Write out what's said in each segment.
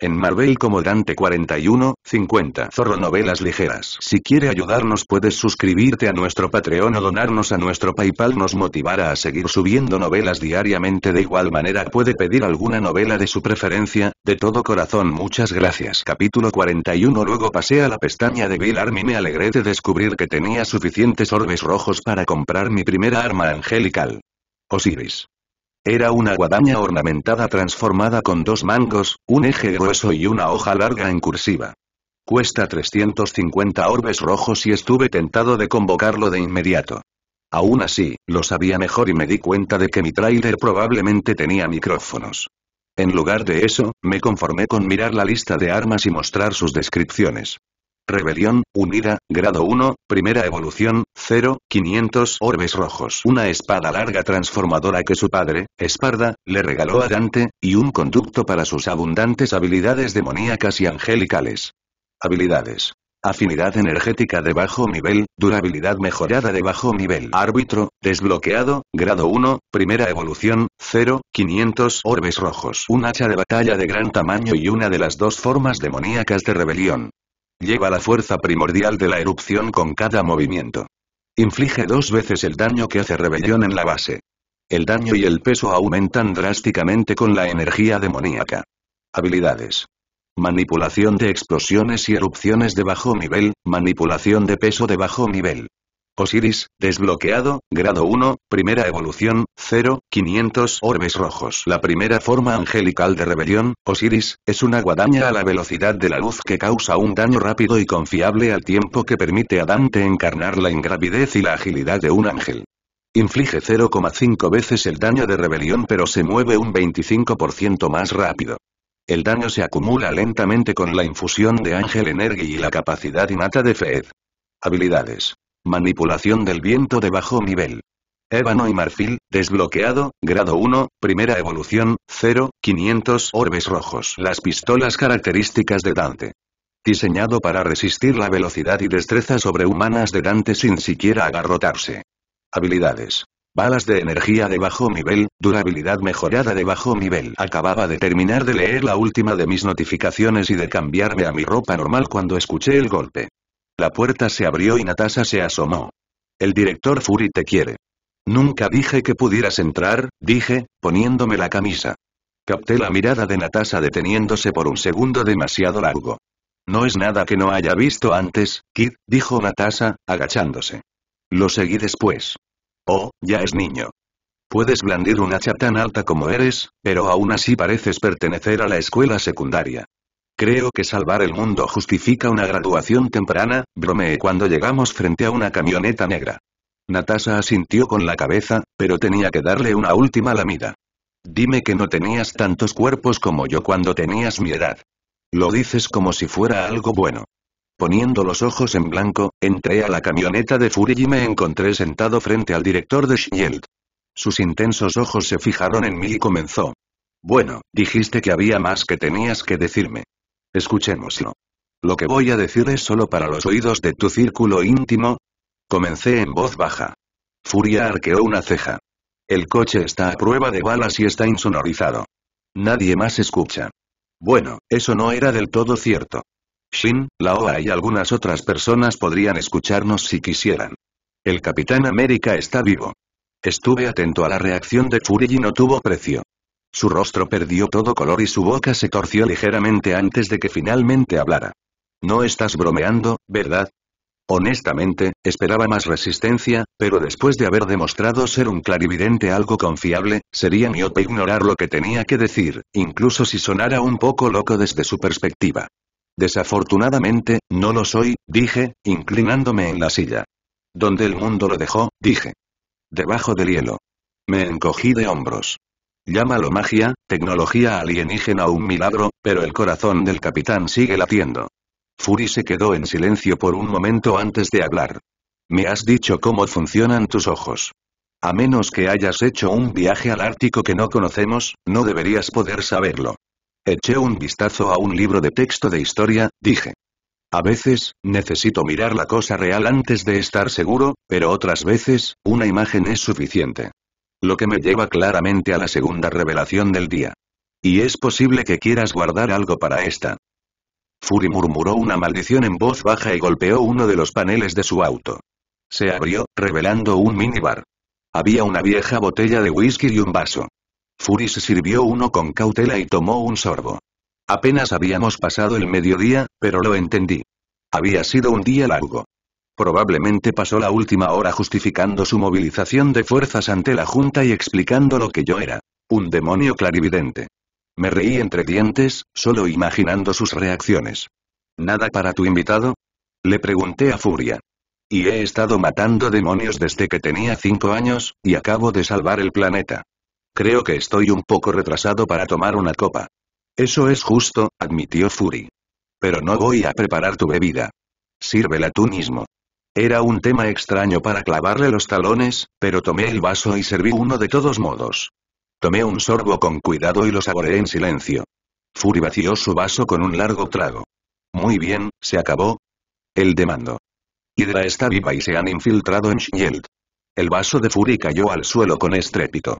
En Marvel como Dante 41, 50. Zorro Novelas Ligeras. Si quiere ayudarnos puedes suscribirte a nuestro Patreon o donarnos a nuestro Paypal nos motivará a seguir subiendo novelas diariamente de igual manera puede pedir alguna novela de su preferencia, de todo corazón muchas gracias. Capítulo 41 Luego pasé a la pestaña de Bill Army me alegré de descubrir que tenía suficientes orbes rojos para comprar mi primera arma angelical. Osiris. Era una guadaña ornamentada transformada con dos mangos, un eje grueso y una hoja larga en cursiva. Cuesta 350 orbes rojos y estuve tentado de convocarlo de inmediato. Aún así, lo sabía mejor y me di cuenta de que mi trailer probablemente tenía micrófonos. En lugar de eso, me conformé con mirar la lista de armas y mostrar sus descripciones. Rebelión, unida, grado 1, primera evolución, 0, 500 orbes rojos. Una espada larga transformadora que su padre, Esparda, le regaló a Dante, y un conducto para sus abundantes habilidades demoníacas y angelicales. Habilidades. Afinidad energética de bajo nivel, durabilidad mejorada de bajo nivel. Árbitro, desbloqueado, grado 1, primera evolución, 0, 500 orbes rojos. Un hacha de batalla de gran tamaño y una de las dos formas demoníacas de rebelión. Lleva la fuerza primordial de la erupción con cada movimiento. Inflige dos veces el daño que hace rebelión en la base. El daño y el peso aumentan drásticamente con la energía demoníaca. Habilidades. Manipulación de explosiones y erupciones de bajo nivel, manipulación de peso de bajo nivel. Osiris, desbloqueado, grado 1, primera evolución, 0, 500 orbes rojos. La primera forma angelical de rebelión, Osiris, es una guadaña a la velocidad de la luz que causa un daño rápido y confiable al tiempo que permite a Dante encarnar la ingravidez y la agilidad de un ángel. Inflige 0,5 veces el daño de rebelión pero se mueve un 25% más rápido. El daño se acumula lentamente con la infusión de Ángel Energy y la capacidad innata de Feed. Habilidades. Manipulación del viento de bajo nivel. Ébano y marfil, desbloqueado, grado 1, primera evolución, 0, 500 orbes rojos. Las pistolas características de Dante. Diseñado para resistir la velocidad y destreza sobrehumanas de Dante sin siquiera agarrotarse. Habilidades. Balas de energía de bajo nivel, durabilidad mejorada de bajo nivel. Acababa de terminar de leer la última de mis notificaciones y de cambiarme a mi ropa normal cuando escuché el golpe. La puerta se abrió y Natasha se asomó. El director Fury te quiere. Nunca dije que pudieras entrar, dije, poniéndome la camisa. Capté la mirada de Natasha deteniéndose por un segundo demasiado largo. No es nada que no haya visto antes, Kid, dijo Natasha, agachándose. Lo seguí después. Oh, ya es niño. Puedes blandir un hacha tan alta como eres, pero aún así pareces pertenecer a la escuela secundaria. Creo que salvar el mundo justifica una graduación temprana, bromeé cuando llegamos frente a una camioneta negra. Natasha asintió con la cabeza, pero tenía que darle una última lamida. Dime que no tenías tantos cuerpos como yo cuando tenías mi edad. Lo dices como si fuera algo bueno. Poniendo los ojos en blanco, entré a la camioneta de Fury y me encontré sentado frente al director de Shield. Sus intensos ojos se fijaron en mí y comenzó. Bueno, dijiste que había más que tenías que decirme. Escuchémoslo. Lo que voy a decir es solo para los oídos de tu círculo íntimo. Comencé en voz baja. Furia arqueó una ceja. El coche está a prueba de balas y está insonorizado. Nadie más escucha. Bueno, eso no era del todo cierto. Shin, la OA y algunas otras personas podrían escucharnos si quisieran. El Capitán América está vivo. Estuve atento a la reacción de Fury y no tuvo precio. Su rostro perdió todo color y su boca se torció ligeramente antes de que finalmente hablara. No estás bromeando, ¿verdad? Honestamente, esperaba más resistencia, pero después de haber demostrado ser un clarividente algo confiable, sería miope ignorar lo que tenía que decir, incluso si sonara un poco loco desde su perspectiva. Desafortunadamente, no lo soy, dije, inclinándome en la silla. Donde el mundo lo dejó, dije. Debajo del hielo. Me encogí de hombros. Llámalo magia, tecnología alienígena o un milagro, pero el corazón del capitán sigue latiendo. Fury se quedó en silencio por un momento antes de hablar. Me has dicho cómo funcionan tus ojos. A menos que hayas hecho un viaje al Ártico que no conocemos, no deberías poder saberlo. Eché un vistazo a un libro de texto de historia, dije. A veces, necesito mirar la cosa real antes de estar seguro, pero otras veces, una imagen es suficiente. Lo que me lleva claramente a la segunda revelación del día. Y es posible que quieras guardar algo para esta. Fury murmuró una maldición en voz baja y golpeó uno de los paneles de su auto. Se abrió, revelando un minibar. Había una vieja botella de whisky y un vaso. Fury se sirvió uno con cautela y tomó un sorbo. Apenas habíamos pasado el mediodía, pero lo entendí. Había sido un día largo. Probablemente pasó la última hora justificando su movilización de fuerzas ante la Junta y explicando lo que yo era. Un demonio clarividente. Me reí entre dientes, solo imaginando sus reacciones. ¿Nada para tu invitado? Le pregunté a Furia. Y he estado matando demonios desde que tenía cinco años, y acabo de salvar el planeta. Creo que estoy un poco retrasado para tomar una copa. Eso es justo, admitió Fury. Pero no voy a preparar tu bebida. Sírvela tú mismo. Era un tema extraño para clavarle los talones, pero tomé el vaso y serví uno de todos modos. Tomé un sorbo con cuidado y lo saboreé en silencio. Fury vació su vaso con un largo trago. Muy bien, se acabó. El demando. Hidra está viva y se han infiltrado en Shield. El vaso de Fury cayó al suelo con estrépito.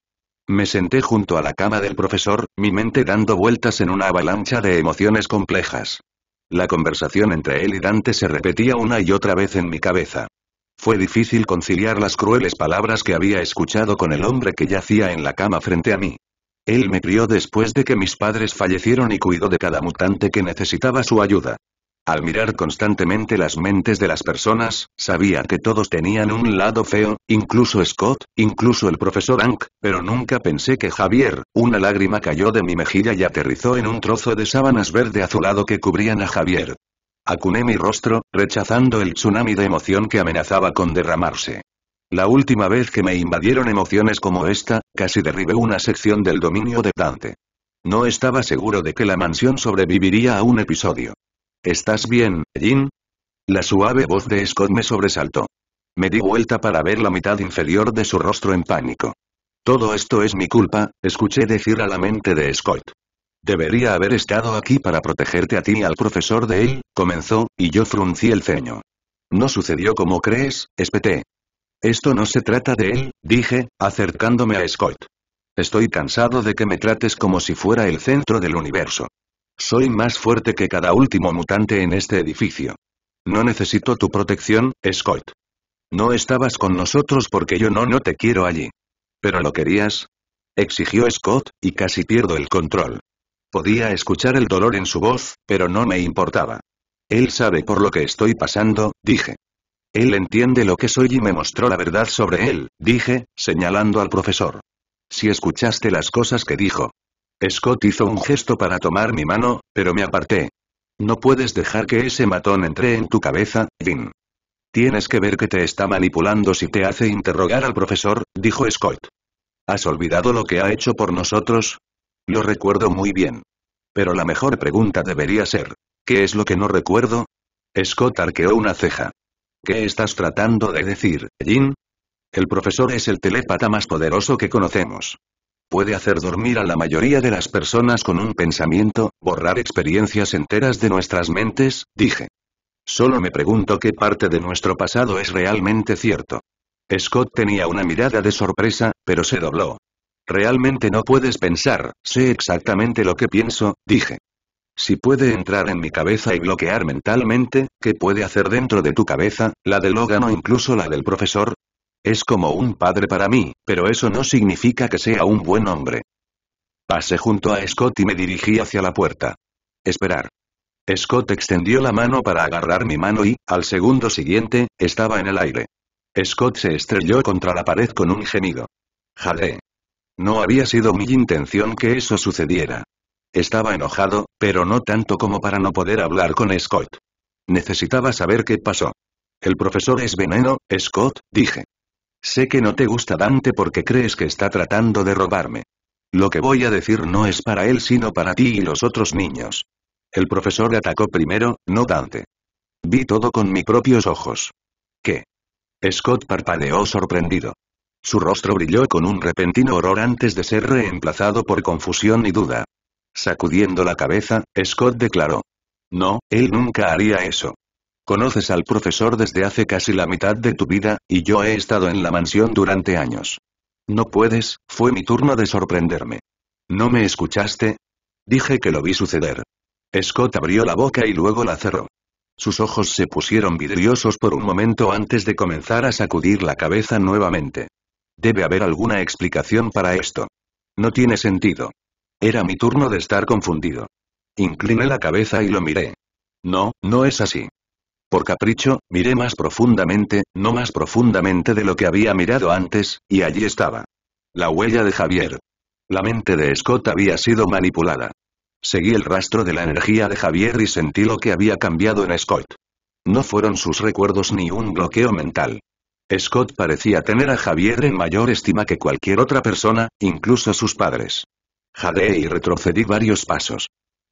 Me senté junto a la cama del profesor, mi mente dando vueltas en una avalancha de emociones complejas. La conversación entre él y Dante se repetía una y otra vez en mi cabeza. Fue difícil conciliar las crueles palabras que había escuchado con el hombre que yacía en la cama frente a mí. Él me crió después de que mis padres fallecieron y cuidó de cada mutante que necesitaba su ayuda. Al mirar constantemente las mentes de las personas, sabía que todos tenían un lado feo, incluso Scott, incluso el profesor Ank, pero nunca pensé que Javier, una lágrima cayó de mi mejilla y aterrizó en un trozo de sábanas verde azulado que cubrían a Javier. Acuné mi rostro, rechazando el tsunami de emoción que amenazaba con derramarse. La última vez que me invadieron emociones como esta, casi derribé una sección del dominio de Dante. No estaba seguro de que la mansión sobreviviría a un episodio. ¿Estás bien, Jean?» La suave voz de Scott me sobresaltó. Me di vuelta para ver la mitad inferior de su rostro en pánico. Todo esto es mi culpa, escuché decir a la mente de Scott. Debería haber estado aquí para protegerte a ti y al profesor de él, comenzó, y yo fruncí el ceño. No sucedió como crees, espeté. Esto no se trata de él, dije, acercándome a Scott. Estoy cansado de que me trates como si fuera el centro del universo. Soy más fuerte que cada último mutante en este edificio. No necesito tu protección, Scott. No estabas con nosotros porque yo no, no te quiero allí. ¿Pero lo querías? Exigió Scott, y casi pierdo el control. Podía escuchar el dolor en su voz, pero no me importaba. Él sabe por lo que estoy pasando, dije. Él entiende lo que soy y me mostró la verdad sobre él, dije, señalando al profesor. Si escuchaste las cosas que dijo, Scott hizo un gesto para tomar mi mano, pero me aparté. No puedes dejar que ese matón entre en tu cabeza, Vin. Tienes que ver que te está manipulando si te hace interrogar al profesor, dijo Scott. ¿Has olvidado lo que ha hecho por nosotros? Lo recuerdo muy bien. Pero la mejor pregunta debería ser, ¿qué es lo que no recuerdo? Scott arqueó una ceja. ¿Qué estás tratando de decir, Jin? El profesor es el telépata más poderoso que conocemos. Puede hacer dormir a la mayoría de las personas con un pensamiento, borrar experiencias enteras de nuestras mentes, dije. Solo me pregunto qué parte de nuestro pasado es realmente cierto. Scott tenía una mirada de sorpresa, pero se dobló. Realmente no puedes pensar, sé exactamente lo que pienso, dije. Si puede entrar en mi cabeza y bloquear mentalmente, ¿qué puede hacer dentro de tu cabeza, la de Logan o incluso la del profesor? Es como un padre para mí, pero eso no significa que sea un buen hombre. Pasé junto a Scott y me dirigí hacia la puerta. Esperar. Scott extendió la mano para agarrar mi mano y, al segundo siguiente, estaba en el aire. Scott se estrelló contra la pared con un gemido. Jale. No había sido mi intención que eso sucediera. Estaba enojado, pero no tanto como para no poder hablar con Scott. Necesitaba saber qué pasó. El profesor es veneno, Scott, dije. Sé que no te gusta Dante porque crees que está tratando de robarme. Lo que voy a decir no es para él sino para ti y los otros niños. El profesor atacó primero, no Dante. Vi todo con mis propios ojos. ¿Qué? Scott parpadeó sorprendido. Su rostro brilló con un repentino horror antes de ser reemplazado por confusión y duda. Sacudiendo la cabeza, Scott declaró. No, él nunca haría eso. Conoces al profesor desde hace casi la mitad de tu vida, y yo he estado en la mansión durante años. No puedes, fue mi turno de sorprenderme. ¿No me escuchaste? Dije que lo vi suceder. Scott abrió la boca y luego la cerró. Sus ojos se pusieron vidriosos por un momento antes de comenzar a sacudir la cabeza nuevamente. Debe haber alguna explicación para esto. No tiene sentido. Era mi turno de estar confundido. Incliné la cabeza y lo miré. No, no es así. Por capricho, miré más profundamente, no más profundamente de lo que había mirado antes, y allí estaba. La huella de Javier. La mente de Scott había sido manipulada. Seguí el rastro de la energía de Javier y sentí lo que había cambiado en Scott. No fueron sus recuerdos ni un bloqueo mental. Scott parecía tener a Javier en mayor estima que cualquier otra persona, incluso sus padres. Jadeé y retrocedí varios pasos.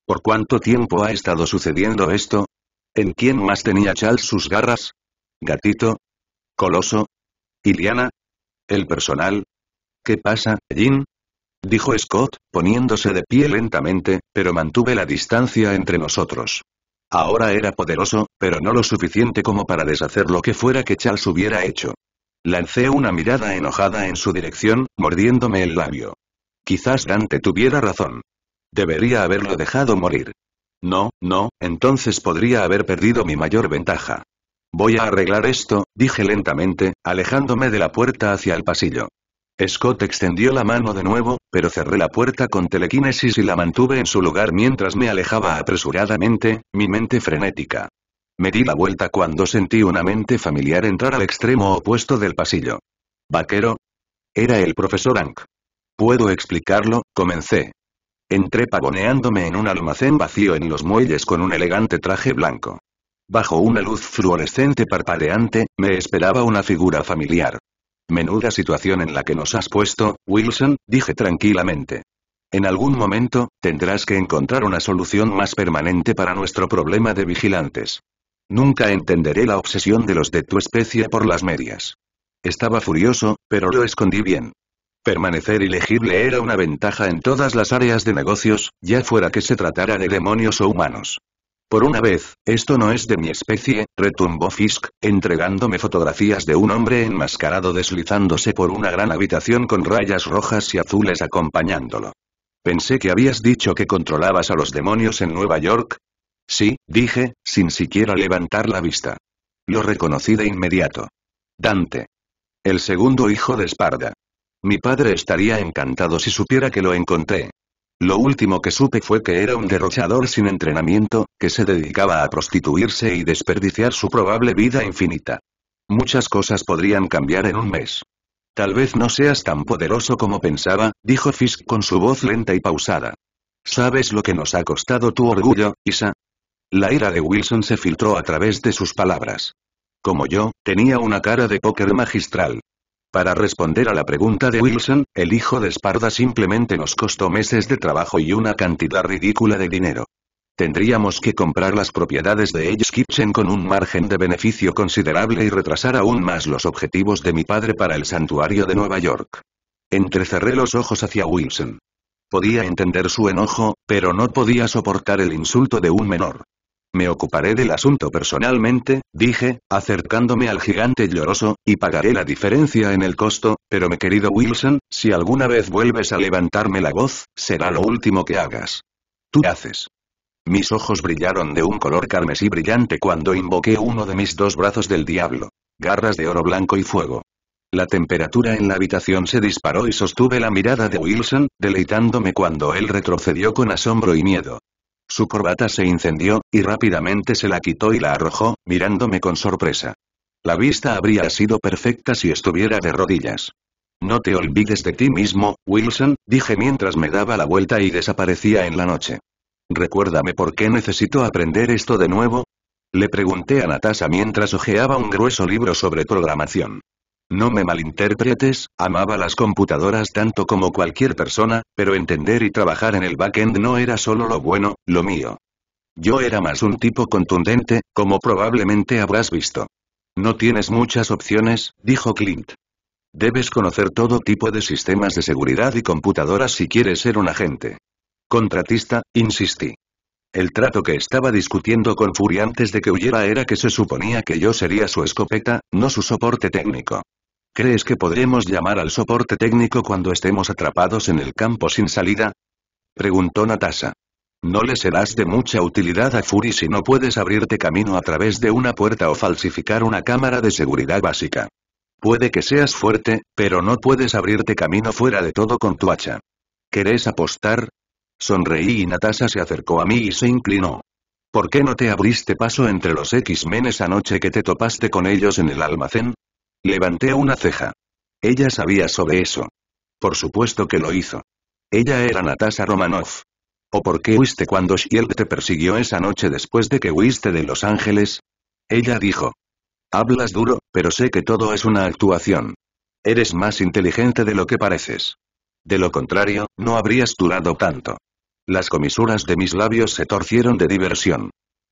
¿Por cuánto tiempo ha estado sucediendo esto? ¿En quién más tenía Charles sus garras? ¿Gatito? ¿Coloso? ¿Iliana? ¿El personal? ¿Qué pasa, Jean? Dijo Scott, poniéndose de pie lentamente, pero mantuve la distancia entre nosotros. Ahora era poderoso, pero no lo suficiente como para deshacer lo que fuera que Charles hubiera hecho. Lancé una mirada enojada en su dirección, mordiéndome el labio. Quizás Dante tuviera razón. Debería haberlo dejado morir. No, no, entonces podría haber perdido mi mayor ventaja. Voy a arreglar esto, dije lentamente, alejándome de la puerta hacia el pasillo. Scott extendió la mano de nuevo, pero cerré la puerta con telequinesis y la mantuve en su lugar mientras me alejaba apresuradamente, mi mente frenética. Me di la vuelta cuando sentí una mente familiar entrar al extremo opuesto del pasillo. ¿Vaquero? Era el profesor Ank. Puedo explicarlo, comencé. Entré pavoneándome en un almacén vacío en los muelles con un elegante traje blanco. Bajo una luz fluorescente parpadeante, me esperaba una figura familiar. Menuda situación en la que nos has puesto, Wilson, dije tranquilamente. En algún momento, tendrás que encontrar una solución más permanente para nuestro problema de vigilantes. Nunca entenderé la obsesión de los de tu especie por las medias. Estaba furioso, pero lo escondí bien. Permanecer ilegible era una ventaja en todas las áreas de negocios, ya fuera que se tratara de demonios o humanos. Por una vez, esto no es de mi especie, retumbó Fisk, entregándome fotografías de un hombre enmascarado deslizándose por una gran habitación con rayas rojas y azules acompañándolo. Pensé que habías dicho que controlabas a los demonios en Nueva York. Sí, dije, sin siquiera levantar la vista. Lo reconocí de inmediato. Dante. El segundo hijo de Sparda. Mi padre estaría encantado si supiera que lo encontré. Lo último que supe fue que era un derrochador sin entrenamiento, que se dedicaba a prostituirse y desperdiciar su probable vida infinita. Muchas cosas podrían cambiar en un mes. Tal vez no seas tan poderoso como pensaba, dijo Fisk con su voz lenta y pausada. ¿Sabes lo que nos ha costado tu orgullo, Isa? La ira de Wilson se filtró a través de sus palabras. Como yo, tenía una cara de póker magistral. Para responder a la pregunta de Wilson, el hijo de Sparda simplemente nos costó meses de trabajo y una cantidad ridícula de dinero. Tendríamos que comprar las propiedades de Edge Kitchen con un margen de beneficio considerable y retrasar aún más los objetivos de mi padre para el santuario de Nueva York. Entrecerré los ojos hacia Wilson. Podía entender su enojo, pero no podía soportar el insulto de un menor. Me ocuparé del asunto personalmente, dije, acercándome al gigante lloroso, y pagaré la diferencia en el costo, pero mi querido Wilson, si alguna vez vuelves a levantarme la voz, será lo último que hagas. Tú haces. Mis ojos brillaron de un color carmesí brillante cuando invoqué uno de mis dos brazos del diablo. Garras de oro blanco y fuego. La temperatura en la habitación se disparó y sostuve la mirada de Wilson, deleitándome cuando él retrocedió con asombro y miedo. Su corbata se incendió, y rápidamente se la quitó y la arrojó, mirándome con sorpresa. La vista habría sido perfecta si estuviera de rodillas. No te olvides de ti mismo, Wilson, dije mientras me daba la vuelta y desaparecía en la noche. Recuérdame por qué necesito aprender esto de nuevo. Le pregunté a Natasha mientras hojeaba un grueso libro sobre programación. No me malinterpretes, amaba las computadoras tanto como cualquier persona, pero entender y trabajar en el backend no era solo lo bueno, lo mío. Yo era más un tipo contundente, como probablemente habrás visto. No tienes muchas opciones, dijo Clint. Debes conocer todo tipo de sistemas de seguridad y computadoras si quieres ser un agente. Contratista, insistí. El trato que estaba discutiendo con Fury antes de que huyera era que se suponía que yo sería su escopeta, no su soporte técnico. ¿Crees que podremos llamar al soporte técnico cuando estemos atrapados en el campo sin salida? Preguntó Natasha. No le serás de mucha utilidad a Fury si no puedes abrirte camino a través de una puerta o falsificar una cámara de seguridad básica. Puede que seas fuerte, pero no puedes abrirte camino fuera de todo con tu hacha. ¿Querés apostar? Sonreí y Natasha se acercó a mí y se inclinó. ¿Por qué no te abriste paso entre los X-Menes anoche que te topaste con ellos en el almacén? Levanté una ceja. Ella sabía sobre eso. Por supuesto que lo hizo. Ella era Natasha Romanoff. ¿O por qué huiste cuando Shield te persiguió esa noche después de que huiste de Los Ángeles? Ella dijo. Hablas duro, pero sé que todo es una actuación. Eres más inteligente de lo que pareces. De lo contrario, no habrías durado tanto. Las comisuras de mis labios se torcieron de diversión.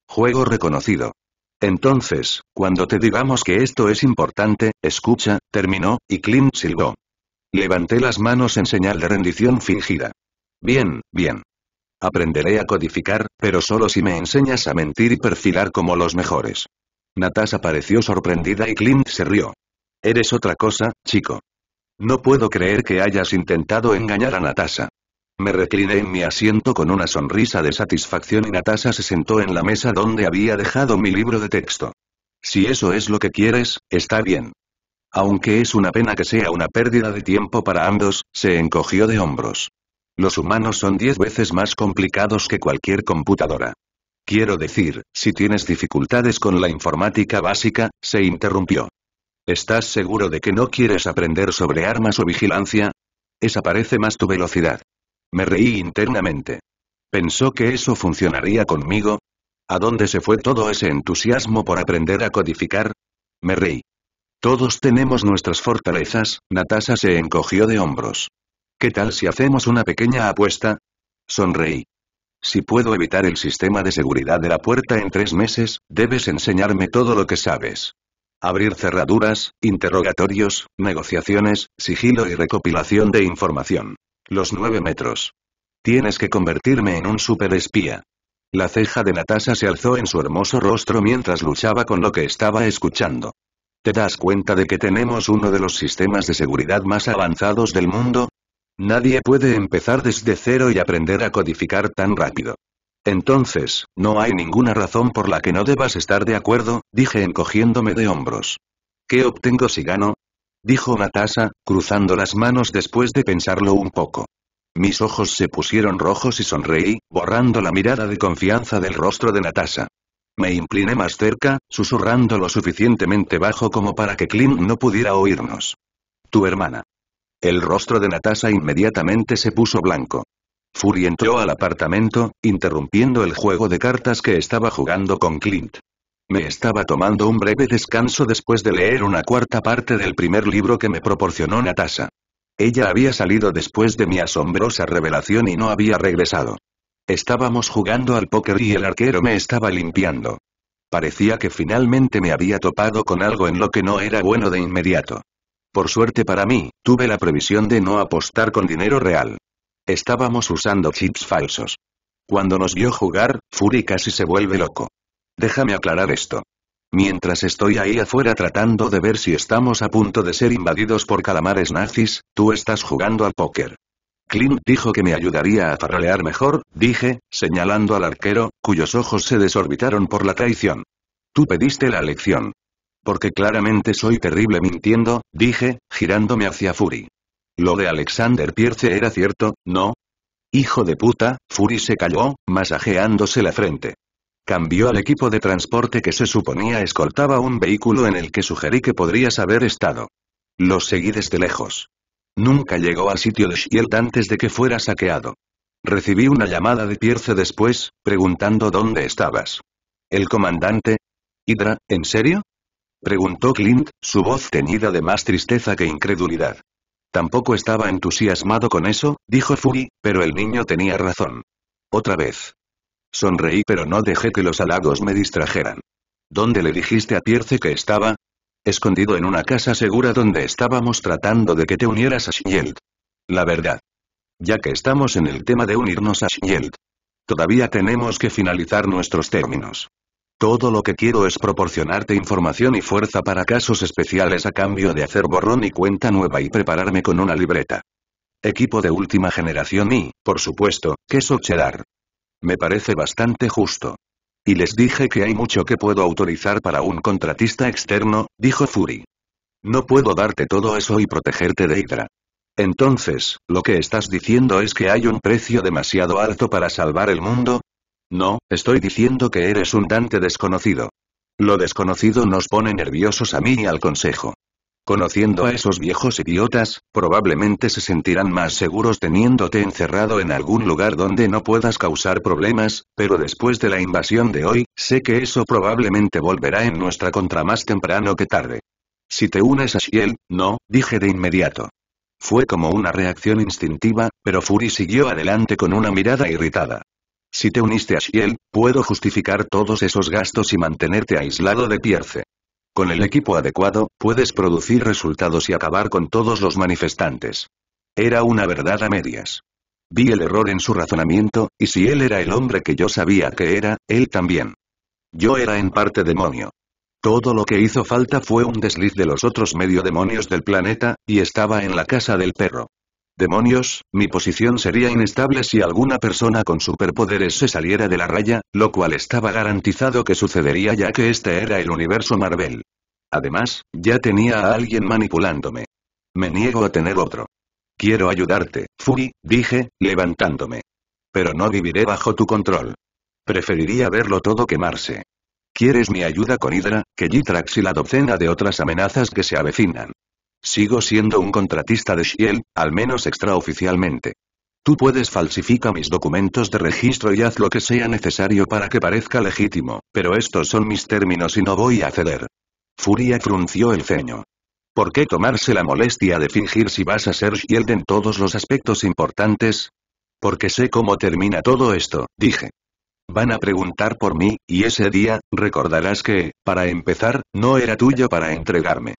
Juego reconocido. Entonces, cuando te digamos que esto es importante, escucha, terminó, y Clint silbó. Levanté las manos en señal de rendición fingida. Bien, bien. Aprenderé a codificar, pero solo si me enseñas a mentir y perfilar como los mejores. Natasha pareció sorprendida y Clint se rió. Eres otra cosa, chico. No puedo creer que hayas intentado engañar a Natasha. Me recliné en mi asiento con una sonrisa de satisfacción y Natasha se sentó en la mesa donde había dejado mi libro de texto. Si eso es lo que quieres, está bien. Aunque es una pena que sea una pérdida de tiempo para ambos, se encogió de hombros. Los humanos son diez veces más complicados que cualquier computadora. Quiero decir, si tienes dificultades con la informática básica, se interrumpió. ¿Estás seguro de que no quieres aprender sobre armas o vigilancia? Esa parece más tu velocidad. Me reí internamente. ¿Pensó que eso funcionaría conmigo? ¿A dónde se fue todo ese entusiasmo por aprender a codificar? Me reí. Todos tenemos nuestras fortalezas, Natasha se encogió de hombros. ¿Qué tal si hacemos una pequeña apuesta? Sonreí. Si puedo evitar el sistema de seguridad de la puerta en tres meses, debes enseñarme todo lo que sabes. Abrir cerraduras, interrogatorios, negociaciones, sigilo y recopilación de información. Los nueve metros. Tienes que convertirme en un superespía. La ceja de Natasha se alzó en su hermoso rostro mientras luchaba con lo que estaba escuchando. ¿Te das cuenta de que tenemos uno de los sistemas de seguridad más avanzados del mundo? Nadie puede empezar desde cero y aprender a codificar tan rápido. Entonces, no hay ninguna razón por la que no debas estar de acuerdo, dije encogiéndome de hombros. ¿Qué obtengo si gano? dijo Natasha, cruzando las manos después de pensarlo un poco. Mis ojos se pusieron rojos y sonreí, borrando la mirada de confianza del rostro de Natasha. Me incliné más cerca, susurrando lo suficientemente bajo como para que Clint no pudiera oírnos. Tu hermana. El rostro de Natasha inmediatamente se puso blanco. Fury entró al apartamento, interrumpiendo el juego de cartas que estaba jugando con Clint. Me estaba tomando un breve descanso después de leer una cuarta parte del primer libro que me proporcionó Natasha. Ella había salido después de mi asombrosa revelación y no había regresado. Estábamos jugando al póker y el arquero me estaba limpiando. Parecía que finalmente me había topado con algo en lo que no era bueno de inmediato. Por suerte para mí, tuve la previsión de no apostar con dinero real. Estábamos usando chips falsos. Cuando nos vio jugar, Fury casi se vuelve loco. Déjame aclarar esto. Mientras estoy ahí afuera tratando de ver si estamos a punto de ser invadidos por calamares nazis, tú estás jugando al póker. Clint dijo que me ayudaría a farrear mejor, dije, señalando al arquero, cuyos ojos se desorbitaron por la traición. Tú pediste la lección. Porque claramente soy terrible mintiendo, dije, girándome hacia Fury. Lo de Alexander Pierce era cierto, ¿no? Hijo de puta, Fury se calló, masajeándose la frente. Cambió al equipo de transporte que se suponía escoltaba un vehículo en el que sugerí que podrías haber estado. Los seguí desde lejos. Nunca llegó al sitio de Shield antes de que fuera saqueado. Recibí una llamada de Pierce después, preguntando dónde estabas. ¿El comandante? Hydra, ¿en serio? Preguntó Clint, su voz teñida de más tristeza que incredulidad. Tampoco estaba entusiasmado con eso, dijo Fury, pero el niño tenía razón. Otra vez. Sonreí pero no dejé que los halagos me distrajeran. ¿Dónde le dijiste a Pierce que estaba? Escondido en una casa segura donde estábamos tratando de que te unieras a Shield. La verdad. Ya que estamos en el tema de unirnos a Shield. Todavía tenemos que finalizar nuestros términos. Todo lo que quiero es proporcionarte información y fuerza para casos especiales a cambio de hacer borrón y cuenta nueva y prepararme con una libreta. Equipo de última generación y, por supuesto, queso cheddar. Me parece bastante justo. Y les dije que hay mucho que puedo autorizar para un contratista externo, dijo Fury. No puedo darte todo eso y protegerte de Hydra. Entonces, ¿lo que estás diciendo es que hay un precio demasiado alto para salvar el mundo? No, estoy diciendo que eres un Dante desconocido. Lo desconocido nos pone nerviosos a mí y al Consejo. Conociendo a pues- esos viejos idiotas, probablemente se sentirán más seguros teniéndote encerrado en algún lugar donde no puedas causar problemas, pero después de la invasión de hoy, sé que eso probablemente volverá en nuestra contra más temprano que tarde. Si te unes a Shiel, no, dije de inmediato. Fue como una reacción instintiva, pero Fury siguió adelante con una mirada irritada. Si te uniste a Shiel, puedo justificar todos esos gastos y mantenerte aislado de Pierce. Con el equipo adecuado, puedes producir resultados y acabar con todos los manifestantes. Era una verdad a medias. Vi el error en su razonamiento, y si él era el hombre que yo sabía que era, él también. Yo era en parte demonio. Todo lo que hizo falta fue un desliz de los otros medio demonios del planeta, y estaba en la casa del perro. Demonios, mi posición sería inestable si alguna persona con superpoderes se saliera de la raya, lo cual estaba garantizado que sucedería ya que este era el universo Marvel. Además, ya tenía a alguien manipulándome. Me niego a tener otro. Quiero ayudarte, Fugi, dije, levantándome. Pero no viviré bajo tu control. Preferiría verlo todo quemarse. ¿Quieres mi ayuda con Hydra, Kejitrax y la docena de otras amenazas que se avecinan? Sigo siendo un contratista de Shield, al menos extraoficialmente. Tú puedes falsificar mis documentos de registro y haz lo que sea necesario para que parezca legítimo, pero estos son mis términos y no voy a ceder. Furia frunció el ceño. ¿Por qué tomarse la molestia de fingir si vas a ser Shield en todos los aspectos importantes? Porque sé cómo termina todo esto, dije. Van a preguntar por mí, y ese día, recordarás que, para empezar, no era tuyo para entregarme.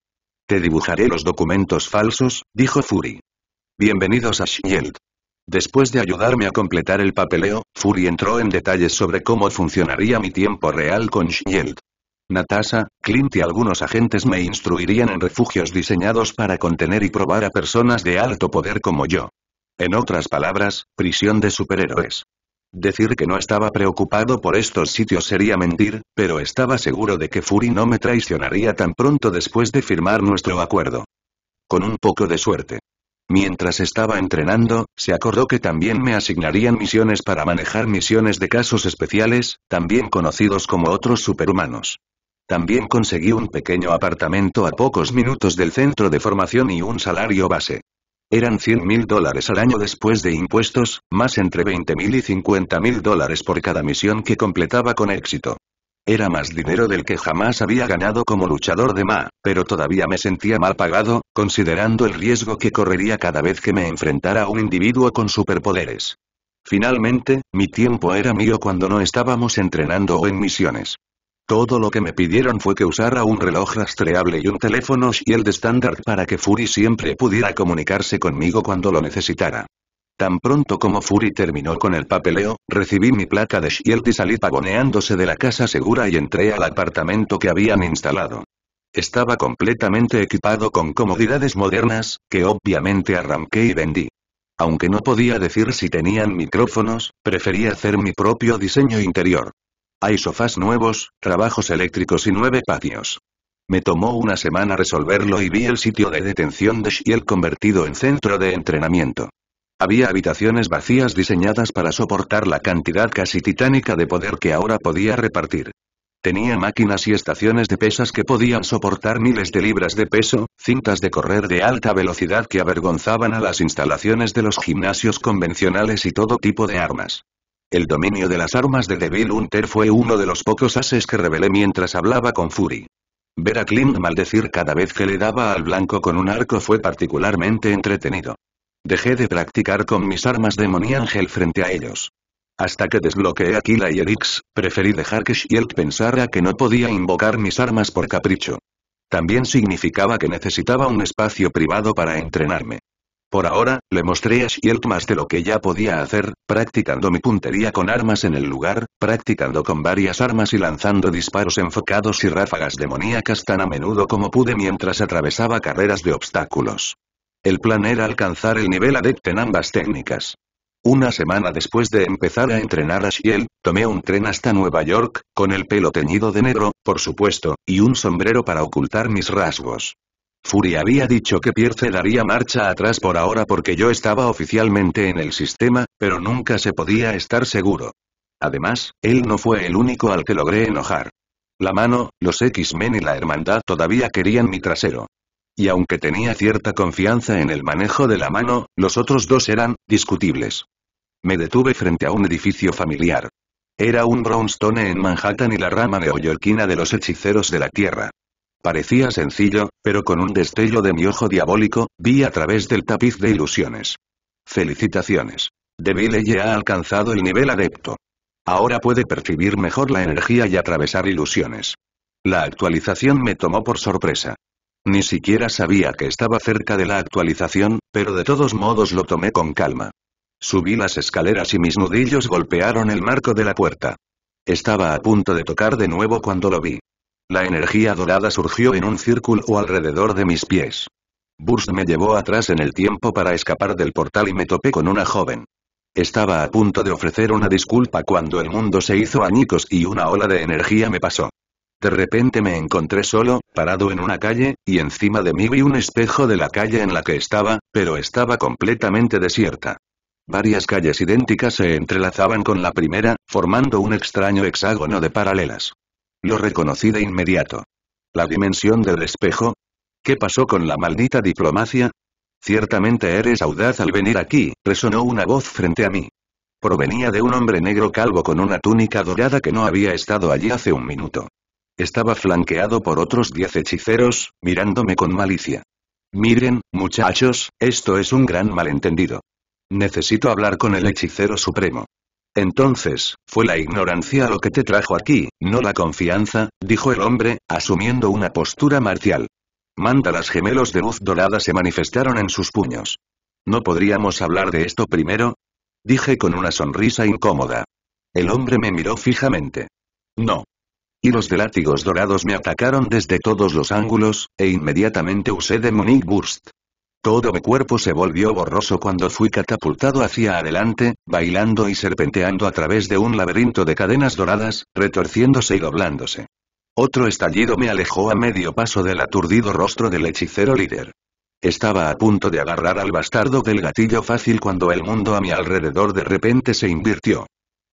Te dibujaré los documentos falsos, dijo Fury. Bienvenidos a Shield. Después de ayudarme a completar el papeleo, Fury entró en detalles sobre cómo funcionaría mi tiempo real con Shield. Natasha, Clint y algunos agentes me instruirían en refugios diseñados para contener y probar a personas de alto poder como yo. En otras palabras, prisión de superhéroes. Decir que no estaba preocupado por estos sitios sería mentir, pero estaba seguro de que Fury no me traicionaría tan pronto después de firmar nuestro acuerdo. Con un poco de suerte. Mientras estaba entrenando, se acordó que también me asignarían misiones para manejar misiones de casos especiales, también conocidos como otros superhumanos. También conseguí un pequeño apartamento a pocos minutos del centro de formación y un salario base. Eran 100 mil dólares al año después de impuestos, más entre 20 mil y 50 mil dólares por cada misión que completaba con éxito. Era más dinero del que jamás había ganado como luchador de MA, pero todavía me sentía mal pagado, considerando el riesgo que correría cada vez que me enfrentara a un individuo con superpoderes. Finalmente, mi tiempo era mío cuando no estábamos entrenando o en misiones. Todo lo que me pidieron fue que usara un reloj rastreable y un teléfono Shield estándar para que Fury siempre pudiera comunicarse conmigo cuando lo necesitara. Tan pronto como Fury terminó con el papeleo, recibí mi placa de Shield y salí pagoneándose de la casa segura y entré al apartamento que habían instalado. Estaba completamente equipado con comodidades modernas, que obviamente arranqué y vendí. Aunque no podía decir si tenían micrófonos, preferí hacer mi propio diseño interior. Hay sofás nuevos, trabajos eléctricos y nueve patios. Me tomó una semana resolverlo y vi el sitio de detención de Shiel convertido en centro de entrenamiento. Había habitaciones vacías diseñadas para soportar la cantidad casi titánica de poder que ahora podía repartir. Tenía máquinas y estaciones de pesas que podían soportar miles de libras de peso, cintas de correr de alta velocidad que avergonzaban a las instalaciones de los gimnasios convencionales y todo tipo de armas. El dominio de las armas de Devil Hunter fue uno de los pocos ases que revelé mientras hablaba con Fury. Ver a Clint maldecir cada vez que le daba al blanco con un arco fue particularmente entretenido. Dejé de practicar con mis armas de frente a ellos. Hasta que desbloqueé a Kila y Erix, preferí dejar que Shield pensara que no podía invocar mis armas por capricho. También significaba que necesitaba un espacio privado para entrenarme. Por ahora, le mostré a Shield más de lo que ya podía hacer, practicando mi puntería con armas en el lugar, practicando con varias armas y lanzando disparos enfocados y ráfagas demoníacas tan a menudo como pude mientras atravesaba carreras de obstáculos. El plan era alcanzar el nivel adept en ambas técnicas. Una semana después de empezar a entrenar a Shiel, tomé un tren hasta Nueva York, con el pelo teñido de negro, por supuesto, y un sombrero para ocultar mis rasgos. Fury había dicho que Pierce daría marcha atrás por ahora porque yo estaba oficialmente en el sistema, pero nunca se podía estar seguro. Además, él no fue el único al que logré enojar. La mano, los X-Men y la hermandad todavía querían mi trasero. Y aunque tenía cierta confianza en el manejo de la mano, los otros dos eran, discutibles. Me detuve frente a un edificio familiar. Era un brownstone en Manhattan y la rama neoyorquina de los hechiceros de la Tierra. Parecía sencillo, pero con un destello de mi ojo diabólico, vi a través del tapiz de ilusiones. Felicitaciones. Deville ya ha alcanzado el nivel adepto. Ahora puede percibir mejor la energía y atravesar ilusiones. La actualización me tomó por sorpresa. Ni siquiera sabía que estaba cerca de la actualización, pero de todos modos lo tomé con calma. Subí las escaleras y mis nudillos golpearon el marco de la puerta. Estaba a punto de tocar de nuevo cuando lo vi. La energía dorada surgió en un círculo alrededor de mis pies. Burst me llevó atrás en el tiempo para escapar del portal y me topé con una joven. Estaba a punto de ofrecer una disculpa cuando el mundo se hizo añicos y una ola de energía me pasó. De repente me encontré solo, parado en una calle, y encima de mí vi un espejo de la calle en la que estaba, pero estaba completamente desierta. Varias calles idénticas se entrelazaban con la primera, formando un extraño hexágono de paralelas. Lo reconocí de inmediato. ¿La dimensión del espejo? ¿Qué pasó con la maldita diplomacia? Ciertamente eres audaz al venir aquí, resonó una voz frente a mí. Provenía de un hombre negro calvo con una túnica dorada que no había estado allí hace un minuto. Estaba flanqueado por otros diez hechiceros, mirándome con malicia. Miren, muchachos, esto es un gran malentendido. Necesito hablar con el hechicero supremo. Entonces, fue la ignorancia lo que te trajo aquí, no la confianza, dijo el hombre, asumiendo una postura marcial. Mandalas gemelos de luz dorada se manifestaron en sus puños. ¿No podríamos hablar de esto primero? Dije con una sonrisa incómoda. El hombre me miró fijamente. No. Y los de látigos dorados me atacaron desde todos los ángulos, e inmediatamente usé de Burst. Todo mi cuerpo se volvió borroso cuando fui catapultado hacia adelante, bailando y serpenteando a través de un laberinto de cadenas doradas, retorciéndose y doblándose. Otro estallido me alejó a medio paso del aturdido rostro del hechicero líder. Estaba a punto de agarrar al bastardo del gatillo fácil cuando el mundo a mi alrededor de repente se invirtió.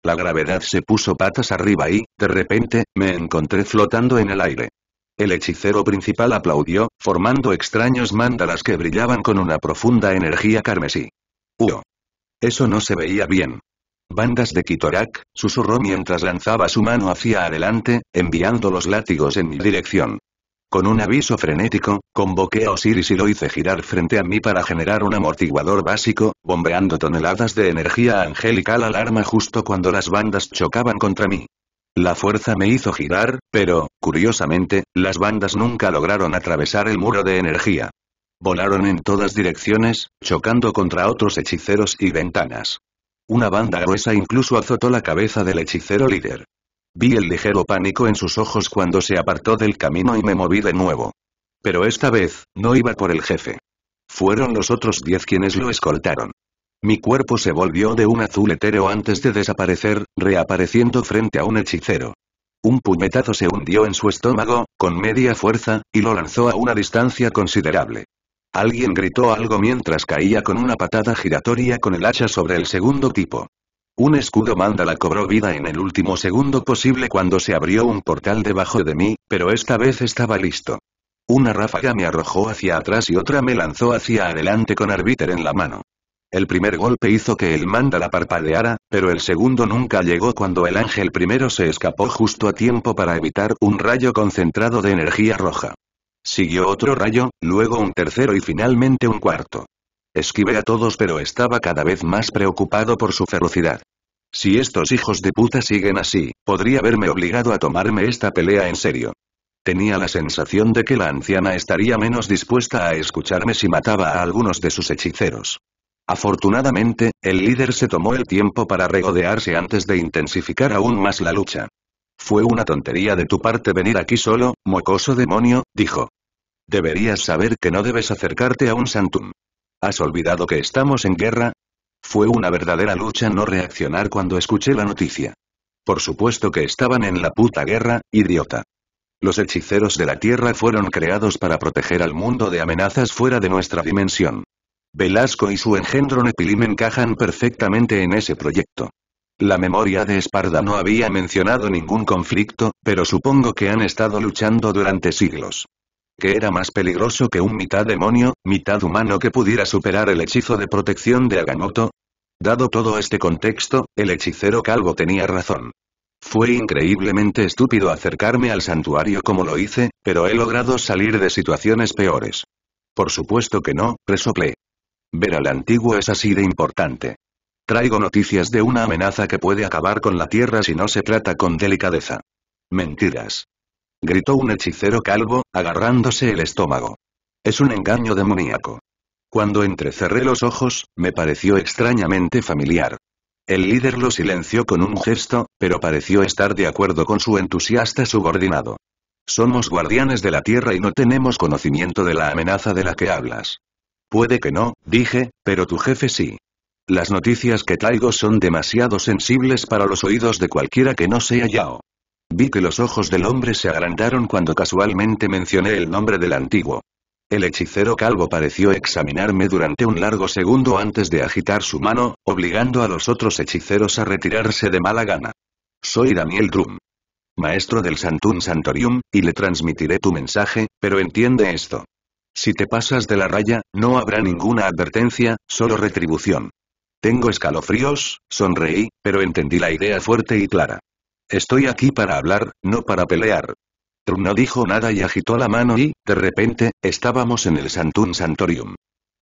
La gravedad se puso patas arriba y, de repente, me encontré flotando en el aire. El hechicero principal aplaudió, formando extraños mandalas que brillaban con una profunda energía carmesí. ¡Uo! Eso no se veía bien. Bandas de Kitorak, susurró mientras lanzaba su mano hacia adelante, enviando los látigos en mi dirección. Con un aviso frenético, convoqué a Osiris y lo hice girar frente a mí para generar un amortiguador básico, bombeando toneladas de energía angelical al arma justo cuando las bandas chocaban contra mí. La fuerza me hizo girar, pero, curiosamente, las bandas nunca lograron atravesar el muro de energía. Volaron en todas direcciones, chocando contra otros hechiceros y ventanas. Una banda gruesa incluso azotó la cabeza del hechicero líder. Vi el ligero pánico en sus ojos cuando se apartó del camino y me moví de nuevo. Pero esta vez, no iba por el jefe. Fueron los otros diez quienes lo escoltaron. Mi cuerpo se volvió de un azul etéreo antes de desaparecer, reapareciendo frente a un hechicero. Un puñetazo se hundió en su estómago, con media fuerza, y lo lanzó a una distancia considerable. Alguien gritó algo mientras caía con una patada giratoria con el hacha sobre el segundo tipo. Un escudo mandala cobró vida en el último segundo posible cuando se abrió un portal debajo de mí, pero esta vez estaba listo. Una ráfaga me arrojó hacia atrás y otra me lanzó hacia adelante con arbiter en la mano. El primer golpe hizo que el la parpadeara, pero el segundo nunca llegó cuando el ángel primero se escapó justo a tiempo para evitar un rayo concentrado de energía roja. Siguió otro rayo, luego un tercero y finalmente un cuarto. Esquivé a todos pero estaba cada vez más preocupado por su ferocidad. Si estos hijos de puta siguen así, podría haberme obligado a tomarme esta pelea en serio. Tenía la sensación de que la anciana estaría menos dispuesta a escucharme si mataba a algunos de sus hechiceros. Afortunadamente, el líder se tomó el tiempo para regodearse antes de intensificar aún más la lucha. Fue una tontería de tu parte venir aquí solo, mocoso demonio, dijo. Deberías saber que no debes acercarte a un santum. ¿Has olvidado que estamos en guerra? Fue una verdadera lucha no reaccionar cuando escuché la noticia. Por supuesto que estaban en la puta guerra, idiota. Los hechiceros de la Tierra fueron creados para proteger al mundo de amenazas fuera de nuestra dimensión. Velasco y su engendro Nepilim encajan perfectamente en ese proyecto. La memoria de Esparda no había mencionado ningún conflicto, pero supongo que han estado luchando durante siglos. ¿Qué era más peligroso que un mitad demonio, mitad humano que pudiera superar el hechizo de protección de Agamotto? Dado todo este contexto, el hechicero calvo tenía razón. Fue increíblemente estúpido acercarme al santuario como lo hice, pero he logrado salir de situaciones peores. Por supuesto que no, resoplé. Ver al antiguo es así de importante. Traigo noticias de una amenaza que puede acabar con la Tierra si no se trata con delicadeza. Mentiras. Gritó un hechicero calvo, agarrándose el estómago. Es un engaño demoníaco. Cuando entrecerré los ojos, me pareció extrañamente familiar. El líder lo silenció con un gesto, pero pareció estar de acuerdo con su entusiasta subordinado. Somos guardianes de la Tierra y no tenemos conocimiento de la amenaza de la que hablas. Puede que no, dije, pero tu jefe sí. Las noticias que traigo son demasiado sensibles para los oídos de cualquiera que no sea Yao. Vi que los ojos del hombre se agrandaron cuando casualmente mencioné el nombre del antiguo. El hechicero calvo pareció examinarme durante un largo segundo antes de agitar su mano, obligando a los otros hechiceros a retirarse de mala gana. Soy Daniel Drum. Maestro del Santum Santorium, y le transmitiré tu mensaje, pero entiende esto. Si te pasas de la raya, no habrá ninguna advertencia, solo retribución. Tengo escalofríos, sonreí, pero entendí la idea fuerte y clara. Estoy aquí para hablar, no para pelear. Trum no dijo nada y agitó la mano y, de repente, estábamos en el Santun Santorium.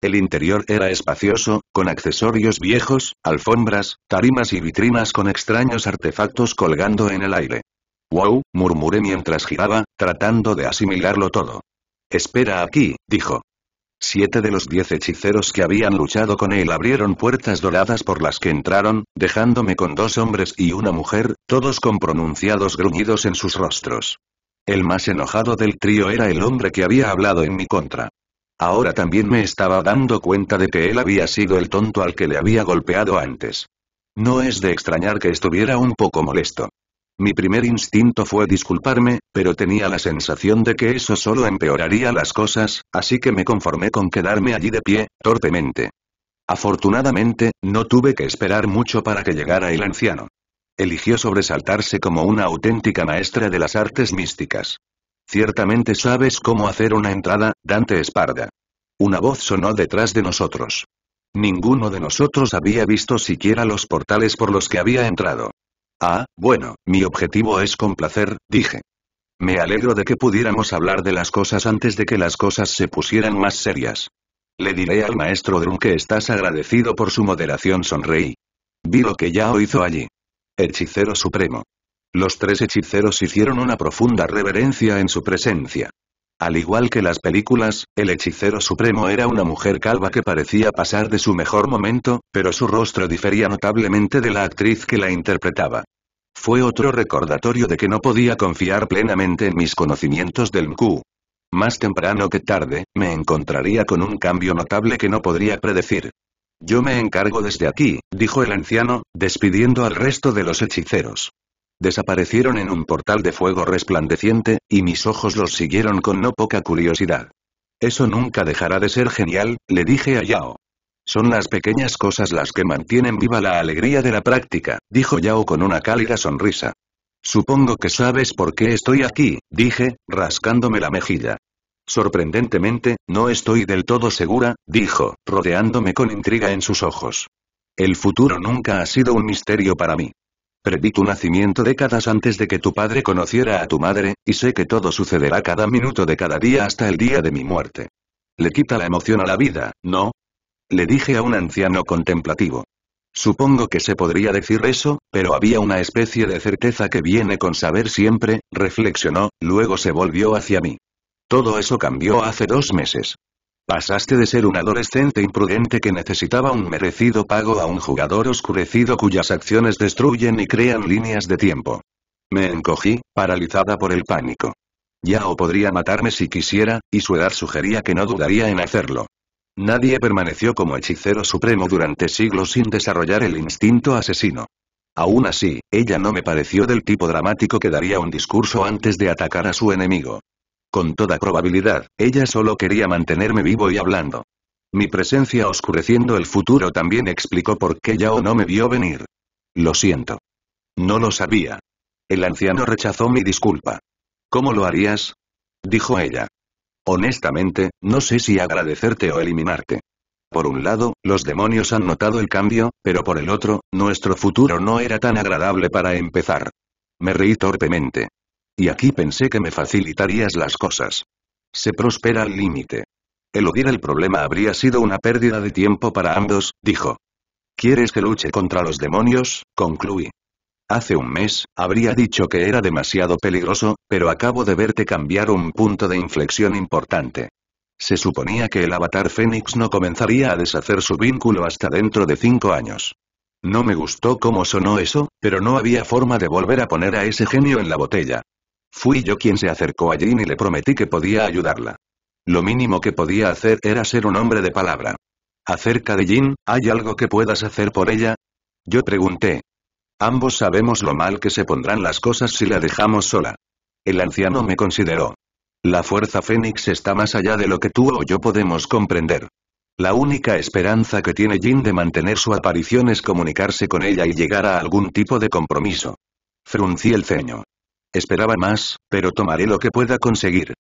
El interior era espacioso, con accesorios viejos, alfombras, tarimas y vitrinas con extraños artefactos colgando en el aire. ¡Wow! murmuré mientras giraba, tratando de asimilarlo todo. Espera aquí, dijo. Siete de los diez hechiceros que habían luchado con él abrieron puertas doradas por las que entraron, dejándome con dos hombres y una mujer, todos con pronunciados gruñidos en sus rostros. El más enojado del trío era el hombre que había hablado en mi contra. Ahora también me estaba dando cuenta de que él había sido el tonto al que le había golpeado antes. No es de extrañar que estuviera un poco molesto. Mi primer instinto fue disculparme, pero tenía la sensación de que eso solo empeoraría las cosas, así que me conformé con quedarme allí de pie, torpemente. Afortunadamente, no tuve que esperar mucho para que llegara el anciano. Eligió sobresaltarse como una auténtica maestra de las artes místicas. Ciertamente sabes cómo hacer una entrada, Dante Esparda. Una voz sonó detrás de nosotros. Ninguno de nosotros había visto siquiera los portales por los que había entrado. Ah, bueno, mi objetivo es complacer, dije. Me alegro de que pudiéramos hablar de las cosas antes de que las cosas se pusieran más serias. Le diré al maestro Drum que estás agradecido por su moderación, sonreí. Vi lo que ya hizo allí. Hechicero supremo. Los tres hechiceros hicieron una profunda reverencia en su presencia. Al igual que las películas, el hechicero supremo era una mujer calva que parecía pasar de su mejor momento, pero su rostro difería notablemente de la actriz que la interpretaba. Fue otro recordatorio de que no podía confiar plenamente en mis conocimientos del MQ. Más temprano que tarde, me encontraría con un cambio notable que no podría predecir. Yo me encargo desde aquí, dijo el anciano, despidiendo al resto de los hechiceros. Desaparecieron en un portal de fuego resplandeciente, y mis ojos los siguieron con no poca curiosidad. Eso nunca dejará de ser genial, le dije a Yao. Son las pequeñas cosas las que mantienen viva la alegría de la práctica, dijo Yao con una cálida sonrisa. Supongo que sabes por qué estoy aquí, dije, rascándome la mejilla. Sorprendentemente, no estoy del todo segura, dijo, rodeándome con intriga en sus ojos. El futuro nunca ha sido un misterio para mí. «Predí tu nacimiento décadas antes de que tu padre conociera a tu madre, y sé que todo sucederá cada minuto de cada día hasta el día de mi muerte. Le quita la emoción a la vida, ¿no? Le dije a un anciano contemplativo. Supongo que se podría decir eso, pero había una especie de certeza que viene con saber siempre, reflexionó, luego se volvió hacia mí. Todo eso cambió hace dos meses. Pasaste de ser un adolescente imprudente que necesitaba un merecido pago a un jugador oscurecido cuyas acciones destruyen y crean líneas de tiempo. Me encogí, paralizada por el pánico. o podría matarme si quisiera, y su edad sugería que no dudaría en hacerlo. Nadie permaneció como hechicero supremo durante siglos sin desarrollar el instinto asesino. Aún así, ella no me pareció del tipo dramático que daría un discurso antes de atacar a su enemigo. Con toda probabilidad, ella solo quería mantenerme vivo y hablando. Mi presencia oscureciendo el futuro también explicó por qué Yao no me vio venir. Lo siento. No lo sabía. El anciano rechazó mi disculpa. ¿Cómo lo harías? Dijo ella. Honestamente, no sé si agradecerte o eliminarte. Por un lado, los demonios han notado el cambio, pero por el otro, nuestro futuro no era tan agradable para empezar. Me reí torpemente. Y aquí pensé que me facilitarías las cosas. Se prospera al límite. Eludir el problema habría sido una pérdida de tiempo para ambos, dijo. ¿Quieres que luche contra los demonios? concluí. Hace un mes, habría dicho que era demasiado peligroso, pero acabo de verte cambiar un punto de inflexión importante. Se suponía que el avatar Fénix no comenzaría a deshacer su vínculo hasta dentro de cinco años. No me gustó cómo sonó eso, pero no había forma de volver a poner a ese genio en la botella. Fui yo quien se acercó a Jin y le prometí que podía ayudarla. Lo mínimo que podía hacer era ser un hombre de palabra. Acerca de Jin, ¿hay algo que puedas hacer por ella? Yo pregunté. Ambos sabemos lo mal que se pondrán las cosas si la dejamos sola. El anciano me consideró. La fuerza fénix está más allá de lo que tú o yo podemos comprender. La única esperanza que tiene Jin de mantener su aparición es comunicarse con ella y llegar a algún tipo de compromiso. Fruncí el ceño. Esperaba más, pero tomaré lo que pueda conseguir.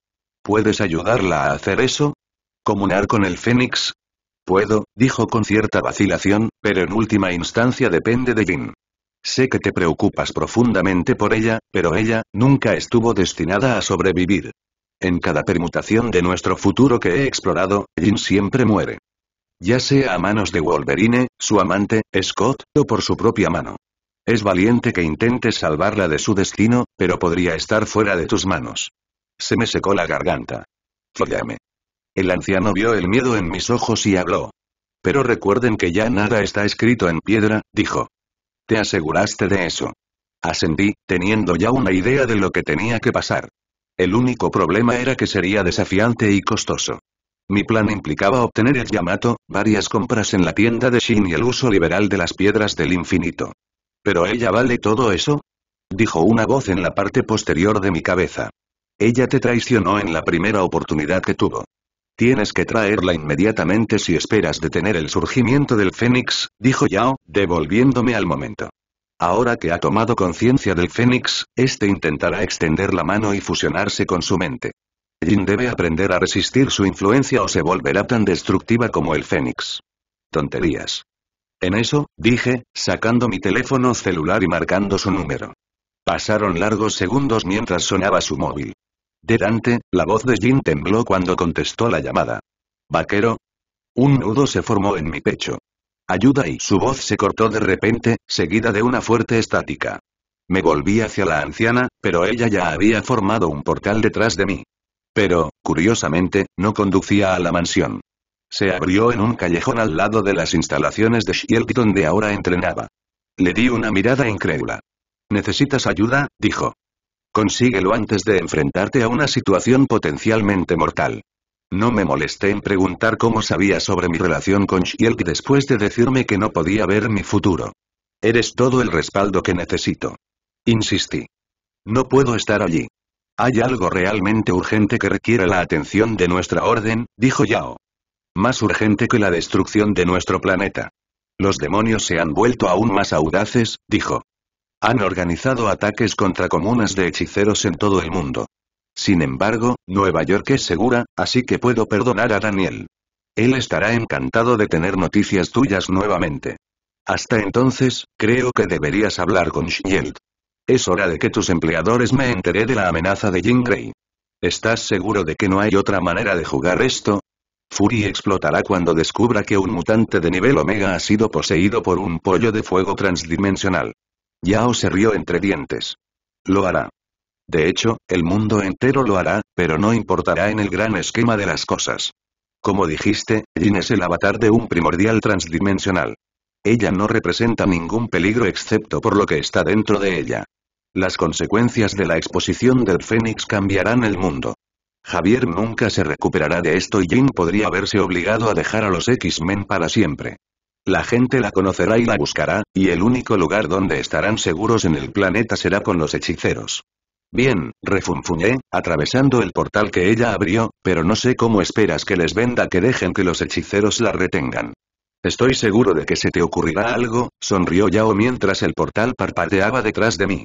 ¿Puedes ayudarla a hacer eso? ¿Comunar con el Fénix? Puedo, dijo con cierta vacilación, pero en última instancia depende de Jin. Sé que te preocupas profundamente por ella, pero ella, nunca estuvo destinada a sobrevivir. En cada permutación de nuestro futuro que he explorado, Jin siempre muere. Ya sea a manos de Wolverine, su amante, Scott, o por su propia mano. Es valiente que intentes salvarla de su destino, pero podría estar fuera de tus manos. Se me secó la garganta. Follame. El anciano vio el miedo en mis ojos y habló. Pero recuerden que ya nada está escrito en piedra, dijo. Te aseguraste de eso. Ascendí, teniendo ya una idea de lo que tenía que pasar. El único problema era que sería desafiante y costoso. Mi plan implicaba obtener el Yamato, varias compras en la tienda de Shin y el uso liberal de las piedras del infinito. ¿Pero ella vale todo eso? Dijo una voz en la parte posterior de mi cabeza. Ella te traicionó en la primera oportunidad que tuvo. Tienes que traerla inmediatamente si esperas detener el surgimiento del Fénix, dijo Yao, devolviéndome al momento. Ahora que ha tomado conciencia del Fénix, este intentará extender la mano y fusionarse con su mente. Jin debe aprender a resistir su influencia o se volverá tan destructiva como el Fénix. Tonterías. En eso, dije, sacando mi teléfono celular y marcando su número. Pasaron largos segundos mientras sonaba su móvil. De la voz de Jim tembló cuando contestó la llamada. Vaquero. Un nudo se formó en mi pecho. Ayuda y su voz se cortó de repente, seguida de una fuerte estática. Me volví hacia la anciana, pero ella ya había formado un portal detrás de mí. Pero, curiosamente, no conducía a la mansión. Se abrió en un callejón al lado de las instalaciones de Shield donde ahora entrenaba. Le di una mirada incrédula. ¿Necesitas ayuda? dijo. Consíguelo antes de enfrentarte a una situación potencialmente mortal. No me molesté en preguntar cómo sabía sobre mi relación con Shielk después de decirme que no podía ver mi futuro. Eres todo el respaldo que necesito. Insistí. No puedo estar allí. Hay algo realmente urgente que requiere la atención de nuestra orden, dijo Yao más urgente que la destrucción de nuestro planeta. Los demonios se han vuelto aún más audaces, dijo. Han organizado ataques contra comunas de hechiceros en todo el mundo. Sin embargo, Nueva York es segura, así que puedo perdonar a Daniel. Él estará encantado de tener noticias tuyas nuevamente. Hasta entonces, creo que deberías hablar con Shield. Es hora de que tus empleadores me enteré de la amenaza de Jim Grey. ¿Estás seguro de que no hay otra manera de jugar esto? Fury explotará cuando descubra que un mutante de nivel Omega ha sido poseído por un pollo de fuego transdimensional. Yao se rió entre dientes. Lo hará. De hecho, el mundo entero lo hará, pero no importará en el gran esquema de las cosas. Como dijiste, Jin es el avatar de un primordial transdimensional. Ella no representa ningún peligro excepto por lo que está dentro de ella. Las consecuencias de la exposición del Fénix cambiarán el mundo. Javier nunca se recuperará de esto y Jim podría verse obligado a dejar a los X-Men para siempre. La gente la conocerá y la buscará, y el único lugar donde estarán seguros en el planeta será con los hechiceros. Bien, refunfuñé, atravesando el portal que ella abrió, pero no sé cómo esperas que les venda que dejen que los hechiceros la retengan. Estoy seguro de que se te ocurrirá algo, sonrió Yao mientras el portal parpadeaba detrás de mí.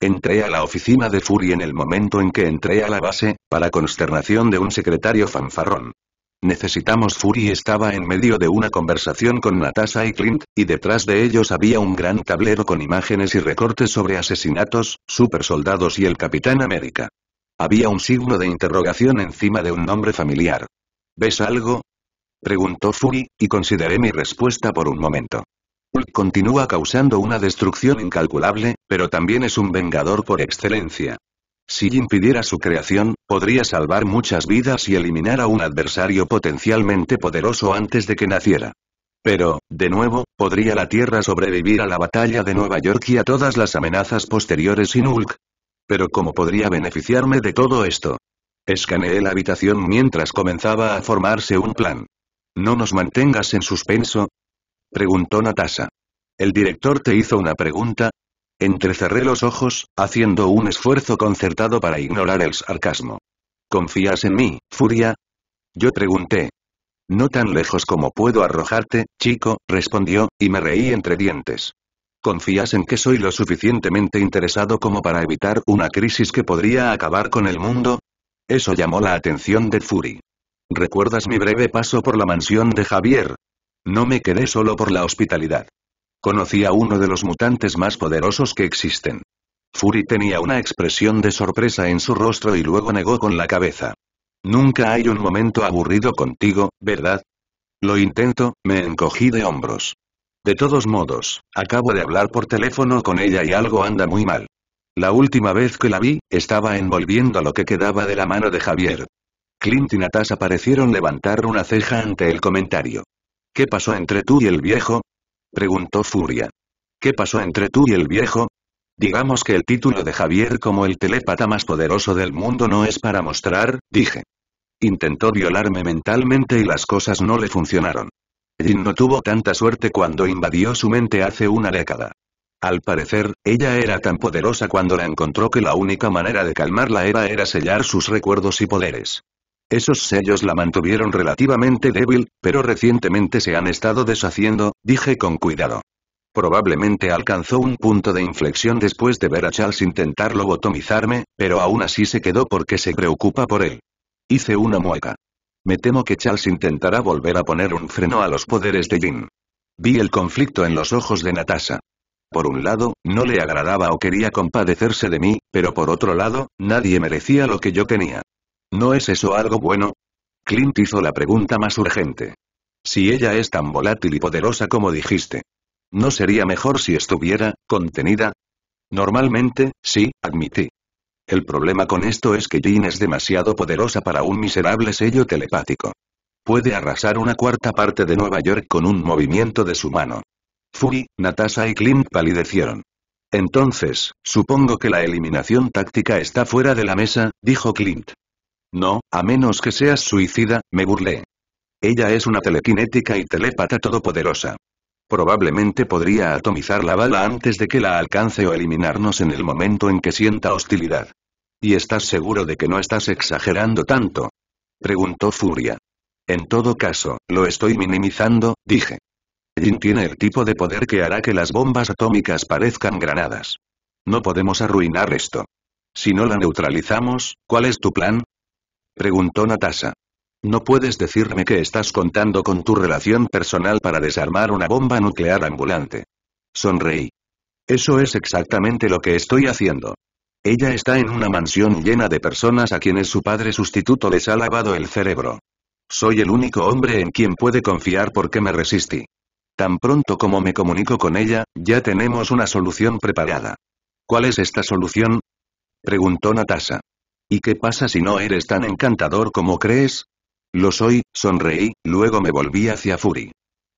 Entré a la oficina de Fury en el momento en que entré a la base, para consternación de un secretario fanfarrón. Necesitamos Fury estaba en medio de una conversación con Natasha y Clint, y detrás de ellos había un gran tablero con imágenes y recortes sobre asesinatos, supersoldados y el Capitán América. Había un signo de interrogación encima de un nombre familiar. ¿Ves algo? Preguntó Fury, y consideré mi respuesta por un momento. Hulk continúa causando una destrucción incalculable, pero también es un vengador por excelencia. Si impidiera su creación, podría salvar muchas vidas y eliminar a un adversario potencialmente poderoso antes de que naciera. Pero, de nuevo, ¿podría la Tierra sobrevivir a la batalla de Nueva York y a todas las amenazas posteriores sin Hulk? Pero ¿cómo podría beneficiarme de todo esto? Escaneé la habitación mientras comenzaba a formarse un plan. ¿No nos mantengas en suspenso? Preguntó Natasha. El director te hizo una pregunta, Entrecerré los ojos, haciendo un esfuerzo concertado para ignorar el sarcasmo. ¿Confías en mí, Furia? Yo pregunté. No tan lejos como puedo arrojarte, chico, respondió, y me reí entre dientes. ¿Confías en que soy lo suficientemente interesado como para evitar una crisis que podría acabar con el mundo? Eso llamó la atención de Fury. ¿Recuerdas mi breve paso por la mansión de Javier? No me quedé solo por la hospitalidad. Conocí a uno de los mutantes más poderosos que existen. Fury tenía una expresión de sorpresa en su rostro y luego negó con la cabeza. Nunca hay un momento aburrido contigo, ¿verdad? Lo intento, me encogí de hombros. De todos modos, acabo de hablar por teléfono con ella y algo anda muy mal. La última vez que la vi, estaba envolviendo lo que quedaba de la mano de Javier. Clint y Natasha parecieron levantar una ceja ante el comentario. ¿Qué pasó entre tú y el viejo? Preguntó Furia. ¿Qué pasó entre tú y el viejo? Digamos que el título de Javier como el telépata más poderoso del mundo no es para mostrar, dije. Intentó violarme mentalmente y las cosas no le funcionaron. Jin no tuvo tanta suerte cuando invadió su mente hace una década. Al parecer, ella era tan poderosa cuando la encontró que la única manera de calmarla era, era sellar sus recuerdos y poderes. Esos sellos la mantuvieron relativamente débil, pero recientemente se han estado deshaciendo, dije con cuidado. Probablemente alcanzó un punto de inflexión después de ver a Charles intentar lobotomizarme, pero aún así se quedó porque se preocupa por él. Hice una mueca. Me temo que Charles intentará volver a poner un freno a los poderes de Jin. Vi el conflicto en los ojos de Natasha. Por un lado, no le agradaba o quería compadecerse de mí, pero por otro lado, nadie merecía lo que yo tenía. ¿No es eso algo bueno? Clint hizo la pregunta más urgente. Si ella es tan volátil y poderosa como dijiste. ¿No sería mejor si estuviera, contenida? Normalmente, sí, admití. El problema con esto es que Jean es demasiado poderosa para un miserable sello telepático. Puede arrasar una cuarta parte de Nueva York con un movimiento de su mano. Fury, Natasha y Clint palidecieron. Entonces, supongo que la eliminación táctica está fuera de la mesa, dijo Clint. No, a menos que seas suicida, me burlé. Ella es una telequinética y telépata todopoderosa. Probablemente podría atomizar la bala antes de que la alcance o eliminarnos en el momento en que sienta hostilidad. ¿Y estás seguro de que no estás exagerando tanto? Preguntó Furia. En todo caso, lo estoy minimizando, dije. Jin tiene el tipo de poder que hará que las bombas atómicas parezcan granadas. No podemos arruinar esto. Si no la neutralizamos, ¿cuál es tu plan? Preguntó Natasha. ¿No puedes decirme que estás contando con tu relación personal para desarmar una bomba nuclear ambulante? Sonreí. Eso es exactamente lo que estoy haciendo. Ella está en una mansión llena de personas a quienes su padre sustituto les ha lavado el cerebro. Soy el único hombre en quien puede confiar porque me resistí. Tan pronto como me comunico con ella, ya tenemos una solución preparada. ¿Cuál es esta solución? Preguntó Natasha. ¿Y qué pasa si no eres tan encantador como crees? Lo soy, sonreí, luego me volví hacia Fury.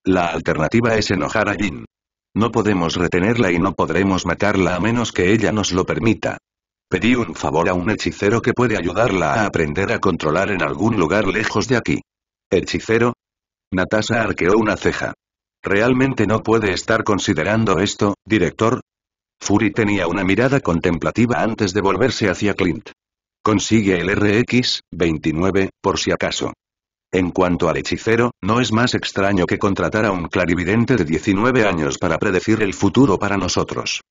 La alternativa es enojar a Jin. No podemos retenerla y no podremos matarla a menos que ella nos lo permita. Pedí un favor a un hechicero que puede ayudarla a aprender a controlar en algún lugar lejos de aquí. ¿Hechicero? Natasha arqueó una ceja. ¿Realmente no puede estar considerando esto, director? Fury tenía una mirada contemplativa antes de volverse hacia Clint. Consigue el RX-29, por si acaso. En cuanto al hechicero, no es más extraño que contratar a un clarividente de 19 años para predecir el futuro para nosotros.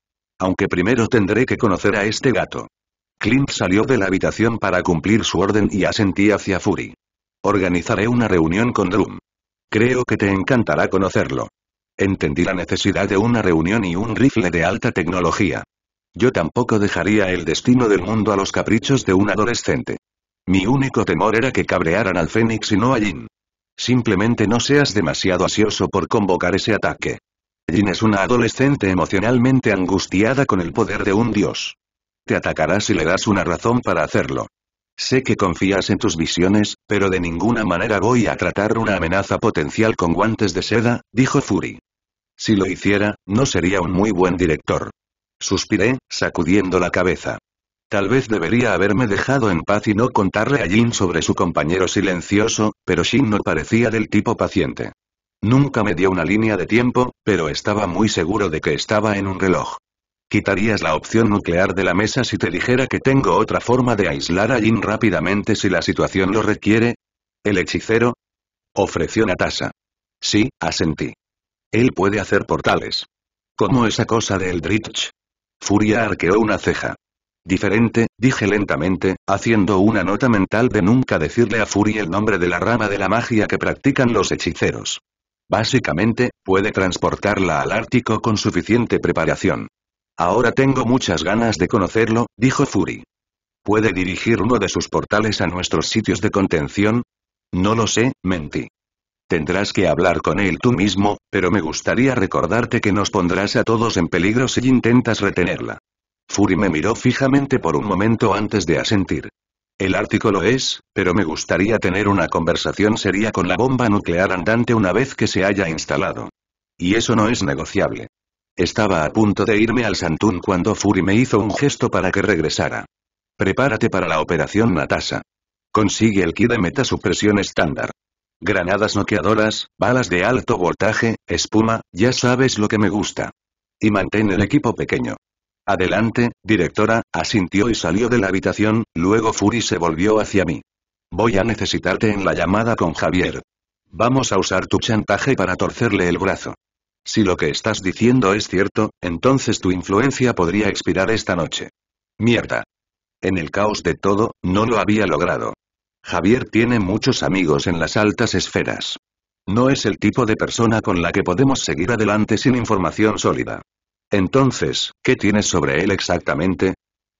Aunque primero tendré que conocer a este gato. Clint salió de la habitación para cumplir su orden y asentí hacia Fury. Organizaré una reunión con Drum. Creo que te encantará conocerlo. Entendí la necesidad de una reunión y un rifle de alta tecnología. Yo tampoco dejaría el destino del mundo a los caprichos de un adolescente. Mi único temor era que cabrearan al Fénix y no a Jin. Simplemente no seas demasiado ansioso por convocar ese ataque. Jin es una adolescente emocionalmente angustiada con el poder de un dios. Te atacará si le das una razón para hacerlo. Sé que confías en tus visiones, pero de ninguna manera voy a tratar una amenaza potencial con guantes de seda, dijo Fury. Si lo hiciera, no sería un muy buen director. Suspiré, sacudiendo la cabeza. Tal vez debería haberme dejado en paz y no contarle a Jin sobre su compañero silencioso, pero Shin no parecía del tipo paciente. Nunca me dio una línea de tiempo, pero estaba muy seguro de que estaba en un reloj. ¿Quitarías la opción nuclear de la mesa si te dijera que tengo otra forma de aislar a Jin rápidamente si la situación lo requiere? ¿El hechicero? Ofreció Natasha. Sí, asentí. Él puede hacer portales. ¿Cómo esa cosa del Dritch. Furia arqueó una ceja. Diferente, dije lentamente, haciendo una nota mental de nunca decirle a Fury el nombre de la rama de la magia que practican los hechiceros. Básicamente, puede transportarla al Ártico con suficiente preparación. Ahora tengo muchas ganas de conocerlo, dijo Fury. ¿Puede dirigir uno de sus portales a nuestros sitios de contención? No lo sé, mentí. Tendrás que hablar con él tú mismo, pero me gustaría recordarte que nos pondrás a todos en peligro si intentas retenerla. Fury me miró fijamente por un momento antes de asentir. El artículo lo es, pero me gustaría tener una conversación seria con la bomba nuclear andante una vez que se haya instalado. Y eso no es negociable. Estaba a punto de irme al Santún cuando Fury me hizo un gesto para que regresara. Prepárate para la operación Natasa. Consigue el kit de metasupresión estándar. Granadas noqueadoras, balas de alto voltaje, espuma, ya sabes lo que me gusta. Y mantén el equipo pequeño. Adelante, directora, asintió y salió de la habitación, luego Fury se volvió hacia mí. Voy a necesitarte en la llamada con Javier. Vamos a usar tu chantaje para torcerle el brazo. Si lo que estás diciendo es cierto, entonces tu influencia podría expirar esta noche. Mierda. En el caos de todo, no lo había logrado. Javier tiene muchos amigos en las altas esferas. No es el tipo de persona con la que podemos seguir adelante sin información sólida. Entonces, ¿qué tienes sobre él exactamente?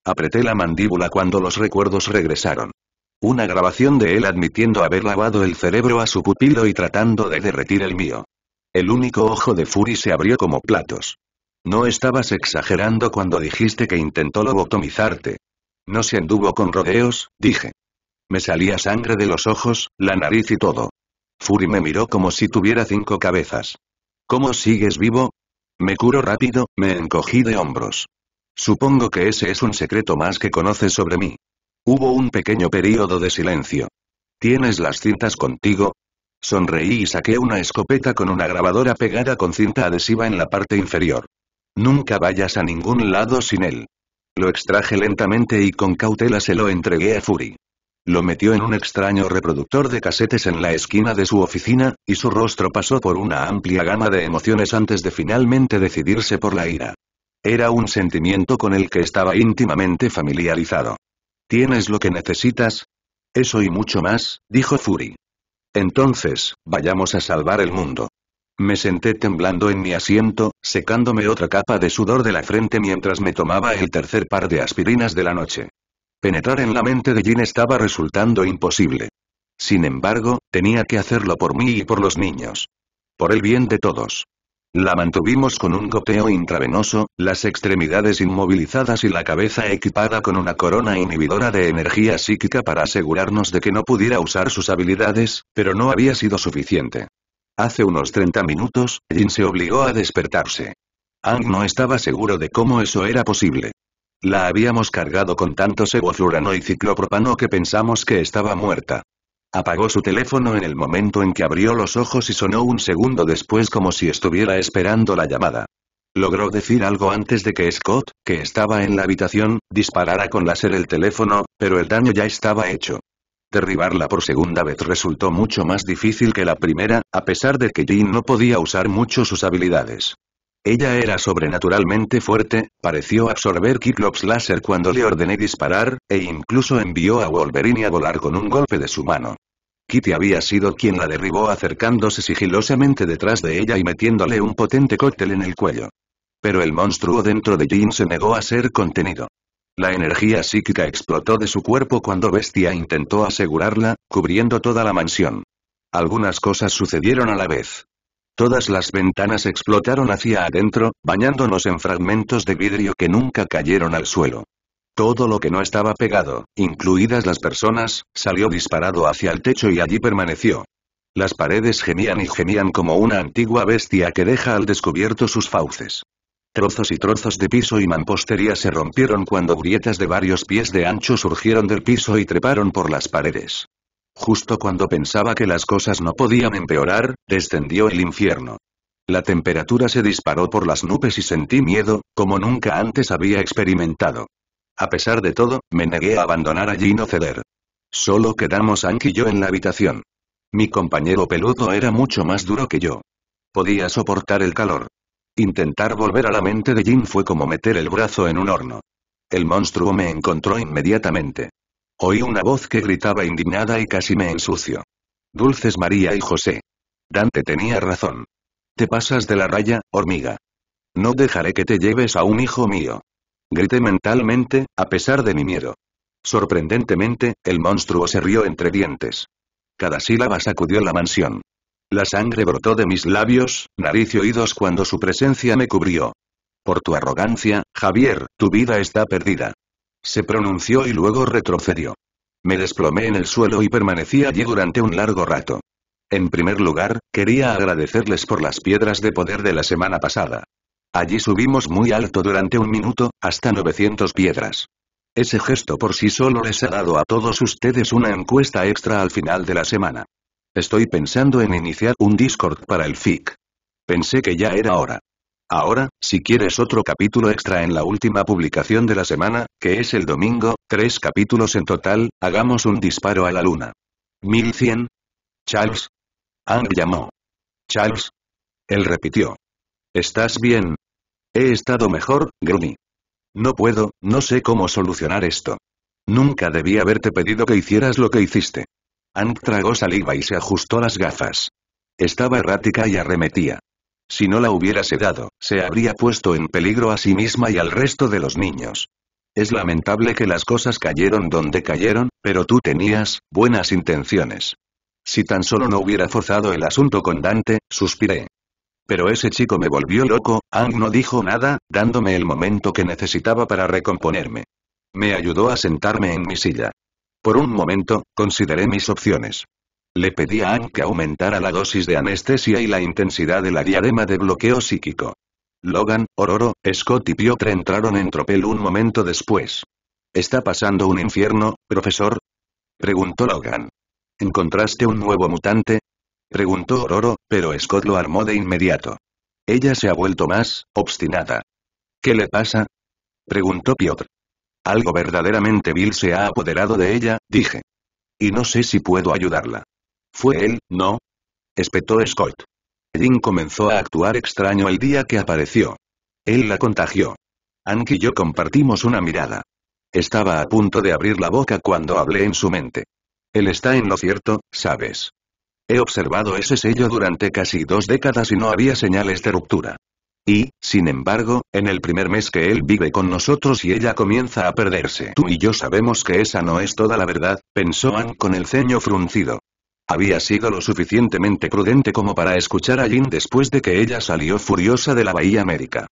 Apreté la mandíbula cuando los recuerdos regresaron. Una grabación de él admitiendo haber lavado el cerebro a su pupilo y tratando de derretir el mío. El único ojo de Fury se abrió como platos. No estabas exagerando cuando dijiste que intentó lobotomizarte. No se anduvo con rodeos, dije. Me salía sangre de los ojos, la nariz y todo. Fury me miró como si tuviera cinco cabezas. ¿Cómo sigues vivo? Me curo rápido, me encogí de hombros. Supongo que ese es un secreto más que conoces sobre mí. Hubo un pequeño período de silencio. ¿Tienes las cintas contigo? Sonreí y saqué una escopeta con una grabadora pegada con cinta adhesiva en la parte inferior. Nunca vayas a ningún lado sin él. Lo extraje lentamente y con cautela se lo entregué a Fury. Lo metió en un extraño reproductor de casetes en la esquina de su oficina, y su rostro pasó por una amplia gama de emociones antes de finalmente decidirse por la ira. Era un sentimiento con el que estaba íntimamente familiarizado. ¿Tienes lo que necesitas? Eso y mucho más, dijo Fury. Entonces, vayamos a salvar el mundo. Me senté temblando en mi asiento, secándome otra capa de sudor de la frente mientras me tomaba el tercer par de aspirinas de la noche. Penetrar en la mente de Jin estaba resultando imposible. Sin embargo, tenía que hacerlo por mí y por los niños. Por el bien de todos. La mantuvimos con un goteo intravenoso, las extremidades inmovilizadas y la cabeza equipada con una corona inhibidora de energía psíquica para asegurarnos de que no pudiera usar sus habilidades, pero no había sido suficiente. Hace unos 30 minutos, Jin se obligó a despertarse. Ang no estaba seguro de cómo eso era posible. La habíamos cargado con tanto sebozurano y ciclopropano que pensamos que estaba muerta. Apagó su teléfono en el momento en que abrió los ojos y sonó un segundo después como si estuviera esperando la llamada. Logró decir algo antes de que Scott, que estaba en la habitación, disparara con láser el teléfono, pero el daño ya estaba hecho. Derribarla por segunda vez resultó mucho más difícil que la primera, a pesar de que Jean no podía usar mucho sus habilidades. Ella era sobrenaturalmente fuerte, pareció absorber Kiklops Láser cuando le ordené disparar, e incluso envió a Wolverine a volar con un golpe de su mano. Kitty había sido quien la derribó acercándose sigilosamente detrás de ella y metiéndole un potente cóctel en el cuello. Pero el monstruo dentro de Jean se negó a ser contenido. La energía psíquica explotó de su cuerpo cuando Bestia intentó asegurarla, cubriendo toda la mansión. Algunas cosas sucedieron a la vez. Todas las ventanas explotaron hacia adentro, bañándonos en fragmentos de vidrio que nunca cayeron al suelo. Todo lo que no estaba pegado, incluidas las personas, salió disparado hacia el techo y allí permaneció. Las paredes gemían y gemían como una antigua bestia que deja al descubierto sus fauces. Trozos y trozos de piso y mampostería se rompieron cuando grietas de varios pies de ancho surgieron del piso y treparon por las paredes. Justo cuando pensaba que las cosas no podían empeorar, descendió el infierno. La temperatura se disparó por las nubes y sentí miedo, como nunca antes había experimentado. A pesar de todo, me negué a abandonar allí y no ceder. Solo quedamos Anki y yo en la habitación. Mi compañero peludo era mucho más duro que yo. Podía soportar el calor. Intentar volver a la mente de Jin fue como meter el brazo en un horno. El monstruo me encontró inmediatamente. Oí una voz que gritaba indignada y casi me ensucio. Dulces María y José. Dante tenía razón. Te pasas de la raya, hormiga. No dejaré que te lleves a un hijo mío. Grité mentalmente, a pesar de mi miedo. Sorprendentemente, el monstruo se rió entre dientes. Cada sílaba sacudió la mansión. La sangre brotó de mis labios, nariz y oídos cuando su presencia me cubrió. Por tu arrogancia, Javier, tu vida está perdida. Se pronunció y luego retrocedió. Me desplomé en el suelo y permanecí allí durante un largo rato. En primer lugar, quería agradecerles por las piedras de poder de la semana pasada. Allí subimos muy alto durante un minuto, hasta 900 piedras. Ese gesto por sí solo les ha dado a todos ustedes una encuesta extra al final de la semana. Estoy pensando en iniciar un Discord para el FIC. Pensé que ya era hora. Ahora, si quieres otro capítulo extra en la última publicación de la semana, que es el domingo, tres capítulos en total, hagamos un disparo a la luna. 1100. Charles. Ang llamó. Charles. Él repitió. ¿Estás bien? He estado mejor, Grumi. No puedo, no sé cómo solucionar esto. Nunca debí haberte pedido que hicieras lo que hiciste. Ang tragó saliva y se ajustó las gafas. Estaba errática y arremetía. Si no la hubiera sedado, se habría puesto en peligro a sí misma y al resto de los niños. Es lamentable que las cosas cayeron donde cayeron, pero tú tenías buenas intenciones. Si tan solo no hubiera forzado el asunto con Dante, suspiré. Pero ese chico me volvió loco, Ang no dijo nada, dándome el momento que necesitaba para recomponerme. Me ayudó a sentarme en mi silla. Por un momento, consideré mis opciones. Le pedía a Hank que aumentara la dosis de anestesia y la intensidad de la diadema de bloqueo psíquico. Logan, Ororo, Scott y Piotr entraron en tropel un momento después. ¿Está pasando un infierno, profesor? Preguntó Logan. ¿Encontraste un nuevo mutante? Preguntó Ororo, pero Scott lo armó de inmediato. Ella se ha vuelto más, obstinada. ¿Qué le pasa? Preguntó Piotr. Algo verdaderamente vil se ha apoderado de ella, dije. Y no sé si puedo ayudarla. ¿Fue él, no? espetó Scott. Jin comenzó a actuar extraño el día que apareció. Él la contagió. Ank y yo compartimos una mirada. Estaba a punto de abrir la boca cuando hablé en su mente. Él está en lo cierto, ¿sabes? He observado ese sello durante casi dos décadas y no había señales de ruptura. Y, sin embargo, en el primer mes que él vive con nosotros y ella comienza a perderse. Tú y yo sabemos que esa no es toda la verdad, pensó Ann con el ceño fruncido. Había sido lo suficientemente prudente como para escuchar a Jin después de que ella salió furiosa de la Bahía América.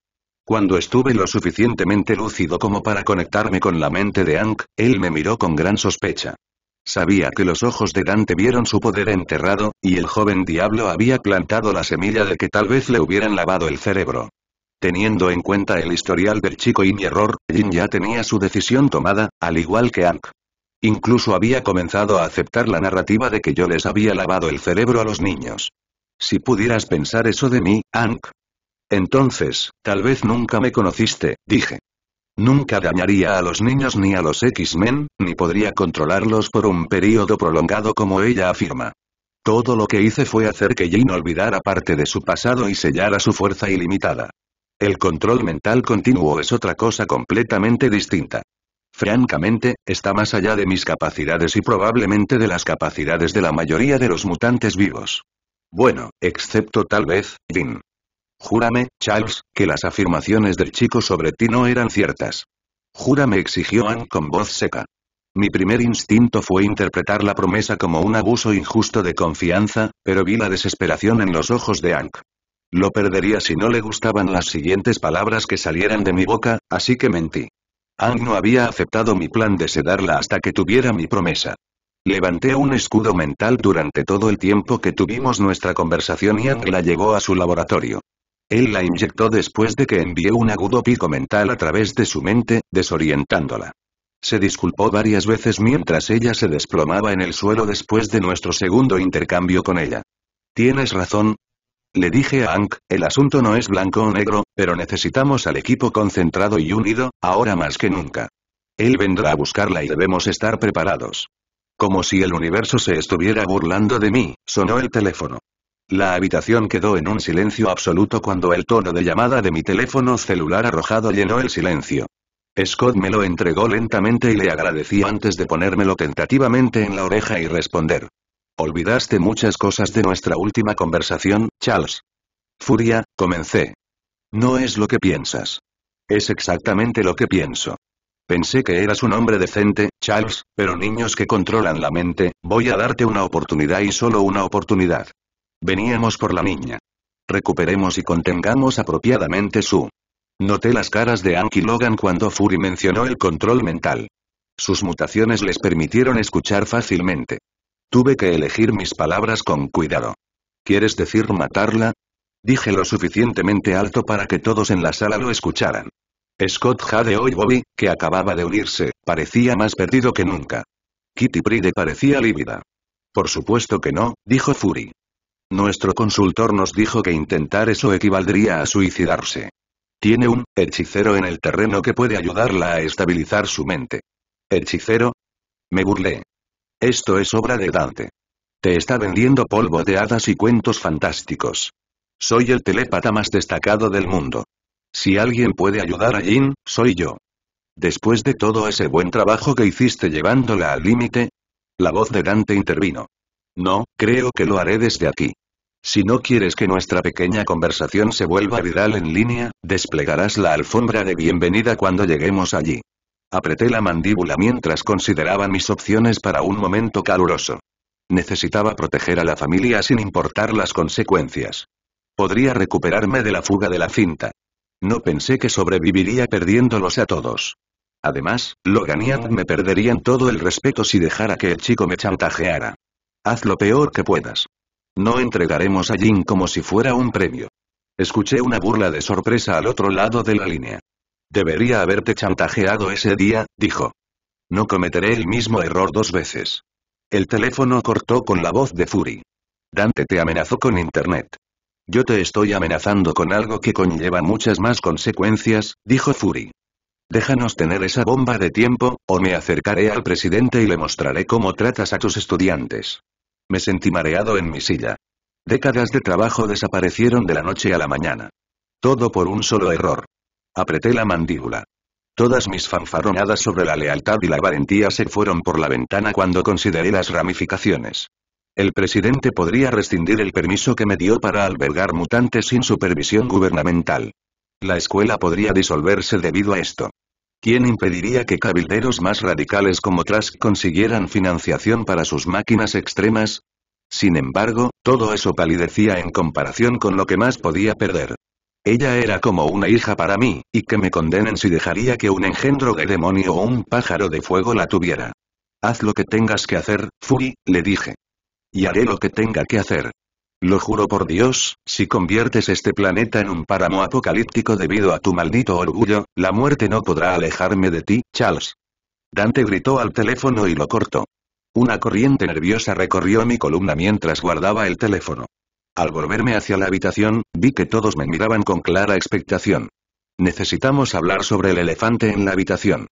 Cuando estuve lo suficientemente lúcido como para conectarme con la mente de Ank, él me miró con gran sospecha. Sabía que los ojos de Dante vieron su poder enterrado, y el joven diablo había plantado la semilla de que tal vez le hubieran lavado el cerebro. Teniendo en cuenta el historial del chico y mi error, Jin ya tenía su decisión tomada, al igual que Ank. Incluso había comenzado a aceptar la narrativa de que yo les había lavado el cerebro a los niños. Si pudieras pensar eso de mí, Hank. Entonces, tal vez nunca me conociste, dije. Nunca dañaría a los niños ni a los X-Men, ni podría controlarlos por un período prolongado como ella afirma. Todo lo que hice fue hacer que Jane olvidara parte de su pasado y sellara su fuerza ilimitada. El control mental continuo es otra cosa completamente distinta. Francamente, está más allá de mis capacidades y probablemente de las capacidades de la mayoría de los mutantes vivos. Bueno, excepto tal vez, Dean. Júrame, Charles, que las afirmaciones del chico sobre ti no eran ciertas. Júrame exigió Anne con voz seca. Mi primer instinto fue interpretar la promesa como un abuso injusto de confianza, pero vi la desesperación en los ojos de Hank. Lo perdería si no le gustaban las siguientes palabras que salieran de mi boca, así que mentí. Ang no había aceptado mi plan de sedarla hasta que tuviera mi promesa. Levanté un escudo mental durante todo el tiempo que tuvimos nuestra conversación y Ang la llevó a su laboratorio. Él la inyectó después de que envié un agudo pico mental a través de su mente, desorientándola. Se disculpó varias veces mientras ella se desplomaba en el suelo después de nuestro segundo intercambio con ella. Tienes razón, le dije a Hank, el asunto no es blanco o negro, pero necesitamos al equipo concentrado y unido, ahora más que nunca. Él vendrá a buscarla y debemos estar preparados. Como si el universo se estuviera burlando de mí, sonó el teléfono. La habitación quedó en un silencio absoluto cuando el tono de llamada de mi teléfono celular arrojado llenó el silencio. Scott me lo entregó lentamente y le agradecí antes de ponérmelo tentativamente en la oreja y responder. Olvidaste muchas cosas de nuestra última conversación, Charles. Furia, comencé. No es lo que piensas. Es exactamente lo que pienso. Pensé que eras un hombre decente, Charles, pero niños que controlan la mente, voy a darte una oportunidad y solo una oportunidad. Veníamos por la niña. Recuperemos y contengamos apropiadamente su. Noté las caras de Anki Logan cuando Fury mencionó el control mental. Sus mutaciones les permitieron escuchar fácilmente. Tuve que elegir mis palabras con cuidado. ¿Quieres decir matarla? Dije lo suficientemente alto para que todos en la sala lo escucharan. Scott Hade Hoy Bobby, que acababa de unirse, parecía más perdido que nunca. Kitty Pride parecía lívida. Por supuesto que no, dijo Fury. Nuestro consultor nos dijo que intentar eso equivaldría a suicidarse. Tiene un hechicero en el terreno que puede ayudarla a estabilizar su mente. ¿Hechicero? Me burlé. Esto es obra de Dante. Te está vendiendo polvo de hadas y cuentos fantásticos. Soy el telépata más destacado del mundo. Si alguien puede ayudar a Jin, soy yo. Después de todo ese buen trabajo que hiciste llevándola al límite, la voz de Dante intervino. No, creo que lo haré desde aquí. Si no quieres que nuestra pequeña conversación se vuelva viral en línea, desplegarás la alfombra de bienvenida cuando lleguemos allí. Apreté la mandíbula mientras consideraba mis opciones para un momento caluroso. Necesitaba proteger a la familia sin importar las consecuencias. Podría recuperarme de la fuga de la cinta. No pensé que sobreviviría perdiéndolos a todos. Además, Logan y me perderían todo el respeto si dejara que el chico me chantajeara. Haz lo peor que puedas. No entregaremos a Jin como si fuera un premio. Escuché una burla de sorpresa al otro lado de la línea. Debería haberte chantajeado ese día, dijo. No cometeré el mismo error dos veces. El teléfono cortó con la voz de Fury. Dante te amenazó con Internet. Yo te estoy amenazando con algo que conlleva muchas más consecuencias, dijo Fury. Déjanos tener esa bomba de tiempo, o me acercaré al presidente y le mostraré cómo tratas a tus estudiantes. Me sentí mareado en mi silla. Décadas de trabajo desaparecieron de la noche a la mañana. Todo por un solo error. Apreté la mandíbula. Todas mis fanfarronadas sobre la lealtad y la valentía se fueron por la ventana cuando consideré las ramificaciones. El presidente podría rescindir el permiso que me dio para albergar mutantes sin supervisión gubernamental. La escuela podría disolverse debido a esto. ¿Quién impediría que cabilderos más radicales como Trask consiguieran financiación para sus máquinas extremas? Sin embargo, todo eso palidecía en comparación con lo que más podía perder. Ella era como una hija para mí, y que me condenen si dejaría que un engendro de demonio o un pájaro de fuego la tuviera. Haz lo que tengas que hacer, Fury, le dije. Y haré lo que tenga que hacer. Lo juro por Dios, si conviertes este planeta en un páramo apocalíptico debido a tu maldito orgullo, la muerte no podrá alejarme de ti, Charles. Dante gritó al teléfono y lo cortó. Una corriente nerviosa recorrió mi columna mientras guardaba el teléfono. Al volverme hacia la habitación, vi que todos me miraban con clara expectación. Necesitamos hablar sobre el elefante en la habitación.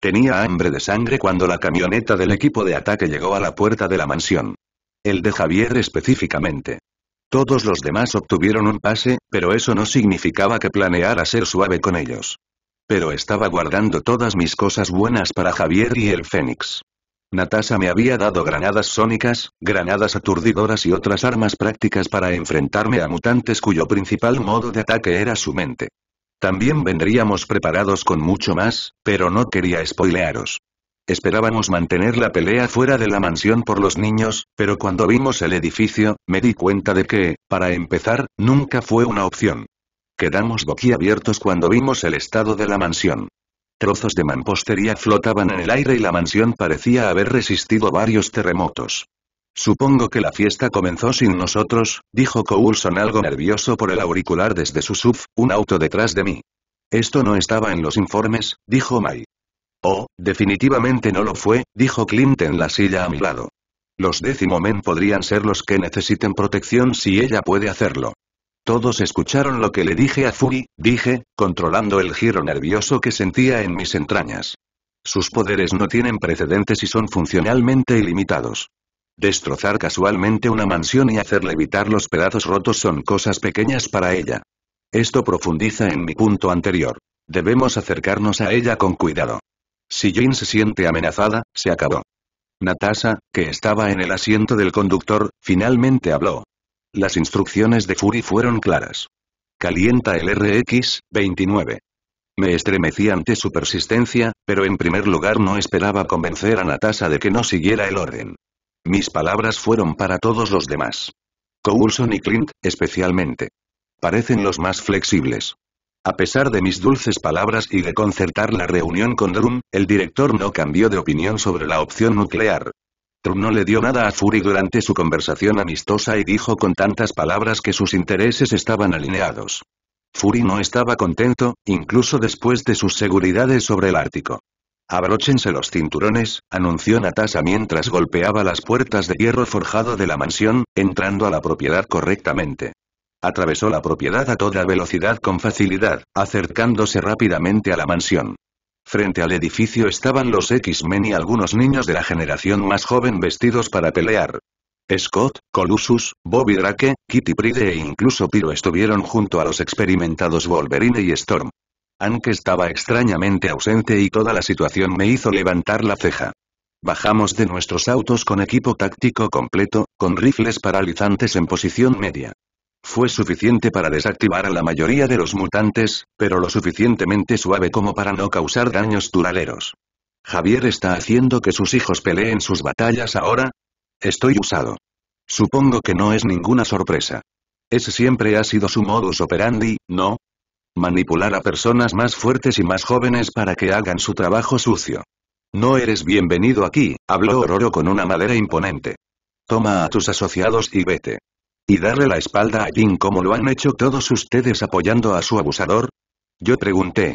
Tenía hambre de sangre cuando la camioneta del equipo de ataque llegó a la puerta de la mansión. El de Javier específicamente. Todos los demás obtuvieron un pase, pero eso no significaba que planeara ser suave con ellos. Pero estaba guardando todas mis cosas buenas para Javier y el Fénix. Natasha me había dado granadas sónicas, granadas aturdidoras y otras armas prácticas para enfrentarme a mutantes cuyo principal modo de ataque era su mente. También vendríamos preparados con mucho más, pero no quería spoilearos. Esperábamos mantener la pelea fuera de la mansión por los niños, pero cuando vimos el edificio, me di cuenta de que, para empezar, nunca fue una opción. Quedamos boquiabiertos cuando vimos el estado de la mansión. Trozos de mampostería flotaban en el aire y la mansión parecía haber resistido varios terremotos. Supongo que la fiesta comenzó sin nosotros, dijo Coulson algo nervioso por el auricular desde su SUV, un auto detrás de mí. Esto no estaba en los informes, dijo May. Oh, definitivamente no lo fue, dijo Clint en la silla a mi lado. Los décimo men podrían ser los que necesiten protección si ella puede hacerlo. Todos escucharon lo que le dije a Furi, dije, controlando el giro nervioso que sentía en mis entrañas. Sus poderes no tienen precedentes y son funcionalmente ilimitados. Destrozar casualmente una mansión y hacer evitar los pedazos rotos son cosas pequeñas para ella. Esto profundiza en mi punto anterior. Debemos acercarnos a ella con cuidado. Si Jin se siente amenazada, se acabó. Natasha, que estaba en el asiento del conductor, finalmente habló. Las instrucciones de Fury fueron claras. Calienta el RX-29. Me estremecí ante su persistencia, pero en primer lugar no esperaba convencer a Natasha de que no siguiera el orden. Mis palabras fueron para todos los demás. Coulson y Clint, especialmente. Parecen los más flexibles. A pesar de mis dulces palabras y de concertar la reunión con Drum, el director no cambió de opinión sobre la opción nuclear. Trump no le dio nada a Fury durante su conversación amistosa y dijo con tantas palabras que sus intereses estaban alineados. Fury no estaba contento, incluso después de sus seguridades sobre el Ártico. Abróchense los cinturones, anunció Natasha mientras golpeaba las puertas de hierro forjado de la mansión, entrando a la propiedad correctamente. Atravesó la propiedad a toda velocidad con facilidad, acercándose rápidamente a la mansión. Frente al edificio estaban los X-Men y algunos niños de la generación más joven vestidos para pelear. Scott, Colossus, Bobby Drake, Kitty Pride e incluso Piro estuvieron junto a los experimentados Wolverine y Storm. Aunque estaba extrañamente ausente y toda la situación me hizo levantar la ceja. Bajamos de nuestros autos con equipo táctico completo, con rifles paralizantes en posición media. Fue suficiente para desactivar a la mayoría de los mutantes, pero lo suficientemente suave como para no causar daños duraderos. ¿Javier está haciendo que sus hijos peleen sus batallas ahora? Estoy usado. Supongo que no es ninguna sorpresa. Ese siempre ha sido su modus operandi, ¿no? Manipular a personas más fuertes y más jóvenes para que hagan su trabajo sucio. No eres bienvenido aquí, habló Ororo con una madera imponente. Toma a tus asociados y vete. ¿Y darle la espalda a Jin como lo han hecho todos ustedes apoyando a su abusador? Yo pregunté.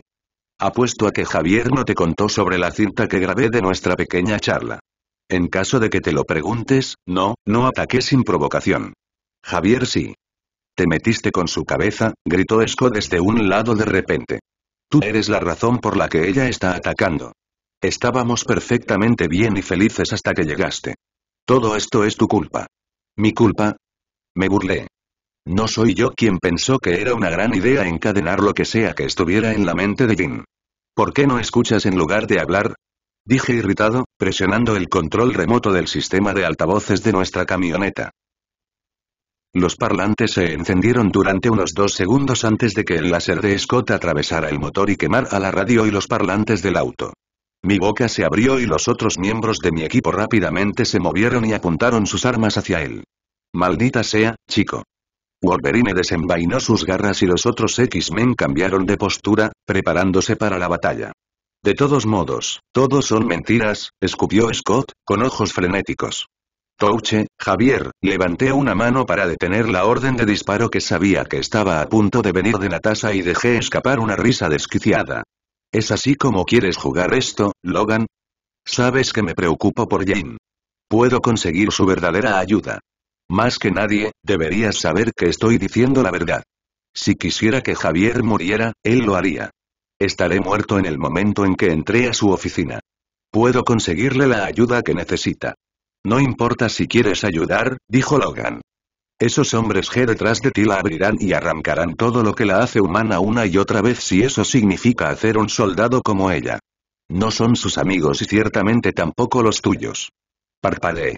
Apuesto a que Javier no te contó sobre la cinta que grabé de nuestra pequeña charla. En caso de que te lo preguntes, no, no ataqué sin provocación. Javier sí. Te metiste con su cabeza, gritó esco desde un lado de repente. Tú eres la razón por la que ella está atacando. Estábamos perfectamente bien y felices hasta que llegaste. Todo esto es tu culpa. ¿Mi culpa? Me burlé. No soy yo quien pensó que era una gran idea encadenar lo que sea que estuviera en la mente de Jin. ¿Por qué no escuchas en lugar de hablar? Dije irritado, presionando el control remoto del sistema de altavoces de nuestra camioneta. Los parlantes se encendieron durante unos dos segundos antes de que el láser de Scott atravesara el motor y quemara la radio y los parlantes del auto. Mi boca se abrió y los otros miembros de mi equipo rápidamente se movieron y apuntaron sus armas hacia él. Maldita sea, chico. Wolverine desenvainó sus garras y los otros X-Men cambiaron de postura, preparándose para la batalla. De todos modos, todos son mentiras, escupió Scott, con ojos frenéticos. Touche, Javier, levanté una mano para detener la orden de disparo que sabía que estaba a punto de venir de Natasha y dejé escapar una risa desquiciada. ¿Es así como quieres jugar esto, Logan? Sabes que me preocupo por Jane. Puedo conseguir su verdadera ayuda. Más que nadie, deberías saber que estoy diciendo la verdad. Si quisiera que Javier muriera, él lo haría. Estaré muerto en el momento en que entré a su oficina. Puedo conseguirle la ayuda que necesita. No importa si quieres ayudar, dijo Logan. Esos hombres G detrás de ti la abrirán y arrancarán todo lo que la hace humana una y otra vez si eso significa hacer un soldado como ella. No son sus amigos y ciertamente tampoco los tuyos. Parpadeé.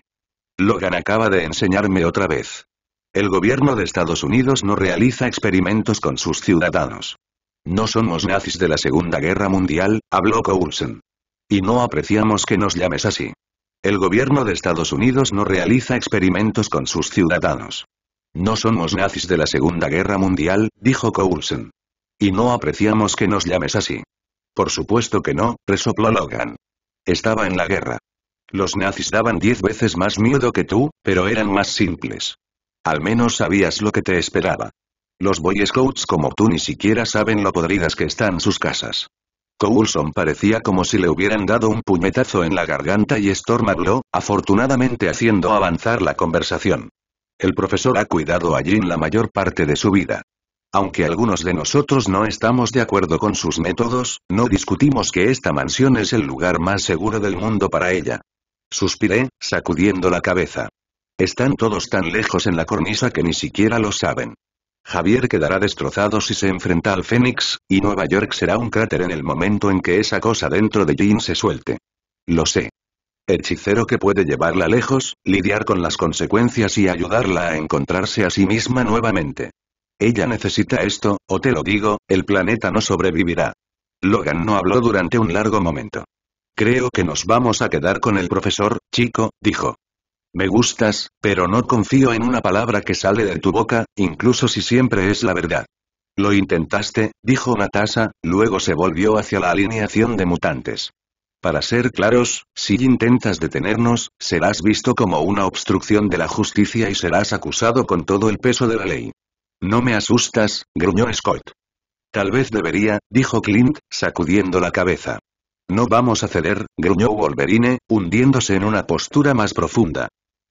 Logan acaba de enseñarme otra vez. El gobierno de Estados Unidos no realiza experimentos con sus ciudadanos. No somos nazis de la Segunda Guerra Mundial, habló Coulson. Y no apreciamos que nos llames así. El gobierno de Estados Unidos no realiza experimentos con sus ciudadanos. No somos nazis de la Segunda Guerra Mundial, dijo Coulson. Y no apreciamos que nos llames así. Por supuesto que no, resopló Logan. Estaba en la guerra. Los nazis daban diez veces más miedo que tú, pero eran más simples. Al menos sabías lo que te esperaba. Los Boy Scouts como tú ni siquiera saben lo podridas que están sus casas. Coulson parecía como si le hubieran dado un puñetazo en la garganta y Storm habló, afortunadamente haciendo avanzar la conversación. El profesor ha cuidado a Jin la mayor parte de su vida. Aunque algunos de nosotros no estamos de acuerdo con sus métodos, no discutimos que esta mansión es el lugar más seguro del mundo para ella. Suspiré, sacudiendo la cabeza. Están todos tan lejos en la cornisa que ni siquiera lo saben. Javier quedará destrozado si se enfrenta al Fénix, y Nueva York será un cráter en el momento en que esa cosa dentro de Jean se suelte. Lo sé. Hechicero que puede llevarla lejos, lidiar con las consecuencias y ayudarla a encontrarse a sí misma nuevamente. Ella necesita esto, o te lo digo, el planeta no sobrevivirá. Logan no habló durante un largo momento. Creo que nos vamos a quedar con el profesor, chico, dijo. Me gustas, pero no confío en una palabra que sale de tu boca, incluso si siempre es la verdad. Lo intentaste, dijo Natasha, luego se volvió hacia la alineación de mutantes. Para ser claros, si intentas detenernos, serás visto como una obstrucción de la justicia y serás acusado con todo el peso de la ley. No me asustas, gruñó Scott. Tal vez debería, dijo Clint, sacudiendo la cabeza. No vamos a ceder, gruñó Wolverine, hundiéndose en una postura más profunda.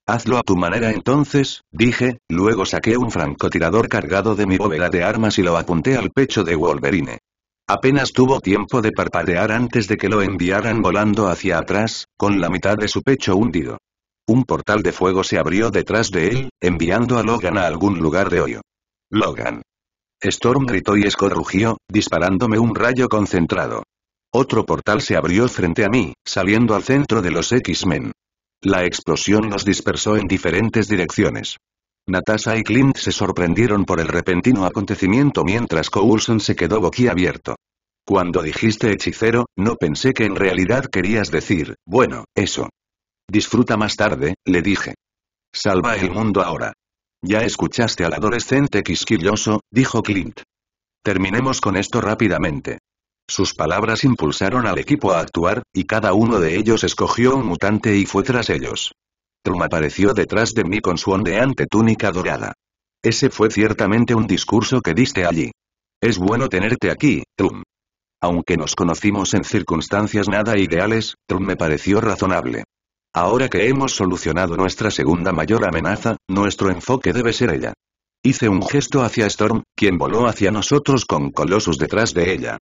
Hazlo a tu manera entonces, dije, luego saqué un francotirador cargado de mi bóveda de armas y lo apunté al pecho de Wolverine. Apenas tuvo tiempo de parpadear antes de que lo enviaran volando hacia atrás, con la mitad de su pecho hundido. Un portal de fuego se abrió detrás de él, enviando a Logan a algún lugar de hoyo. Logan. Storm gritó y escorrugió, disparándome un rayo concentrado. Otro portal se abrió frente a mí, saliendo al centro de los X-Men. La explosión los dispersó en diferentes direcciones. Natasha y Clint se sorprendieron por el repentino acontecimiento mientras Coulson se quedó boquiabierto. Cuando dijiste hechicero, no pensé que en realidad querías decir, bueno, eso. Disfruta más tarde, le dije. Salva el mundo ahora. Ya escuchaste al adolescente quisquilloso, dijo Clint. Terminemos con esto rápidamente. Sus palabras impulsaron al equipo a actuar, y cada uno de ellos escogió un mutante y fue tras ellos. Trum apareció detrás de mí con su ondeante túnica dorada. Ese fue ciertamente un discurso que diste allí. Es bueno tenerte aquí, Trum. Aunque nos conocimos en circunstancias nada ideales, Trum me pareció razonable. Ahora que hemos solucionado nuestra segunda mayor amenaza, nuestro enfoque debe ser ella. Hice un gesto hacia Storm, quien voló hacia nosotros con Colossus detrás de ella.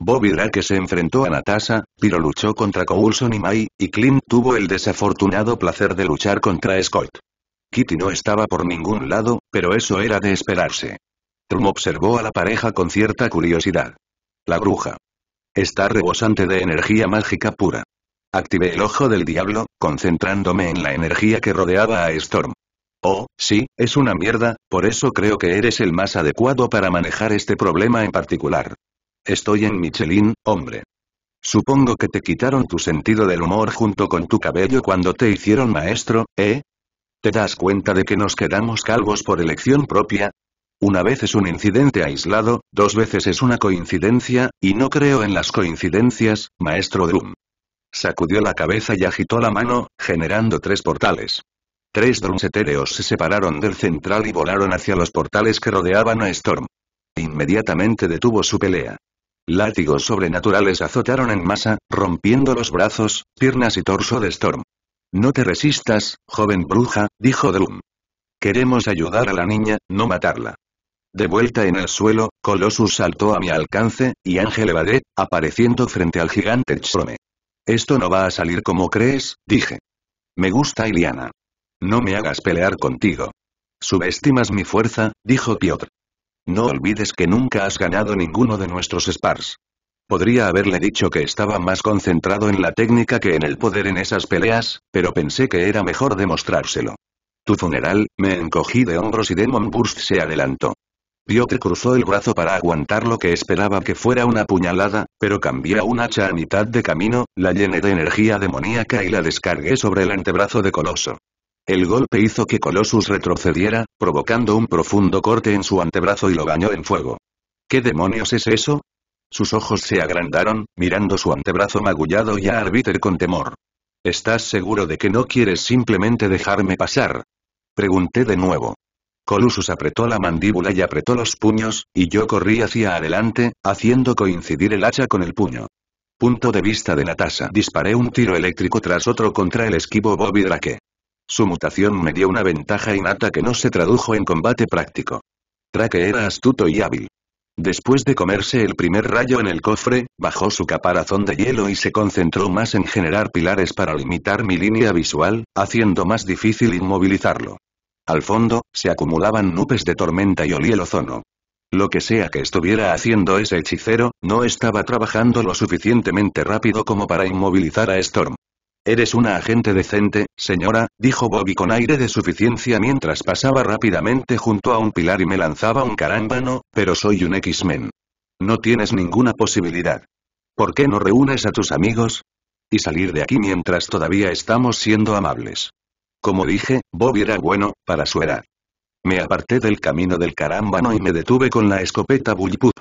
Bobby Drake se enfrentó a Natasha, pero luchó contra Coulson y May, y Clint tuvo el desafortunado placer de luchar contra Scott. Kitty no estaba por ningún lado, pero eso era de esperarse. Trum observó a la pareja con cierta curiosidad. La bruja. Está rebosante de energía mágica pura. Activé el ojo del diablo, concentrándome en la energía que rodeaba a Storm. Oh, sí, es una mierda, por eso creo que eres el más adecuado para manejar este problema en particular. Estoy en Michelin, hombre. Supongo que te quitaron tu sentido del humor junto con tu cabello cuando te hicieron maestro, ¿eh? ¿Te das cuenta de que nos quedamos calvos por elección propia? Una vez es un incidente aislado, dos veces es una coincidencia, y no creo en las coincidencias, maestro Drum. Sacudió la cabeza y agitó la mano, generando tres portales. Tres drums etéreos se separaron del central y volaron hacia los portales que rodeaban a Storm. Inmediatamente detuvo su pelea. Látigos sobrenaturales azotaron en masa, rompiendo los brazos, piernas y torso de Storm. No te resistas, joven bruja, dijo Drum. Queremos ayudar a la niña, no matarla. De vuelta en el suelo, Colossus saltó a mi alcance, y Ángel evadé, apareciendo frente al gigante Chrome. Esto no va a salir como crees, dije. Me gusta Iliana. No me hagas pelear contigo. Subestimas mi fuerza, dijo Piotr. No olvides que nunca has ganado ninguno de nuestros spars. Podría haberle dicho que estaba más concentrado en la técnica que en el poder en esas peleas, pero pensé que era mejor demostrárselo. Tu funeral, me encogí de hombros y Demon Burst se adelantó. Piotr cruzó el brazo para aguantar lo que esperaba que fuera una puñalada, pero cambié a un hacha a mitad de camino, la llené de energía demoníaca y la descargué sobre el antebrazo de Coloso. El golpe hizo que Colossus retrocediera, provocando un profundo corte en su antebrazo y lo bañó en fuego. ¿Qué demonios es eso? Sus ojos se agrandaron, mirando su antebrazo magullado y a Arbiter con temor. ¿Estás seguro de que no quieres simplemente dejarme pasar? Pregunté de nuevo. Colossus apretó la mandíbula y apretó los puños, y yo corrí hacia adelante, haciendo coincidir el hacha con el puño. Punto de vista de Natasha. Disparé un tiro eléctrico tras otro contra el esquivo Bobby Drake. Su mutación me dio una ventaja innata que no se tradujo en combate práctico. Traque era astuto y hábil. Después de comerse el primer rayo en el cofre, bajó su caparazón de hielo y se concentró más en generar pilares para limitar mi línea visual, haciendo más difícil inmovilizarlo. Al fondo, se acumulaban nubes de tormenta y olía el ozono. Lo que sea que estuviera haciendo ese hechicero, no estaba trabajando lo suficientemente rápido como para inmovilizar a Storm. Eres una agente decente, señora, dijo Bobby con aire de suficiencia mientras pasaba rápidamente junto a un pilar y me lanzaba un carámbano, pero soy un X-Men. No tienes ninguna posibilidad. ¿Por qué no reúnes a tus amigos? Y salir de aquí mientras todavía estamos siendo amables. Como dije, Bobby era bueno, para su edad. Me aparté del camino del carámbano y me detuve con la escopeta Bullpup.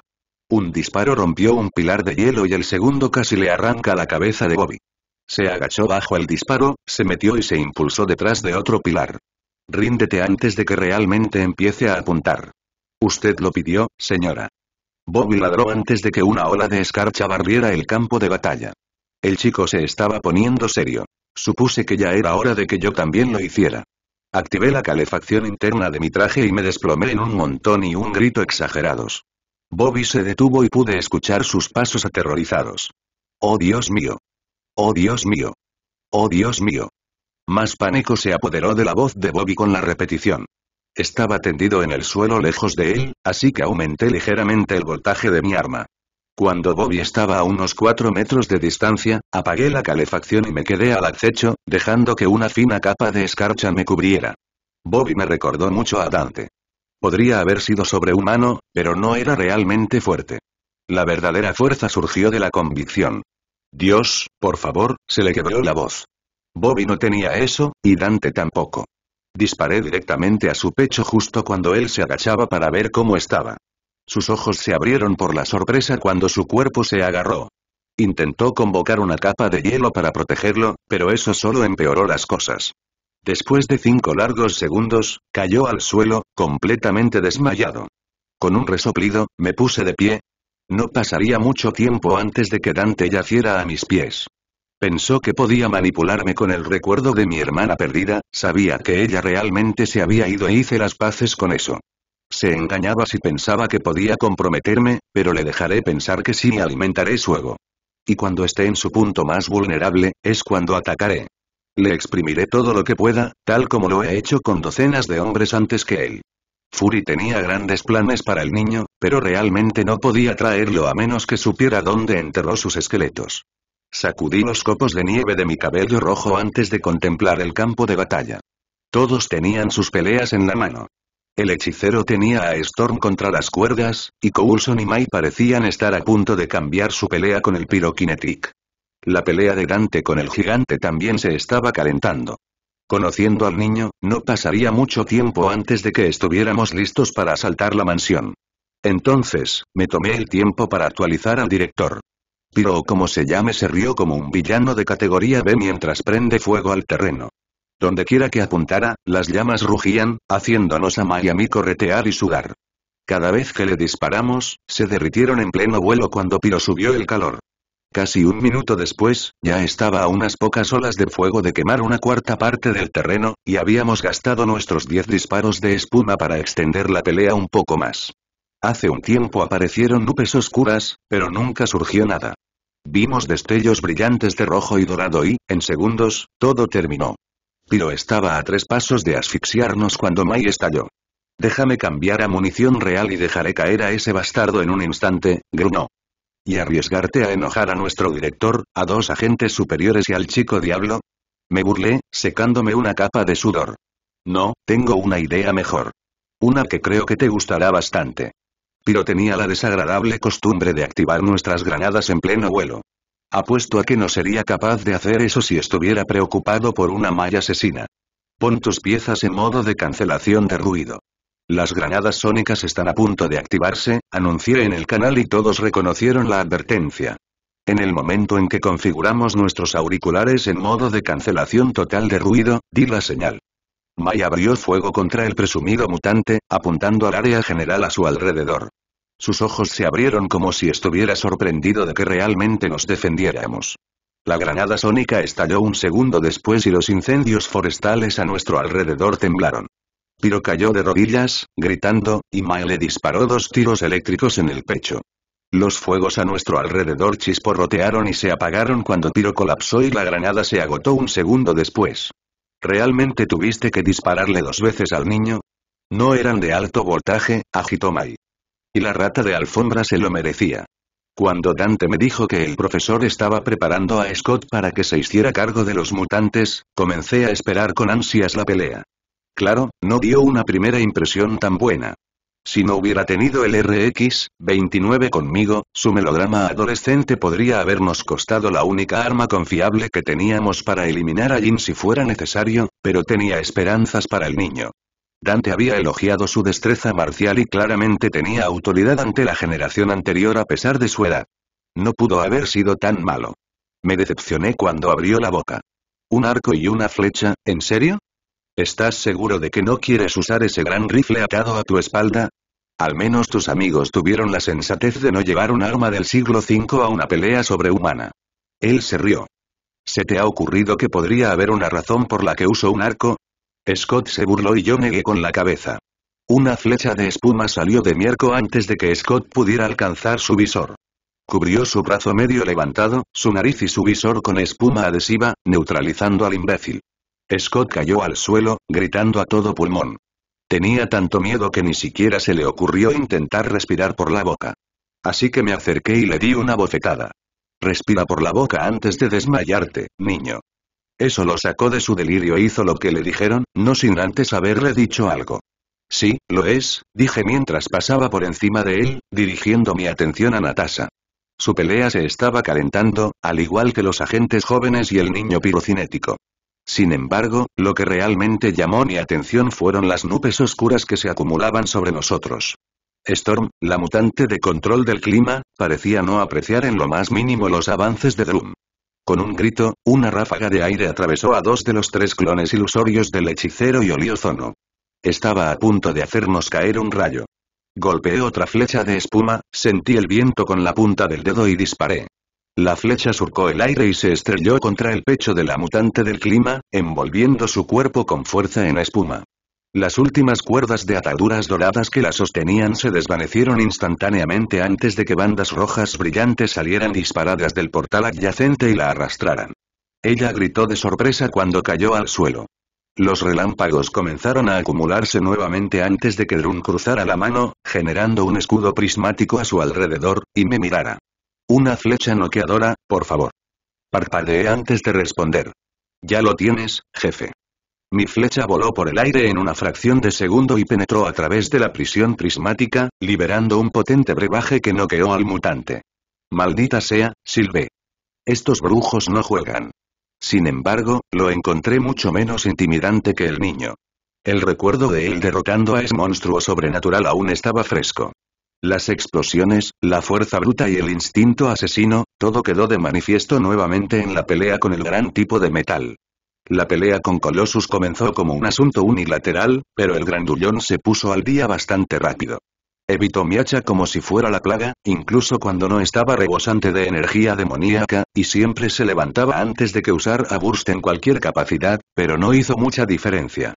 Un disparo rompió un pilar de hielo y el segundo casi le arranca la cabeza de Bobby. Se agachó bajo el disparo, se metió y se impulsó detrás de otro pilar. Ríndete antes de que realmente empiece a apuntar. Usted lo pidió, señora. Bobby ladró antes de que una ola de escarcha barriera el campo de batalla. El chico se estaba poniendo serio. Supuse que ya era hora de que yo también lo hiciera. Activé la calefacción interna de mi traje y me desplomé en un montón y un grito exagerados. Bobby se detuvo y pude escuchar sus pasos aterrorizados. Oh Dios mío. ¡Oh Dios mío! ¡Oh Dios mío! Más pánico se apoderó de la voz de Bobby con la repetición. Estaba tendido en el suelo lejos de él, así que aumenté ligeramente el voltaje de mi arma. Cuando Bobby estaba a unos cuatro metros de distancia, apagué la calefacción y me quedé al acecho, dejando que una fina capa de escarcha me cubriera. Bobby me recordó mucho a Dante. Podría haber sido sobrehumano, pero no era realmente fuerte. La verdadera fuerza surgió de la convicción. Dios, por favor, se le quebró la voz. Bobby no tenía eso, y Dante tampoco. Disparé directamente a su pecho justo cuando él se agachaba para ver cómo estaba. Sus ojos se abrieron por la sorpresa cuando su cuerpo se agarró. Intentó convocar una capa de hielo para protegerlo, pero eso solo empeoró las cosas. Después de cinco largos segundos, cayó al suelo, completamente desmayado. Con un resoplido, me puse de pie, no pasaría mucho tiempo antes de que Dante yaciera a mis pies. Pensó que podía manipularme con el recuerdo de mi hermana perdida, sabía que ella realmente se había ido e hice las paces con eso. Se engañaba si pensaba que podía comprometerme, pero le dejaré pensar que sí y alimentaré su ego. Y cuando esté en su punto más vulnerable, es cuando atacaré. Le exprimiré todo lo que pueda, tal como lo he hecho con docenas de hombres antes que él. Fury tenía grandes planes para el niño, pero realmente no podía traerlo a menos que supiera dónde enterró sus esqueletos. Sacudí los copos de nieve de mi cabello rojo antes de contemplar el campo de batalla. Todos tenían sus peleas en la mano. El hechicero tenía a Storm contra las cuerdas, y Coulson y Mai parecían estar a punto de cambiar su pelea con el pirokinetic. La pelea de Dante con el gigante también se estaba calentando. Conociendo al niño, no pasaría mucho tiempo antes de que estuviéramos listos para asaltar la mansión. Entonces, me tomé el tiempo para actualizar al director. Piro como se llame se rió como un villano de categoría B mientras prende fuego al terreno. Donde quiera que apuntara, las llamas rugían, haciéndonos a Miami corretear y sudar. Cada vez que le disparamos, se derritieron en pleno vuelo cuando Piro subió el calor. Casi un minuto después, ya estaba a unas pocas olas de fuego de quemar una cuarta parte del terreno, y habíamos gastado nuestros diez disparos de espuma para extender la pelea un poco más. Hace un tiempo aparecieron nubes oscuras, pero nunca surgió nada. Vimos destellos brillantes de rojo y dorado y, en segundos, todo terminó. Pero estaba a tres pasos de asfixiarnos cuando Mai estalló. Déjame cambiar a munición real y dejaré caer a ese bastardo en un instante, grunó. ¿Y arriesgarte a enojar a nuestro director, a dos agentes superiores y al chico diablo? Me burlé, secándome una capa de sudor. No, tengo una idea mejor. Una que creo que te gustará bastante pero tenía la desagradable costumbre de activar nuestras granadas en pleno vuelo. Apuesto a que no sería capaz de hacer eso si estuviera preocupado por una malla asesina. Pon tus piezas en modo de cancelación de ruido. Las granadas sónicas están a punto de activarse, anuncié en el canal y todos reconocieron la advertencia. En el momento en que configuramos nuestros auriculares en modo de cancelación total de ruido, di la señal. Mai abrió fuego contra el presumido mutante, apuntando al área general a su alrededor. Sus ojos se abrieron como si estuviera sorprendido de que realmente nos defendiéramos. La granada sónica estalló un segundo después y los incendios forestales a nuestro alrededor temblaron. Piro cayó de rodillas, gritando, y Mai le disparó dos tiros eléctricos en el pecho. Los fuegos a nuestro alrededor chisporrotearon y se apagaron cuando Piro colapsó y la granada se agotó un segundo después. ¿Realmente tuviste que dispararle dos veces al niño? No eran de alto voltaje, agitó Mai. Y la rata de alfombra se lo merecía. Cuando Dante me dijo que el profesor estaba preparando a Scott para que se hiciera cargo de los mutantes, comencé a esperar con ansias la pelea. Claro, no dio una primera impresión tan buena. Si no hubiera tenido el RX-29 conmigo, su melodrama adolescente podría habernos costado la única arma confiable que teníamos para eliminar a Jin si fuera necesario, pero tenía esperanzas para el niño. Dante había elogiado su destreza marcial y claramente tenía autoridad ante la generación anterior a pesar de su edad. No pudo haber sido tan malo. Me decepcioné cuando abrió la boca. ¿Un arco y una flecha, en serio? ¿Estás seguro de que no quieres usar ese gran rifle atado a tu espalda? Al menos tus amigos tuvieron la sensatez de no llevar un arma del siglo V a una pelea sobrehumana. Él se rió. ¿Se te ha ocurrido que podría haber una razón por la que uso un arco? Scott se burló y yo negué con la cabeza. Una flecha de espuma salió de mi arco antes de que Scott pudiera alcanzar su visor. Cubrió su brazo medio levantado, su nariz y su visor con espuma adhesiva, neutralizando al imbécil. Scott cayó al suelo, gritando a todo pulmón. Tenía tanto miedo que ni siquiera se le ocurrió intentar respirar por la boca. Así que me acerqué y le di una bofetada. Respira por la boca antes de desmayarte, niño. Eso lo sacó de su delirio e hizo lo que le dijeron, no sin antes haberle dicho algo. Sí, lo es, dije mientras pasaba por encima de él, dirigiendo mi atención a Natasha. Su pelea se estaba calentando, al igual que los agentes jóvenes y el niño pirocinético. Sin embargo, lo que realmente llamó mi atención fueron las nubes oscuras que se acumulaban sobre nosotros. Storm, la mutante de control del clima, parecía no apreciar en lo más mínimo los avances de Drum. Con un grito, una ráfaga de aire atravesó a dos de los tres clones ilusorios del hechicero y oliozono. Estaba a punto de hacernos caer un rayo. Golpeé otra flecha de espuma, sentí el viento con la punta del dedo y disparé. La flecha surcó el aire y se estrelló contra el pecho de la mutante del clima, envolviendo su cuerpo con fuerza en espuma. Las últimas cuerdas de ataduras doradas que la sostenían se desvanecieron instantáneamente antes de que bandas rojas brillantes salieran disparadas del portal adyacente y la arrastraran. Ella gritó de sorpresa cuando cayó al suelo. Los relámpagos comenzaron a acumularse nuevamente antes de que Drun cruzara la mano, generando un escudo prismático a su alrededor, y me mirara. Una flecha noqueadora, por favor. Parpadeé antes de responder. Ya lo tienes, jefe. Mi flecha voló por el aire en una fracción de segundo y penetró a través de la prisión prismática, liberando un potente brebaje que noqueó al mutante. Maldita sea, Silvé. Estos brujos no juegan. Sin embargo, lo encontré mucho menos intimidante que el niño. El recuerdo de él derrotando a ese monstruo sobrenatural aún estaba fresco. Las explosiones, la fuerza bruta y el instinto asesino, todo quedó de manifiesto nuevamente en la pelea con el gran tipo de metal. La pelea con Colossus comenzó como un asunto unilateral, pero el grandullón se puso al día bastante rápido. Evitó mi hacha como si fuera la plaga, incluso cuando no estaba rebosante de energía demoníaca, y siempre se levantaba antes de que usar a Burst en cualquier capacidad, pero no hizo mucha diferencia.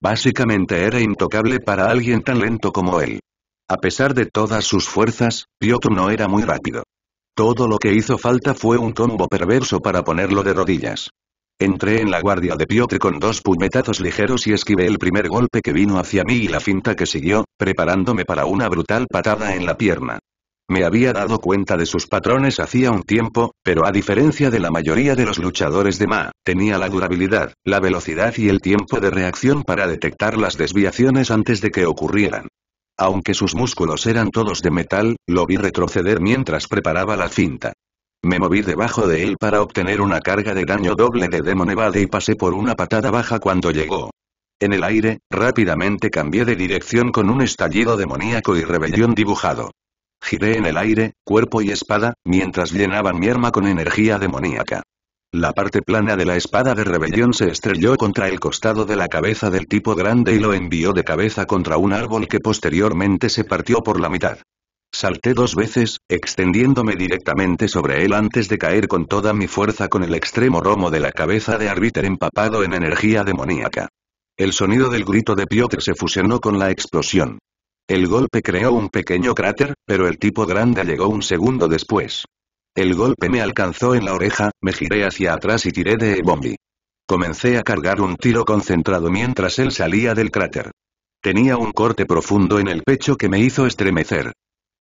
Básicamente era intocable para alguien tan lento como él. A pesar de todas sus fuerzas, Piotr no era muy rápido. Todo lo que hizo falta fue un combo perverso para ponerlo de rodillas. Entré en la guardia de Piotr con dos puñetazos ligeros y esquivé el primer golpe que vino hacia mí y la finta que siguió, preparándome para una brutal patada en la pierna. Me había dado cuenta de sus patrones hacía un tiempo, pero a diferencia de la mayoría de los luchadores de Ma, tenía la durabilidad, la velocidad y el tiempo de reacción para detectar las desviaciones antes de que ocurrieran. Aunque sus músculos eran todos de metal, lo vi retroceder mientras preparaba la cinta. Me moví debajo de él para obtener una carga de daño doble de Demon y pasé por una patada baja cuando llegó. En el aire, rápidamente cambié de dirección con un estallido demoníaco y rebelión dibujado. Giré en el aire, cuerpo y espada, mientras llenaban mi arma con energía demoníaca. La parte plana de la espada de rebelión se estrelló contra el costado de la cabeza del tipo grande y lo envió de cabeza contra un árbol que posteriormente se partió por la mitad. Salté dos veces, extendiéndome directamente sobre él antes de caer con toda mi fuerza con el extremo romo de la cabeza de Arbiter empapado en energía demoníaca. El sonido del grito de Piotr se fusionó con la explosión. El golpe creó un pequeño cráter, pero el tipo grande llegó un segundo después. El golpe me alcanzó en la oreja, me giré hacia atrás y tiré de Bombi. Comencé a cargar un tiro concentrado mientras él salía del cráter. Tenía un corte profundo en el pecho que me hizo estremecer.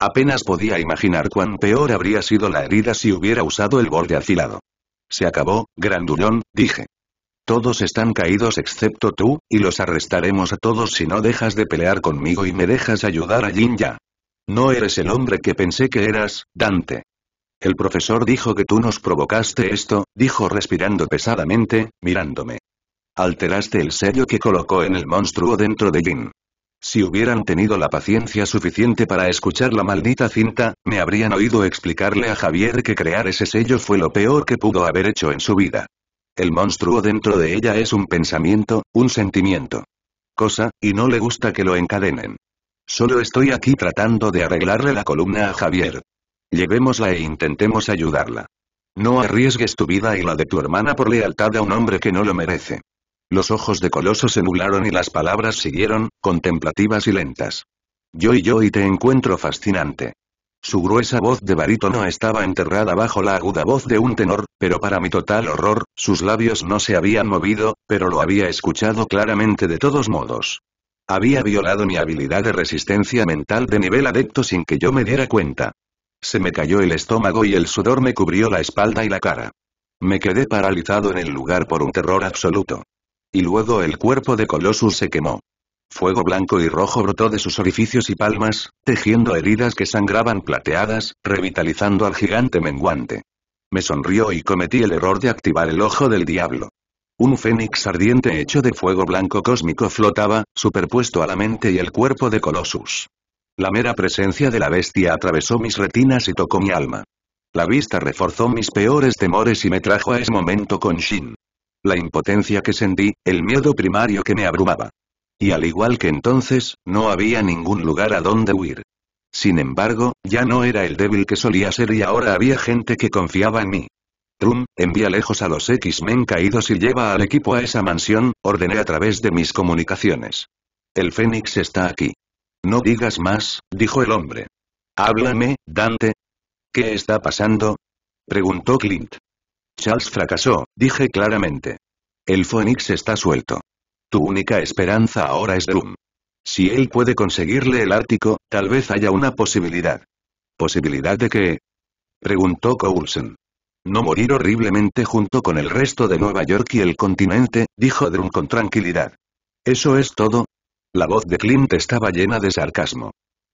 Apenas podía imaginar cuán peor habría sido la herida si hubiera usado el borde afilado. Se acabó, grandullón, dije. Todos están caídos excepto tú, y los arrestaremos a todos si no dejas de pelear conmigo y me dejas ayudar a Jinja. No eres el hombre que pensé que eras, Dante. El profesor dijo que tú nos provocaste esto, dijo respirando pesadamente, mirándome. Alteraste el sello que colocó en el monstruo dentro de Jin. Si hubieran tenido la paciencia suficiente para escuchar la maldita cinta, me habrían oído explicarle a Javier que crear ese sello fue lo peor que pudo haber hecho en su vida. El monstruo dentro de ella es un pensamiento, un sentimiento. Cosa, y no le gusta que lo encadenen. Solo estoy aquí tratando de arreglarle la columna a Javier. Llevémosla e intentemos ayudarla. No arriesgues tu vida y la de tu hermana por lealtad a un hombre que no lo merece. Los ojos de Coloso se nublaron y las palabras siguieron, contemplativas y lentas. Yo y yo y te encuentro fascinante. Su gruesa voz de barítono estaba enterrada bajo la aguda voz de un tenor, pero para mi total horror, sus labios no se habían movido, pero lo había escuchado claramente de todos modos. Había violado mi habilidad de resistencia mental de nivel adepto sin que yo me diera cuenta. Se me cayó el estómago y el sudor me cubrió la espalda y la cara. Me quedé paralizado en el lugar por un terror absoluto. Y luego el cuerpo de Colossus se quemó. Fuego blanco y rojo brotó de sus orificios y palmas, tejiendo heridas que sangraban plateadas, revitalizando al gigante menguante. Me sonrió y cometí el error de activar el ojo del diablo. Un fénix ardiente hecho de fuego blanco cósmico flotaba, superpuesto a la mente y el cuerpo de Colossus. La mera presencia de la bestia atravesó mis retinas y tocó mi alma. La vista reforzó mis peores temores y me trajo a ese momento con Shin. La impotencia que sentí, el miedo primario que me abrumaba. Y al igual que entonces, no había ningún lugar a donde huir. Sin embargo, ya no era el débil que solía ser y ahora había gente que confiaba en mí. Trum, envía lejos a los X-Men caídos y lleva al equipo a esa mansión, ordené a través de mis comunicaciones. El Fénix está aquí. No digas más, dijo el hombre. Háblame, Dante. ¿Qué está pasando? preguntó Clint. Charles fracasó, dije claramente. El fénix está suelto. Tu única esperanza ahora es Drum. Si él puede conseguirle el Ártico, tal vez haya una posibilidad. ¿Posibilidad de que? preguntó Coulson. No morir horriblemente junto con el resto de Nueva York y el continente, dijo Drum con tranquilidad. Eso es todo, la voz de Clint estaba llena de sarcasmo.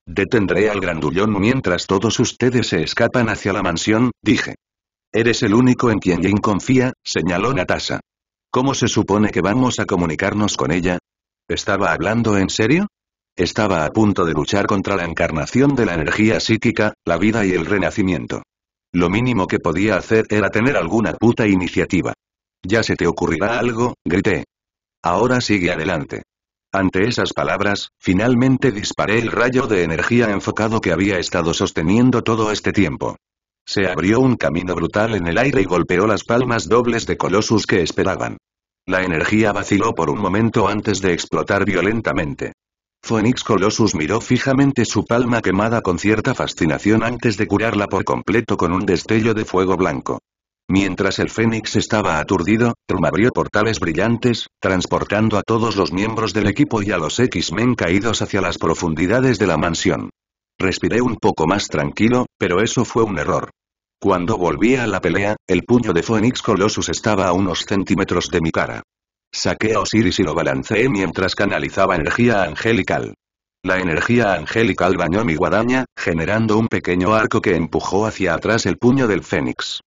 Detendré al grandullón mientras todos ustedes se escapan hacia la mansión, dije. Eres el único en quien Jane confía, señaló Natasha. ¿Cómo se supone que vamos a comunicarnos con ella? ¿Estaba hablando en serio? Estaba a punto de luchar contra la encarnación de la energía psíquica, la vida y el renacimiento. Lo mínimo que podía hacer era tener alguna puta iniciativa. Ya se te ocurrirá algo, grité. Ahora sigue adelante. Ante esas palabras, finalmente disparé el rayo de energía enfocado que había estado sosteniendo todo este tiempo. Se abrió un camino brutal en el aire y golpeó las palmas dobles de Colossus que esperaban. La energía vaciló por un momento antes de explotar violentamente. Phoenix Colossus miró fijamente su palma quemada con cierta fascinación antes de curarla por completo con un destello de fuego blanco. Mientras el Fénix estaba aturdido, Trum abrió portales brillantes, transportando a todos los miembros del equipo y a los X-Men caídos hacia las profundidades de la mansión. Respiré un poco más tranquilo, pero eso fue un error. Cuando volví a la pelea, el puño de Fénix Colossus estaba a unos centímetros de mi cara. Saqué a Osiris y lo balanceé mientras canalizaba energía angelical. La energía angelical bañó mi guadaña, generando un pequeño arco que empujó hacia atrás el puño del Fénix.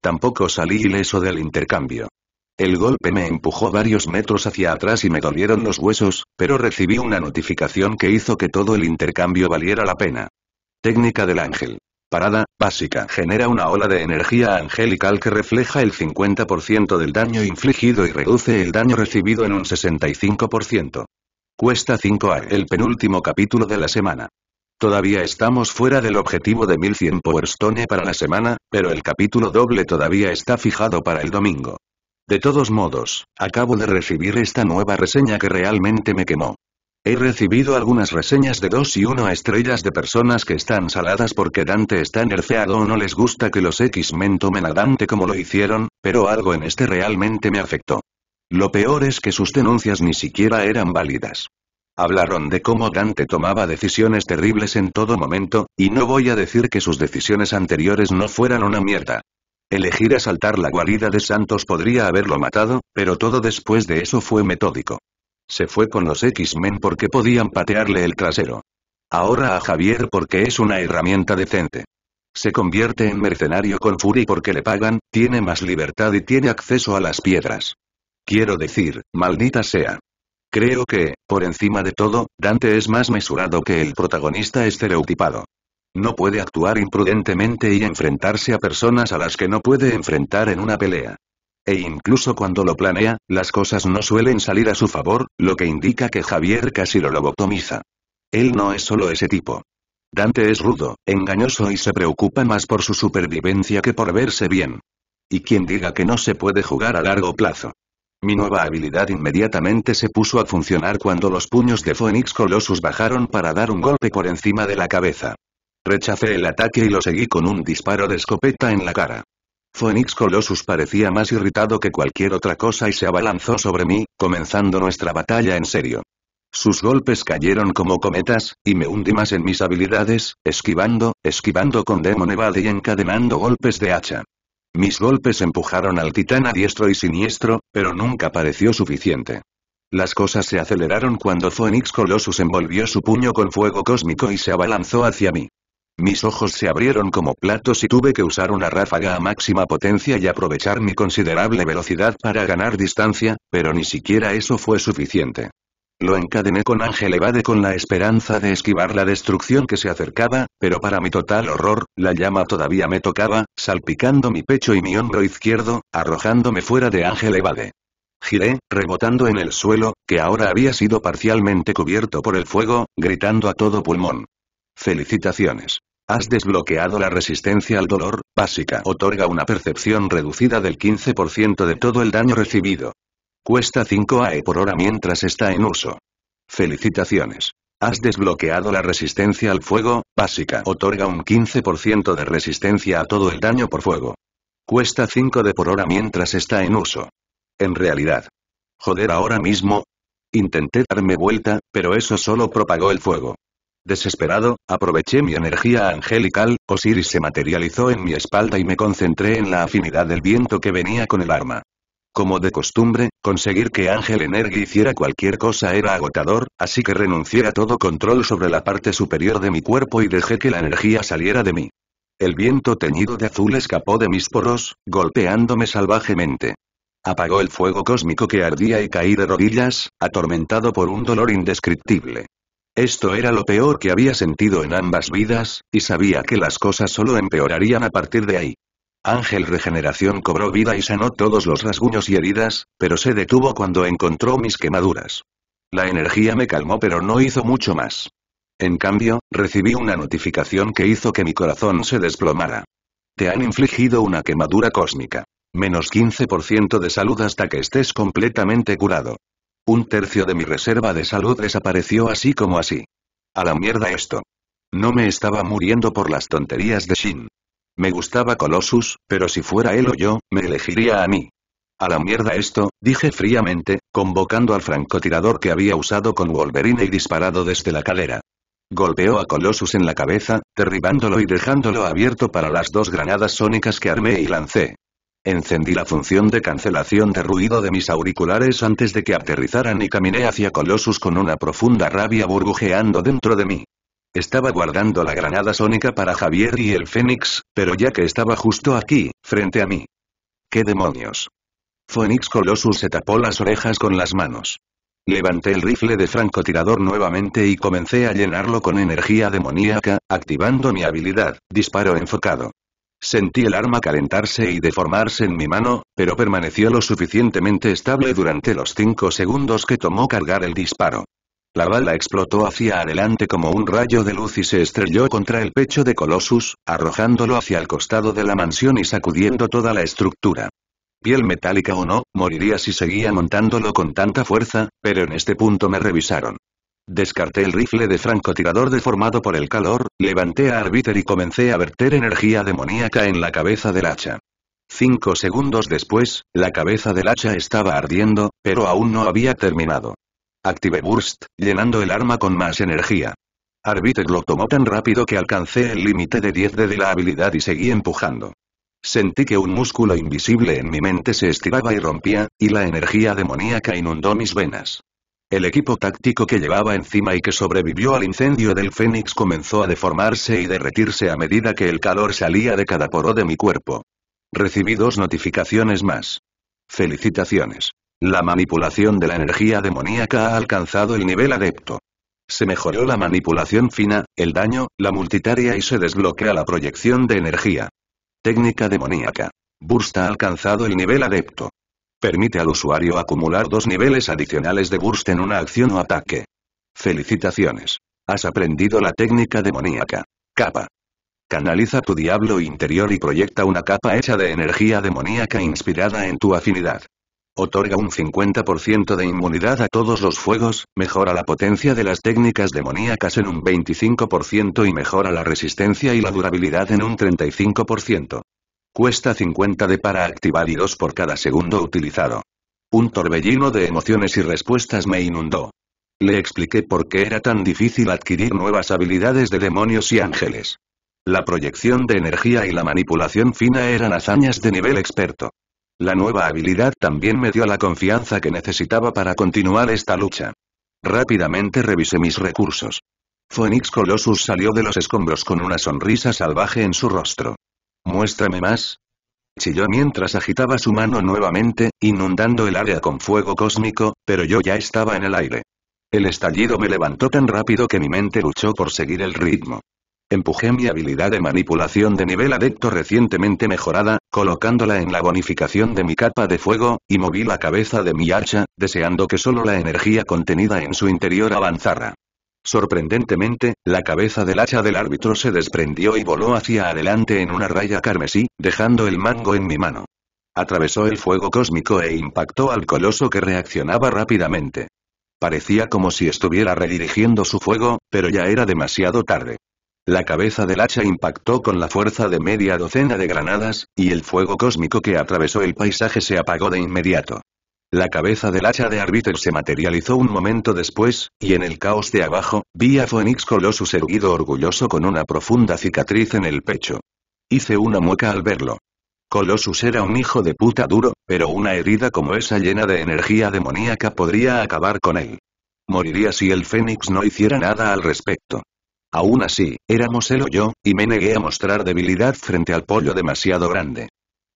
Tampoco salí ileso del intercambio. El golpe me empujó varios metros hacia atrás y me dolieron los huesos, pero recibí una notificación que hizo que todo el intercambio valiera la pena. Técnica del ángel. Parada, básica. Genera una ola de energía angelical que refleja el 50% del daño infligido y reduce el daño recibido en un 65%. Cuesta 5 a el penúltimo capítulo de la semana. Todavía estamos fuera del objetivo de 1100 Stone para la semana, pero el capítulo doble todavía está fijado para el domingo. De todos modos, acabo de recibir esta nueva reseña que realmente me quemó. He recibido algunas reseñas de 2 y 1 estrellas de personas que están saladas porque Dante está nerfeado o no les gusta que los X-Men tomen a Dante como lo hicieron, pero algo en este realmente me afectó. Lo peor es que sus denuncias ni siquiera eran válidas. Hablaron de cómo Dante tomaba decisiones terribles en todo momento, y no voy a decir que sus decisiones anteriores no fueran una mierda. Elegir asaltar la guarida de Santos podría haberlo matado, pero todo después de eso fue metódico. Se fue con los X-Men porque podían patearle el trasero. Ahora a Javier porque es una herramienta decente. Se convierte en mercenario con Fury porque le pagan, tiene más libertad y tiene acceso a las piedras. Quiero decir, maldita sea. Creo que, por encima de todo, Dante es más mesurado que el protagonista estereotipado. No puede actuar imprudentemente y enfrentarse a personas a las que no puede enfrentar en una pelea. E incluso cuando lo planea, las cosas no suelen salir a su favor, lo que indica que Javier casi lo lobotomiza. Él no es solo ese tipo. Dante es rudo, engañoso y se preocupa más por su supervivencia que por verse bien. Y quien diga que no se puede jugar a largo plazo. Mi nueva habilidad inmediatamente se puso a funcionar cuando los puños de Phoenix Colossus bajaron para dar un golpe por encima de la cabeza. Rechacé el ataque y lo seguí con un disparo de escopeta en la cara. Phoenix Colossus parecía más irritado que cualquier otra cosa y se abalanzó sobre mí, comenzando nuestra batalla en serio. Sus golpes cayeron como cometas, y me hundí más en mis habilidades, esquivando, esquivando con Demon Evade y encadenando golpes de hacha. Mis golpes empujaron al titán a diestro y siniestro, pero nunca pareció suficiente. Las cosas se aceleraron cuando Phoenix Colossus envolvió su puño con fuego cósmico y se abalanzó hacia mí. Mis ojos se abrieron como platos y tuve que usar una ráfaga a máxima potencia y aprovechar mi considerable velocidad para ganar distancia, pero ni siquiera eso fue suficiente. Lo encadené con Ángel Evade con la esperanza de esquivar la destrucción que se acercaba, pero para mi total horror, la llama todavía me tocaba, salpicando mi pecho y mi hombro izquierdo, arrojándome fuera de Ángel Evade. Giré, rebotando en el suelo, que ahora había sido parcialmente cubierto por el fuego, gritando a todo pulmón. Felicitaciones. Has desbloqueado la resistencia al dolor, básica. Otorga una percepción reducida del 15% de todo el daño recibido. Cuesta 5 AE por hora mientras está en uso. Felicitaciones. Has desbloqueado la resistencia al fuego, básica. Otorga un 15% de resistencia a todo el daño por fuego. Cuesta 5 de por hora mientras está en uso. En realidad. Joder ahora mismo. Intenté darme vuelta, pero eso solo propagó el fuego. Desesperado, aproveché mi energía angelical, Osiris se materializó en mi espalda y me concentré en la afinidad del viento que venía con el arma. Como de costumbre, conseguir que Ángel Energy hiciera cualquier cosa era agotador, así que renuncié a todo control sobre la parte superior de mi cuerpo y dejé que la energía saliera de mí. El viento teñido de azul escapó de mis poros, golpeándome salvajemente. Apagó el fuego cósmico que ardía y caí de rodillas, atormentado por un dolor indescriptible. Esto era lo peor que había sentido en ambas vidas, y sabía que las cosas solo empeorarían a partir de ahí. Ángel Regeneración cobró vida y sanó todos los rasguños y heridas, pero se detuvo cuando encontró mis quemaduras. La energía me calmó pero no hizo mucho más. En cambio, recibí una notificación que hizo que mi corazón se desplomara. Te han infligido una quemadura cósmica. Menos 15% de salud hasta que estés completamente curado. Un tercio de mi reserva de salud desapareció así como así. A la mierda esto. No me estaba muriendo por las tonterías de Shin. Me gustaba Colossus, pero si fuera él o yo, me elegiría a mí. A la mierda esto, dije fríamente, convocando al francotirador que había usado con Wolverine y disparado desde la cadera. Golpeó a Colossus en la cabeza, derribándolo y dejándolo abierto para las dos granadas sónicas que armé y lancé. Encendí la función de cancelación de ruido de mis auriculares antes de que aterrizaran y caminé hacia Colossus con una profunda rabia burbujeando dentro de mí. Estaba guardando la granada sónica para Javier y el Fénix, pero ya que estaba justo aquí, frente a mí. ¿Qué demonios? Fénix Colossus se tapó las orejas con las manos. Levanté el rifle de francotirador nuevamente y comencé a llenarlo con energía demoníaca, activando mi habilidad, disparo enfocado. Sentí el arma calentarse y deformarse en mi mano, pero permaneció lo suficientemente estable durante los 5 segundos que tomó cargar el disparo. La bala explotó hacia adelante como un rayo de luz y se estrelló contra el pecho de Colossus, arrojándolo hacia el costado de la mansión y sacudiendo toda la estructura. Piel metálica o no, moriría si seguía montándolo con tanta fuerza, pero en este punto me revisaron. Descarté el rifle de francotirador deformado por el calor, levanté a Arbiter y comencé a verter energía demoníaca en la cabeza del hacha. Cinco segundos después, la cabeza del hacha estaba ardiendo, pero aún no había terminado. Active Burst, llenando el arma con más energía. Arbiter lo tomó tan rápido que alcancé el límite de 10 de la habilidad y seguí empujando. Sentí que un músculo invisible en mi mente se estiraba y rompía, y la energía demoníaca inundó mis venas. El equipo táctico que llevaba encima y que sobrevivió al incendio del Fénix comenzó a deformarse y derretirse a medida que el calor salía de cada poro de mi cuerpo. Recibí dos notificaciones más. Felicitaciones. La manipulación de la energía demoníaca ha alcanzado el nivel adepto. Se mejoró la manipulación fina, el daño, la multitarea y se desbloquea la proyección de energía. Técnica demoníaca. Burst ha alcanzado el nivel adepto. Permite al usuario acumular dos niveles adicionales de burst en una acción o ataque. Felicitaciones. Has aprendido la técnica demoníaca. Capa. Canaliza tu diablo interior y proyecta una capa hecha de energía demoníaca inspirada en tu afinidad. Otorga un 50% de inmunidad a todos los fuegos, mejora la potencia de las técnicas demoníacas en un 25% y mejora la resistencia y la durabilidad en un 35%. Cuesta 50 de para activar y 2 por cada segundo utilizado. Un torbellino de emociones y respuestas me inundó. Le expliqué por qué era tan difícil adquirir nuevas habilidades de demonios y ángeles. La proyección de energía y la manipulación fina eran hazañas de nivel experto. La nueva habilidad también me dio la confianza que necesitaba para continuar esta lucha. Rápidamente revisé mis recursos. Phoenix Colossus salió de los escombros con una sonrisa salvaje en su rostro. Muéstrame más. Chilló mientras agitaba su mano nuevamente, inundando el área con fuego cósmico, pero yo ya estaba en el aire. El estallido me levantó tan rápido que mi mente luchó por seguir el ritmo. Empujé mi habilidad de manipulación de nivel adepto recientemente mejorada, colocándola en la bonificación de mi capa de fuego, y moví la cabeza de mi hacha, deseando que solo la energía contenida en su interior avanzara. Sorprendentemente, la cabeza del hacha del árbitro se desprendió y voló hacia adelante en una raya carmesí, dejando el mango en mi mano. Atravesó el fuego cósmico e impactó al coloso que reaccionaba rápidamente. Parecía como si estuviera redirigiendo su fuego, pero ya era demasiado tarde. La cabeza del hacha impactó con la fuerza de media docena de granadas, y el fuego cósmico que atravesó el paisaje se apagó de inmediato. La cabeza del hacha de Arbiter se materializó un momento después, y en el caos de abajo, vi a Phoenix Colossus erguido orgulloso con una profunda cicatriz en el pecho. Hice una mueca al verlo. Colossus era un hijo de puta duro, pero una herida como esa llena de energía demoníaca podría acabar con él. Moriría si el Fénix no hiciera nada al respecto. Aún así, éramos él o yo, y me negué a mostrar debilidad frente al pollo demasiado grande.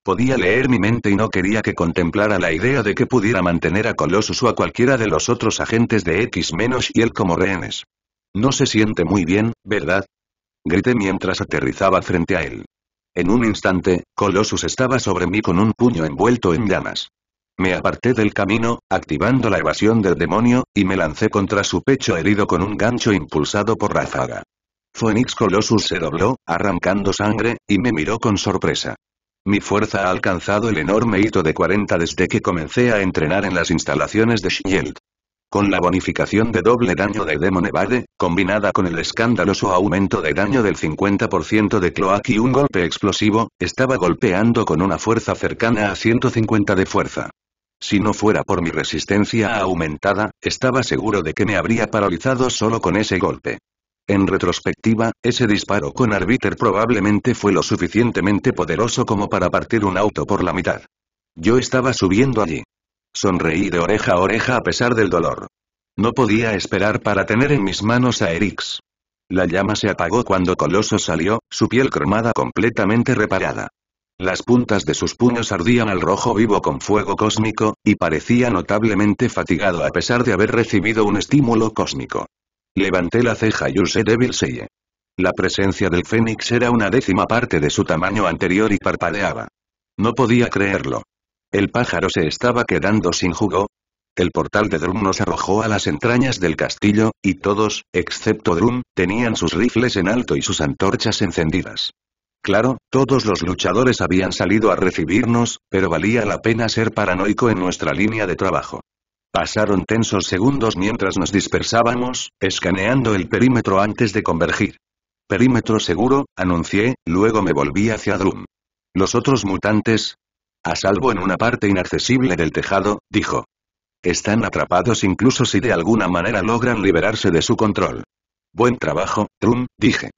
Podía leer mi mente y no quería que contemplara la idea de que pudiera mantener a Colossus o a cualquiera de los otros agentes de X- y él como rehenes. No se siente muy bien, ¿verdad? Grité mientras aterrizaba frente a él. En un instante, Colossus estaba sobre mí con un puño envuelto en llamas. Me aparté del camino, activando la evasión del demonio, y me lancé contra su pecho herido con un gancho impulsado por ráfaga. Phoenix Colossus se dobló, arrancando sangre, y me miró con sorpresa. Mi fuerza ha alcanzado el enorme hito de 40 desde que comencé a entrenar en las instalaciones de Shield. Con la bonificación de doble daño de Demon Evade, combinada con el escandaloso aumento de daño del 50% de Cloak y un golpe explosivo, estaba golpeando con una fuerza cercana a 150 de fuerza. Si no fuera por mi resistencia aumentada, estaba seguro de que me habría paralizado solo con ese golpe. En retrospectiva, ese disparo con Arbiter probablemente fue lo suficientemente poderoso como para partir un auto por la mitad. Yo estaba subiendo allí. Sonreí de oreja a oreja a pesar del dolor. No podía esperar para tener en mis manos a Erix. La llama se apagó cuando Coloso salió, su piel cromada completamente reparada. Las puntas de sus puños ardían al rojo vivo con fuego cósmico, y parecía notablemente fatigado a pesar de haber recibido un estímulo cósmico. Levanté la ceja y usé débil Seye. La presencia del Fénix era una décima parte de su tamaño anterior y parpadeaba. No podía creerlo. El pájaro se estaba quedando sin jugo, el portal de Drum nos arrojó a las entrañas del castillo, y todos, excepto Drum, tenían sus rifles en alto y sus antorchas encendidas. Claro, todos los luchadores habían salido a recibirnos, pero valía la pena ser paranoico en nuestra línea de trabajo. Pasaron tensos segundos mientras nos dispersábamos, escaneando el perímetro antes de convergir. Perímetro seguro, anuncié, luego me volví hacia Drum. Los otros mutantes, a salvo en una parte inaccesible del tejado, dijo. Están atrapados incluso si de alguna manera logran liberarse de su control. Buen trabajo, Drum, dije.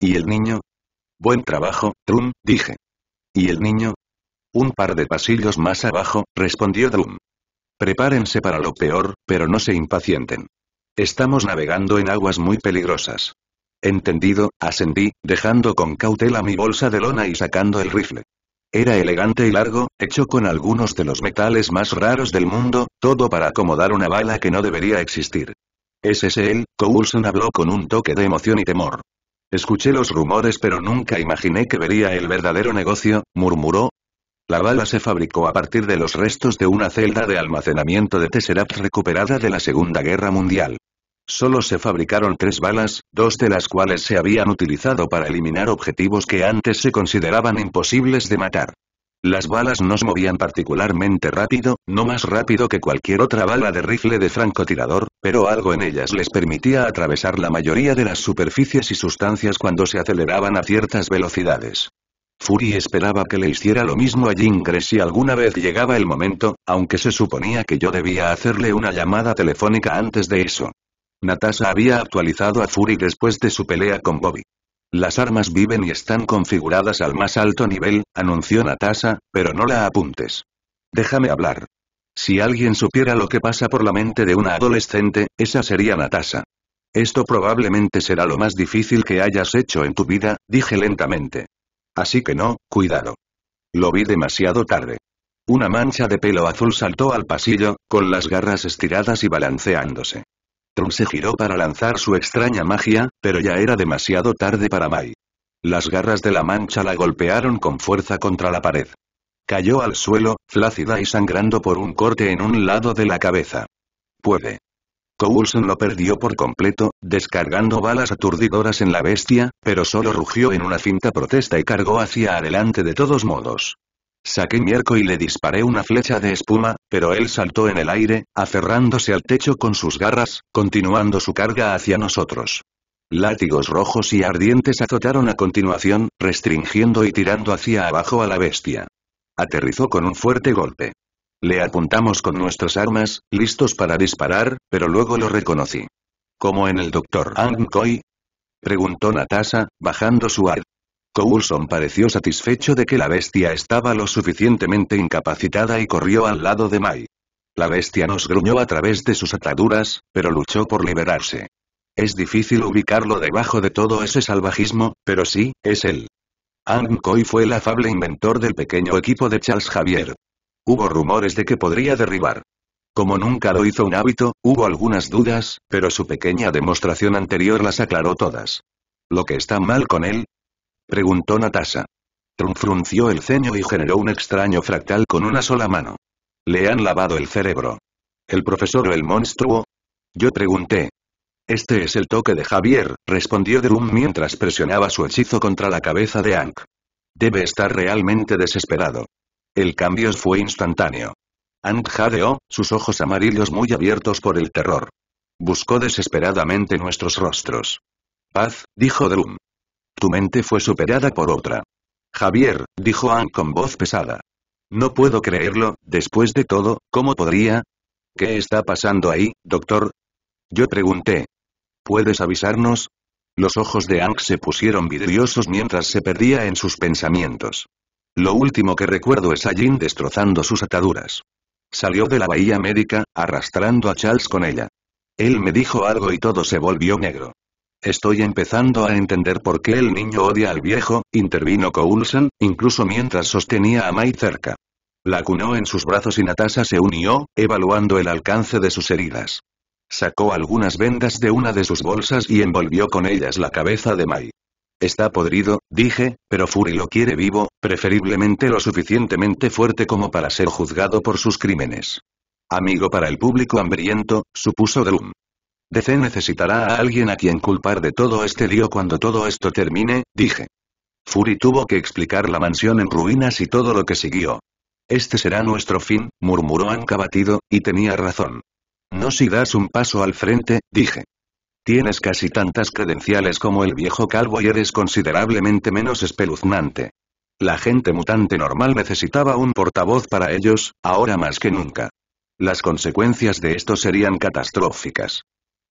¿Y el niño? Buen trabajo, Drum, dije. ¿Y el niño? Un par de pasillos más abajo, respondió Drum. Prepárense para lo peor, pero no se impacienten. Estamos navegando en aguas muy peligrosas. Entendido, ascendí, dejando con cautela mi bolsa de lona y sacando el rifle. Era elegante y largo, hecho con algunos de los metales más raros del mundo, todo para acomodar una bala que no debería existir. él», Coulson habló con un toque de emoción y temor. Escuché los rumores pero nunca imaginé que vería el verdadero negocio, murmuró. La bala se fabricó a partir de los restos de una celda de almacenamiento de Tesseract recuperada de la Segunda Guerra Mundial. Solo se fabricaron tres balas, dos de las cuales se habían utilizado para eliminar objetivos que antes se consideraban imposibles de matar. Las balas nos movían particularmente rápido, no más rápido que cualquier otra bala de rifle de francotirador, pero algo en ellas les permitía atravesar la mayoría de las superficies y sustancias cuando se aceleraban a ciertas velocidades. Fury esperaba que le hiciera lo mismo a Jingre si alguna vez llegaba el momento, aunque se suponía que yo debía hacerle una llamada telefónica antes de eso. Natasha había actualizado a Fury después de su pelea con Bobby. Las armas viven y están configuradas al más alto nivel, anunció Natasa, pero no la apuntes. Déjame hablar. Si alguien supiera lo que pasa por la mente de una adolescente, esa sería Natasa. Esto probablemente será lo más difícil que hayas hecho en tu vida, dije lentamente. Así que no, cuidado. Lo vi demasiado tarde. Una mancha de pelo azul saltó al pasillo, con las garras estiradas y balanceándose. Trun se giró para lanzar su extraña magia, pero ya era demasiado tarde para Mai. Las garras de la mancha la golpearon con fuerza contra la pared. Cayó al suelo, flácida y sangrando por un corte en un lado de la cabeza. Puede. Coulson lo perdió por completo, descargando balas aturdidoras en la bestia, pero solo rugió en una cinta protesta y cargó hacia adelante de todos modos. Saqué mi arco y le disparé una flecha de espuma, pero él saltó en el aire, aferrándose al techo con sus garras, continuando su carga hacia nosotros. Látigos rojos y ardientes azotaron a continuación, restringiendo y tirando hacia abajo a la bestia. Aterrizó con un fuerte golpe. Le apuntamos con nuestras armas, listos para disparar, pero luego lo reconocí. Como en el doctor Ang preguntó Natasha, bajando su arco. Coulson pareció satisfecho de que la bestia estaba lo suficientemente incapacitada y corrió al lado de Mai. La bestia nos gruñó a través de sus ataduras, pero luchó por liberarse. Es difícil ubicarlo debajo de todo ese salvajismo, pero sí, es él. Ang Coy fue el afable inventor del pequeño equipo de Charles Javier. Hubo rumores de que podría derribar. Como nunca lo hizo un hábito, hubo algunas dudas, pero su pequeña demostración anterior las aclaró todas. Lo que está mal con él, Preguntó Natasha. Drum frunció el ceño y generó un extraño fractal con una sola mano. Le han lavado el cerebro. ¿El profesor o el monstruo? Yo pregunté. Este es el toque de Javier, respondió Drum mientras presionaba su hechizo contra la cabeza de Ank. Debe estar realmente desesperado. El cambio fue instantáneo. Ank jadeó, sus ojos amarillos muy abiertos por el terror. Buscó desesperadamente nuestros rostros. Paz, dijo Drum. Tu mente fue superada por otra. Javier, dijo Ann con voz pesada. No puedo creerlo, después de todo, ¿cómo podría? ¿Qué está pasando ahí, doctor? Yo pregunté. ¿Puedes avisarnos? Los ojos de Ang se pusieron vidriosos mientras se perdía en sus pensamientos. Lo último que recuerdo es a Jin destrozando sus ataduras. Salió de la bahía médica, arrastrando a Charles con ella. Él me dijo algo y todo se volvió negro. Estoy empezando a entender por qué el niño odia al viejo, intervino Coulson, incluso mientras sostenía a mai cerca. La cunó en sus brazos y Natasha se unió, evaluando el alcance de sus heridas. Sacó algunas vendas de una de sus bolsas y envolvió con ellas la cabeza de Mai. Está podrido, dije, pero Fury lo quiere vivo, preferiblemente lo suficientemente fuerte como para ser juzgado por sus crímenes. Amigo para el público hambriento, supuso Drum. DC necesitará a alguien a quien culpar de todo este lío cuando todo esto termine, dije. Fury tuvo que explicar la mansión en ruinas y todo lo que siguió. Este será nuestro fin, murmuró Anka batido, y tenía razón. No si das un paso al frente, dije. Tienes casi tantas credenciales como el viejo calvo y eres considerablemente menos espeluznante. La gente mutante normal necesitaba un portavoz para ellos, ahora más que nunca. Las consecuencias de esto serían catastróficas.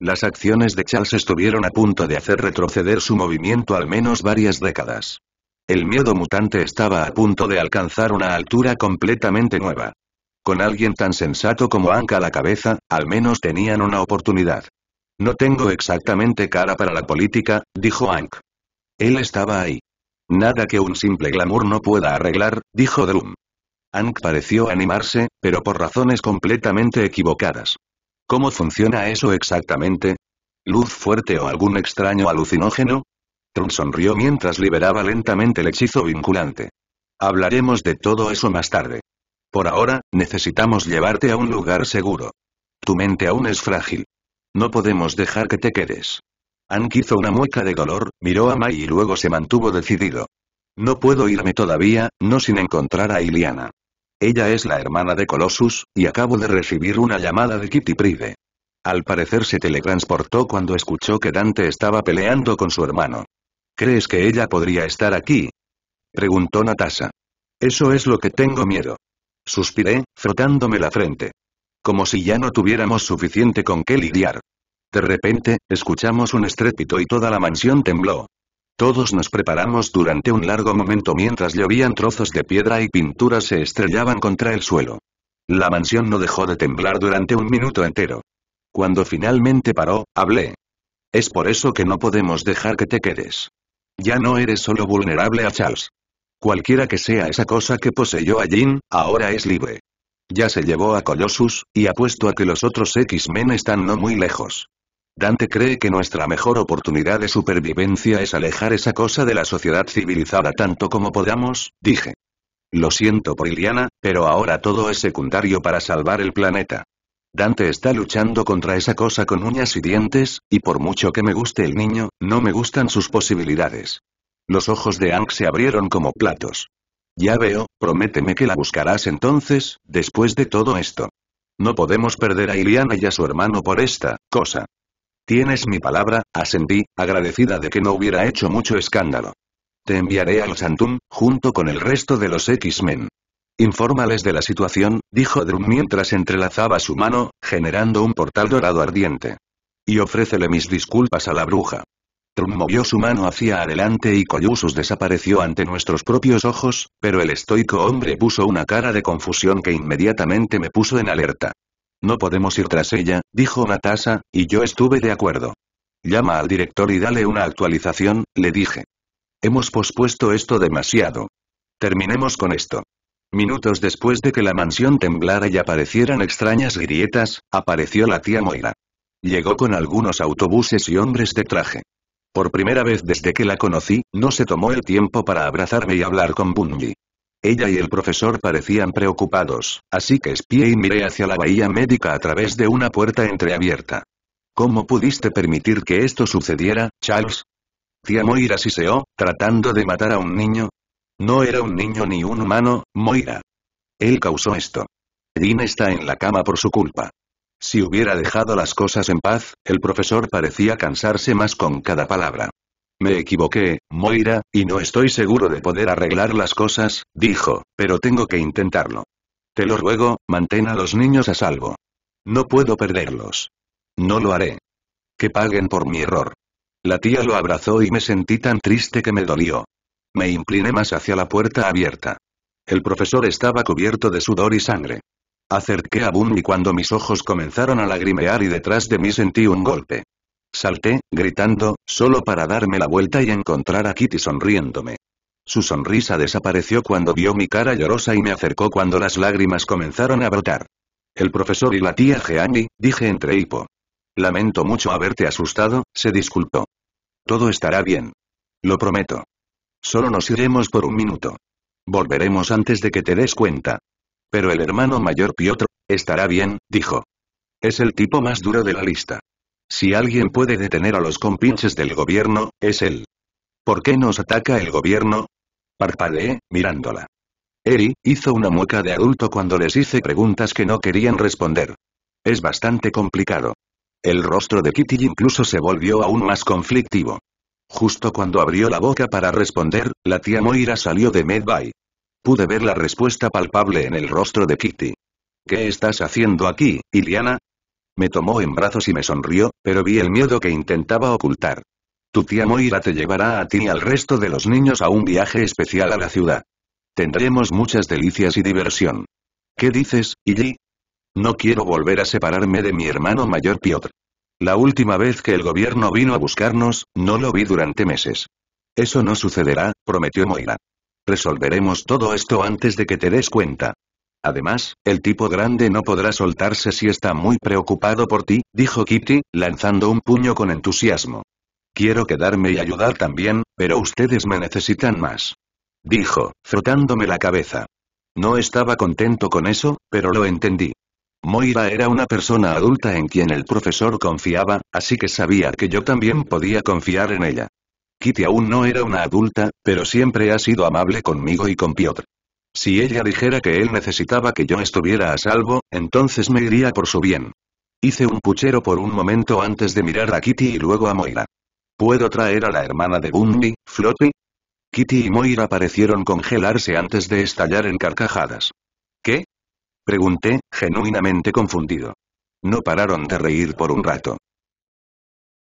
Las acciones de Charles estuvieron a punto de hacer retroceder su movimiento al menos varias décadas. El miedo mutante estaba a punto de alcanzar una altura completamente nueva. Con alguien tan sensato como Anka a la cabeza, al menos tenían una oportunidad. No tengo exactamente cara para la política, dijo Ank. Él estaba ahí. Nada que un simple glamour no pueda arreglar, dijo Drum. Ank pareció animarse, pero por razones completamente equivocadas. ¿Cómo funciona eso exactamente? ¿Luz fuerte o algún extraño alucinógeno? Trun sonrió mientras liberaba lentamente el hechizo vinculante. Hablaremos de todo eso más tarde. Por ahora, necesitamos llevarte a un lugar seguro. Tu mente aún es frágil. No podemos dejar que te quedes. Ank hizo una mueca de dolor, miró a Mai y luego se mantuvo decidido. No puedo irme todavía, no sin encontrar a Iliana. Ella es la hermana de Colossus, y acabo de recibir una llamada de Kitty Pride. Al parecer se teletransportó cuando escuchó que Dante estaba peleando con su hermano. ¿Crees que ella podría estar aquí? Preguntó Natasha. Eso es lo que tengo miedo. Suspiré, frotándome la frente. Como si ya no tuviéramos suficiente con qué lidiar. De repente, escuchamos un estrépito y toda la mansión tembló. Todos nos preparamos durante un largo momento mientras llovían trozos de piedra y pinturas se estrellaban contra el suelo. La mansión no dejó de temblar durante un minuto entero. Cuando finalmente paró, hablé. Es por eso que no podemos dejar que te quedes. Ya no eres solo vulnerable a Charles. Cualquiera que sea esa cosa que poseyó a Jean, ahora es libre. Ya se llevó a Colossus, y apuesto a que los otros X-Men están no muy lejos. Dante cree que nuestra mejor oportunidad de supervivencia es alejar esa cosa de la sociedad civilizada tanto como podamos, dije. Lo siento por Iliana, pero ahora todo es secundario para salvar el planeta. Dante está luchando contra esa cosa con uñas y dientes, y por mucho que me guste el niño, no me gustan sus posibilidades. Los ojos de Ang se abrieron como platos. Ya veo, prométeme que la buscarás entonces, después de todo esto. No podemos perder a Iliana y a su hermano por esta cosa. Tienes mi palabra, asentí, agradecida de que no hubiera hecho mucho escándalo. Te enviaré al Santum, junto con el resto de los X-Men. Infórmales de la situación, dijo Drum mientras entrelazaba su mano, generando un portal dorado ardiente. Y ofrécele mis disculpas a la bruja. Drum movió su mano hacia adelante y Collusus desapareció ante nuestros propios ojos, pero el estoico hombre puso una cara de confusión que inmediatamente me puso en alerta. No podemos ir tras ella, dijo Matasa, y yo estuve de acuerdo. Llama al director y dale una actualización, le dije. Hemos pospuesto esto demasiado. Terminemos con esto. Minutos después de que la mansión temblara y aparecieran extrañas grietas, apareció la tía Moira. Llegó con algunos autobuses y hombres de traje. Por primera vez desde que la conocí, no se tomó el tiempo para abrazarme y hablar con Bunji. Ella y el profesor parecían preocupados, así que espié y miré hacia la bahía médica a través de una puerta entreabierta. ¿Cómo pudiste permitir que esto sucediera, Charles? Tía Moira siseó, tratando de matar a un niño. No era un niño ni un humano, Moira. Él causó esto. Jean está en la cama por su culpa. Si hubiera dejado las cosas en paz, el profesor parecía cansarse más con cada palabra. Me equivoqué, Moira, y no estoy seguro de poder arreglar las cosas, dijo, pero tengo que intentarlo. Te lo ruego, mantén a los niños a salvo. No puedo perderlos. No lo haré. Que paguen por mi error. La tía lo abrazó y me sentí tan triste que me dolió. Me incliné más hacia la puerta abierta. El profesor estaba cubierto de sudor y sangre. Acerqué a Boone y cuando mis ojos comenzaron a lagrimear y detrás de mí sentí un golpe. Salté, gritando, solo para darme la vuelta y encontrar a Kitty sonriéndome. Su sonrisa desapareció cuando vio mi cara llorosa y me acercó cuando las lágrimas comenzaron a brotar. El profesor y la tía Geani, dije entre hipo. Lamento mucho haberte asustado, se disculpó. Todo estará bien. Lo prometo. Solo nos iremos por un minuto. Volveremos antes de que te des cuenta. Pero el hermano mayor Piotr, estará bien, dijo. Es el tipo más duro de la lista. Si alguien puede detener a los compinches del gobierno, es él. ¿Por qué nos ataca el gobierno? Parpadeé, mirándola. Eri, hizo una mueca de adulto cuando les hice preguntas que no querían responder. Es bastante complicado. El rostro de Kitty incluso se volvió aún más conflictivo. Justo cuando abrió la boca para responder, la tía Moira salió de Medbay. Pude ver la respuesta palpable en el rostro de Kitty. ¿Qué estás haciendo aquí, Iliana? Me tomó en brazos y me sonrió, pero vi el miedo que intentaba ocultar. Tu tía Moira te llevará a ti y al resto de los niños a un viaje especial a la ciudad. Tendremos muchas delicias y diversión. ¿Qué dices, Iji? No quiero volver a separarme de mi hermano mayor Piotr. La última vez que el gobierno vino a buscarnos, no lo vi durante meses. Eso no sucederá, prometió Moira. Resolveremos todo esto antes de que te des cuenta. Además, el tipo grande no podrá soltarse si está muy preocupado por ti, dijo Kitty, lanzando un puño con entusiasmo. Quiero quedarme y ayudar también, pero ustedes me necesitan más. Dijo, frotándome la cabeza. No estaba contento con eso, pero lo entendí. Moira era una persona adulta en quien el profesor confiaba, así que sabía que yo también podía confiar en ella. Kitty aún no era una adulta, pero siempre ha sido amable conmigo y con Piotr. Si ella dijera que él necesitaba que yo estuviera a salvo, entonces me iría por su bien. Hice un puchero por un momento antes de mirar a Kitty y luego a Moira. ¿Puedo traer a la hermana de Bundy, Floppy? Kitty y Moira parecieron congelarse antes de estallar en carcajadas. ¿Qué? Pregunté, genuinamente confundido. No pararon de reír por un rato.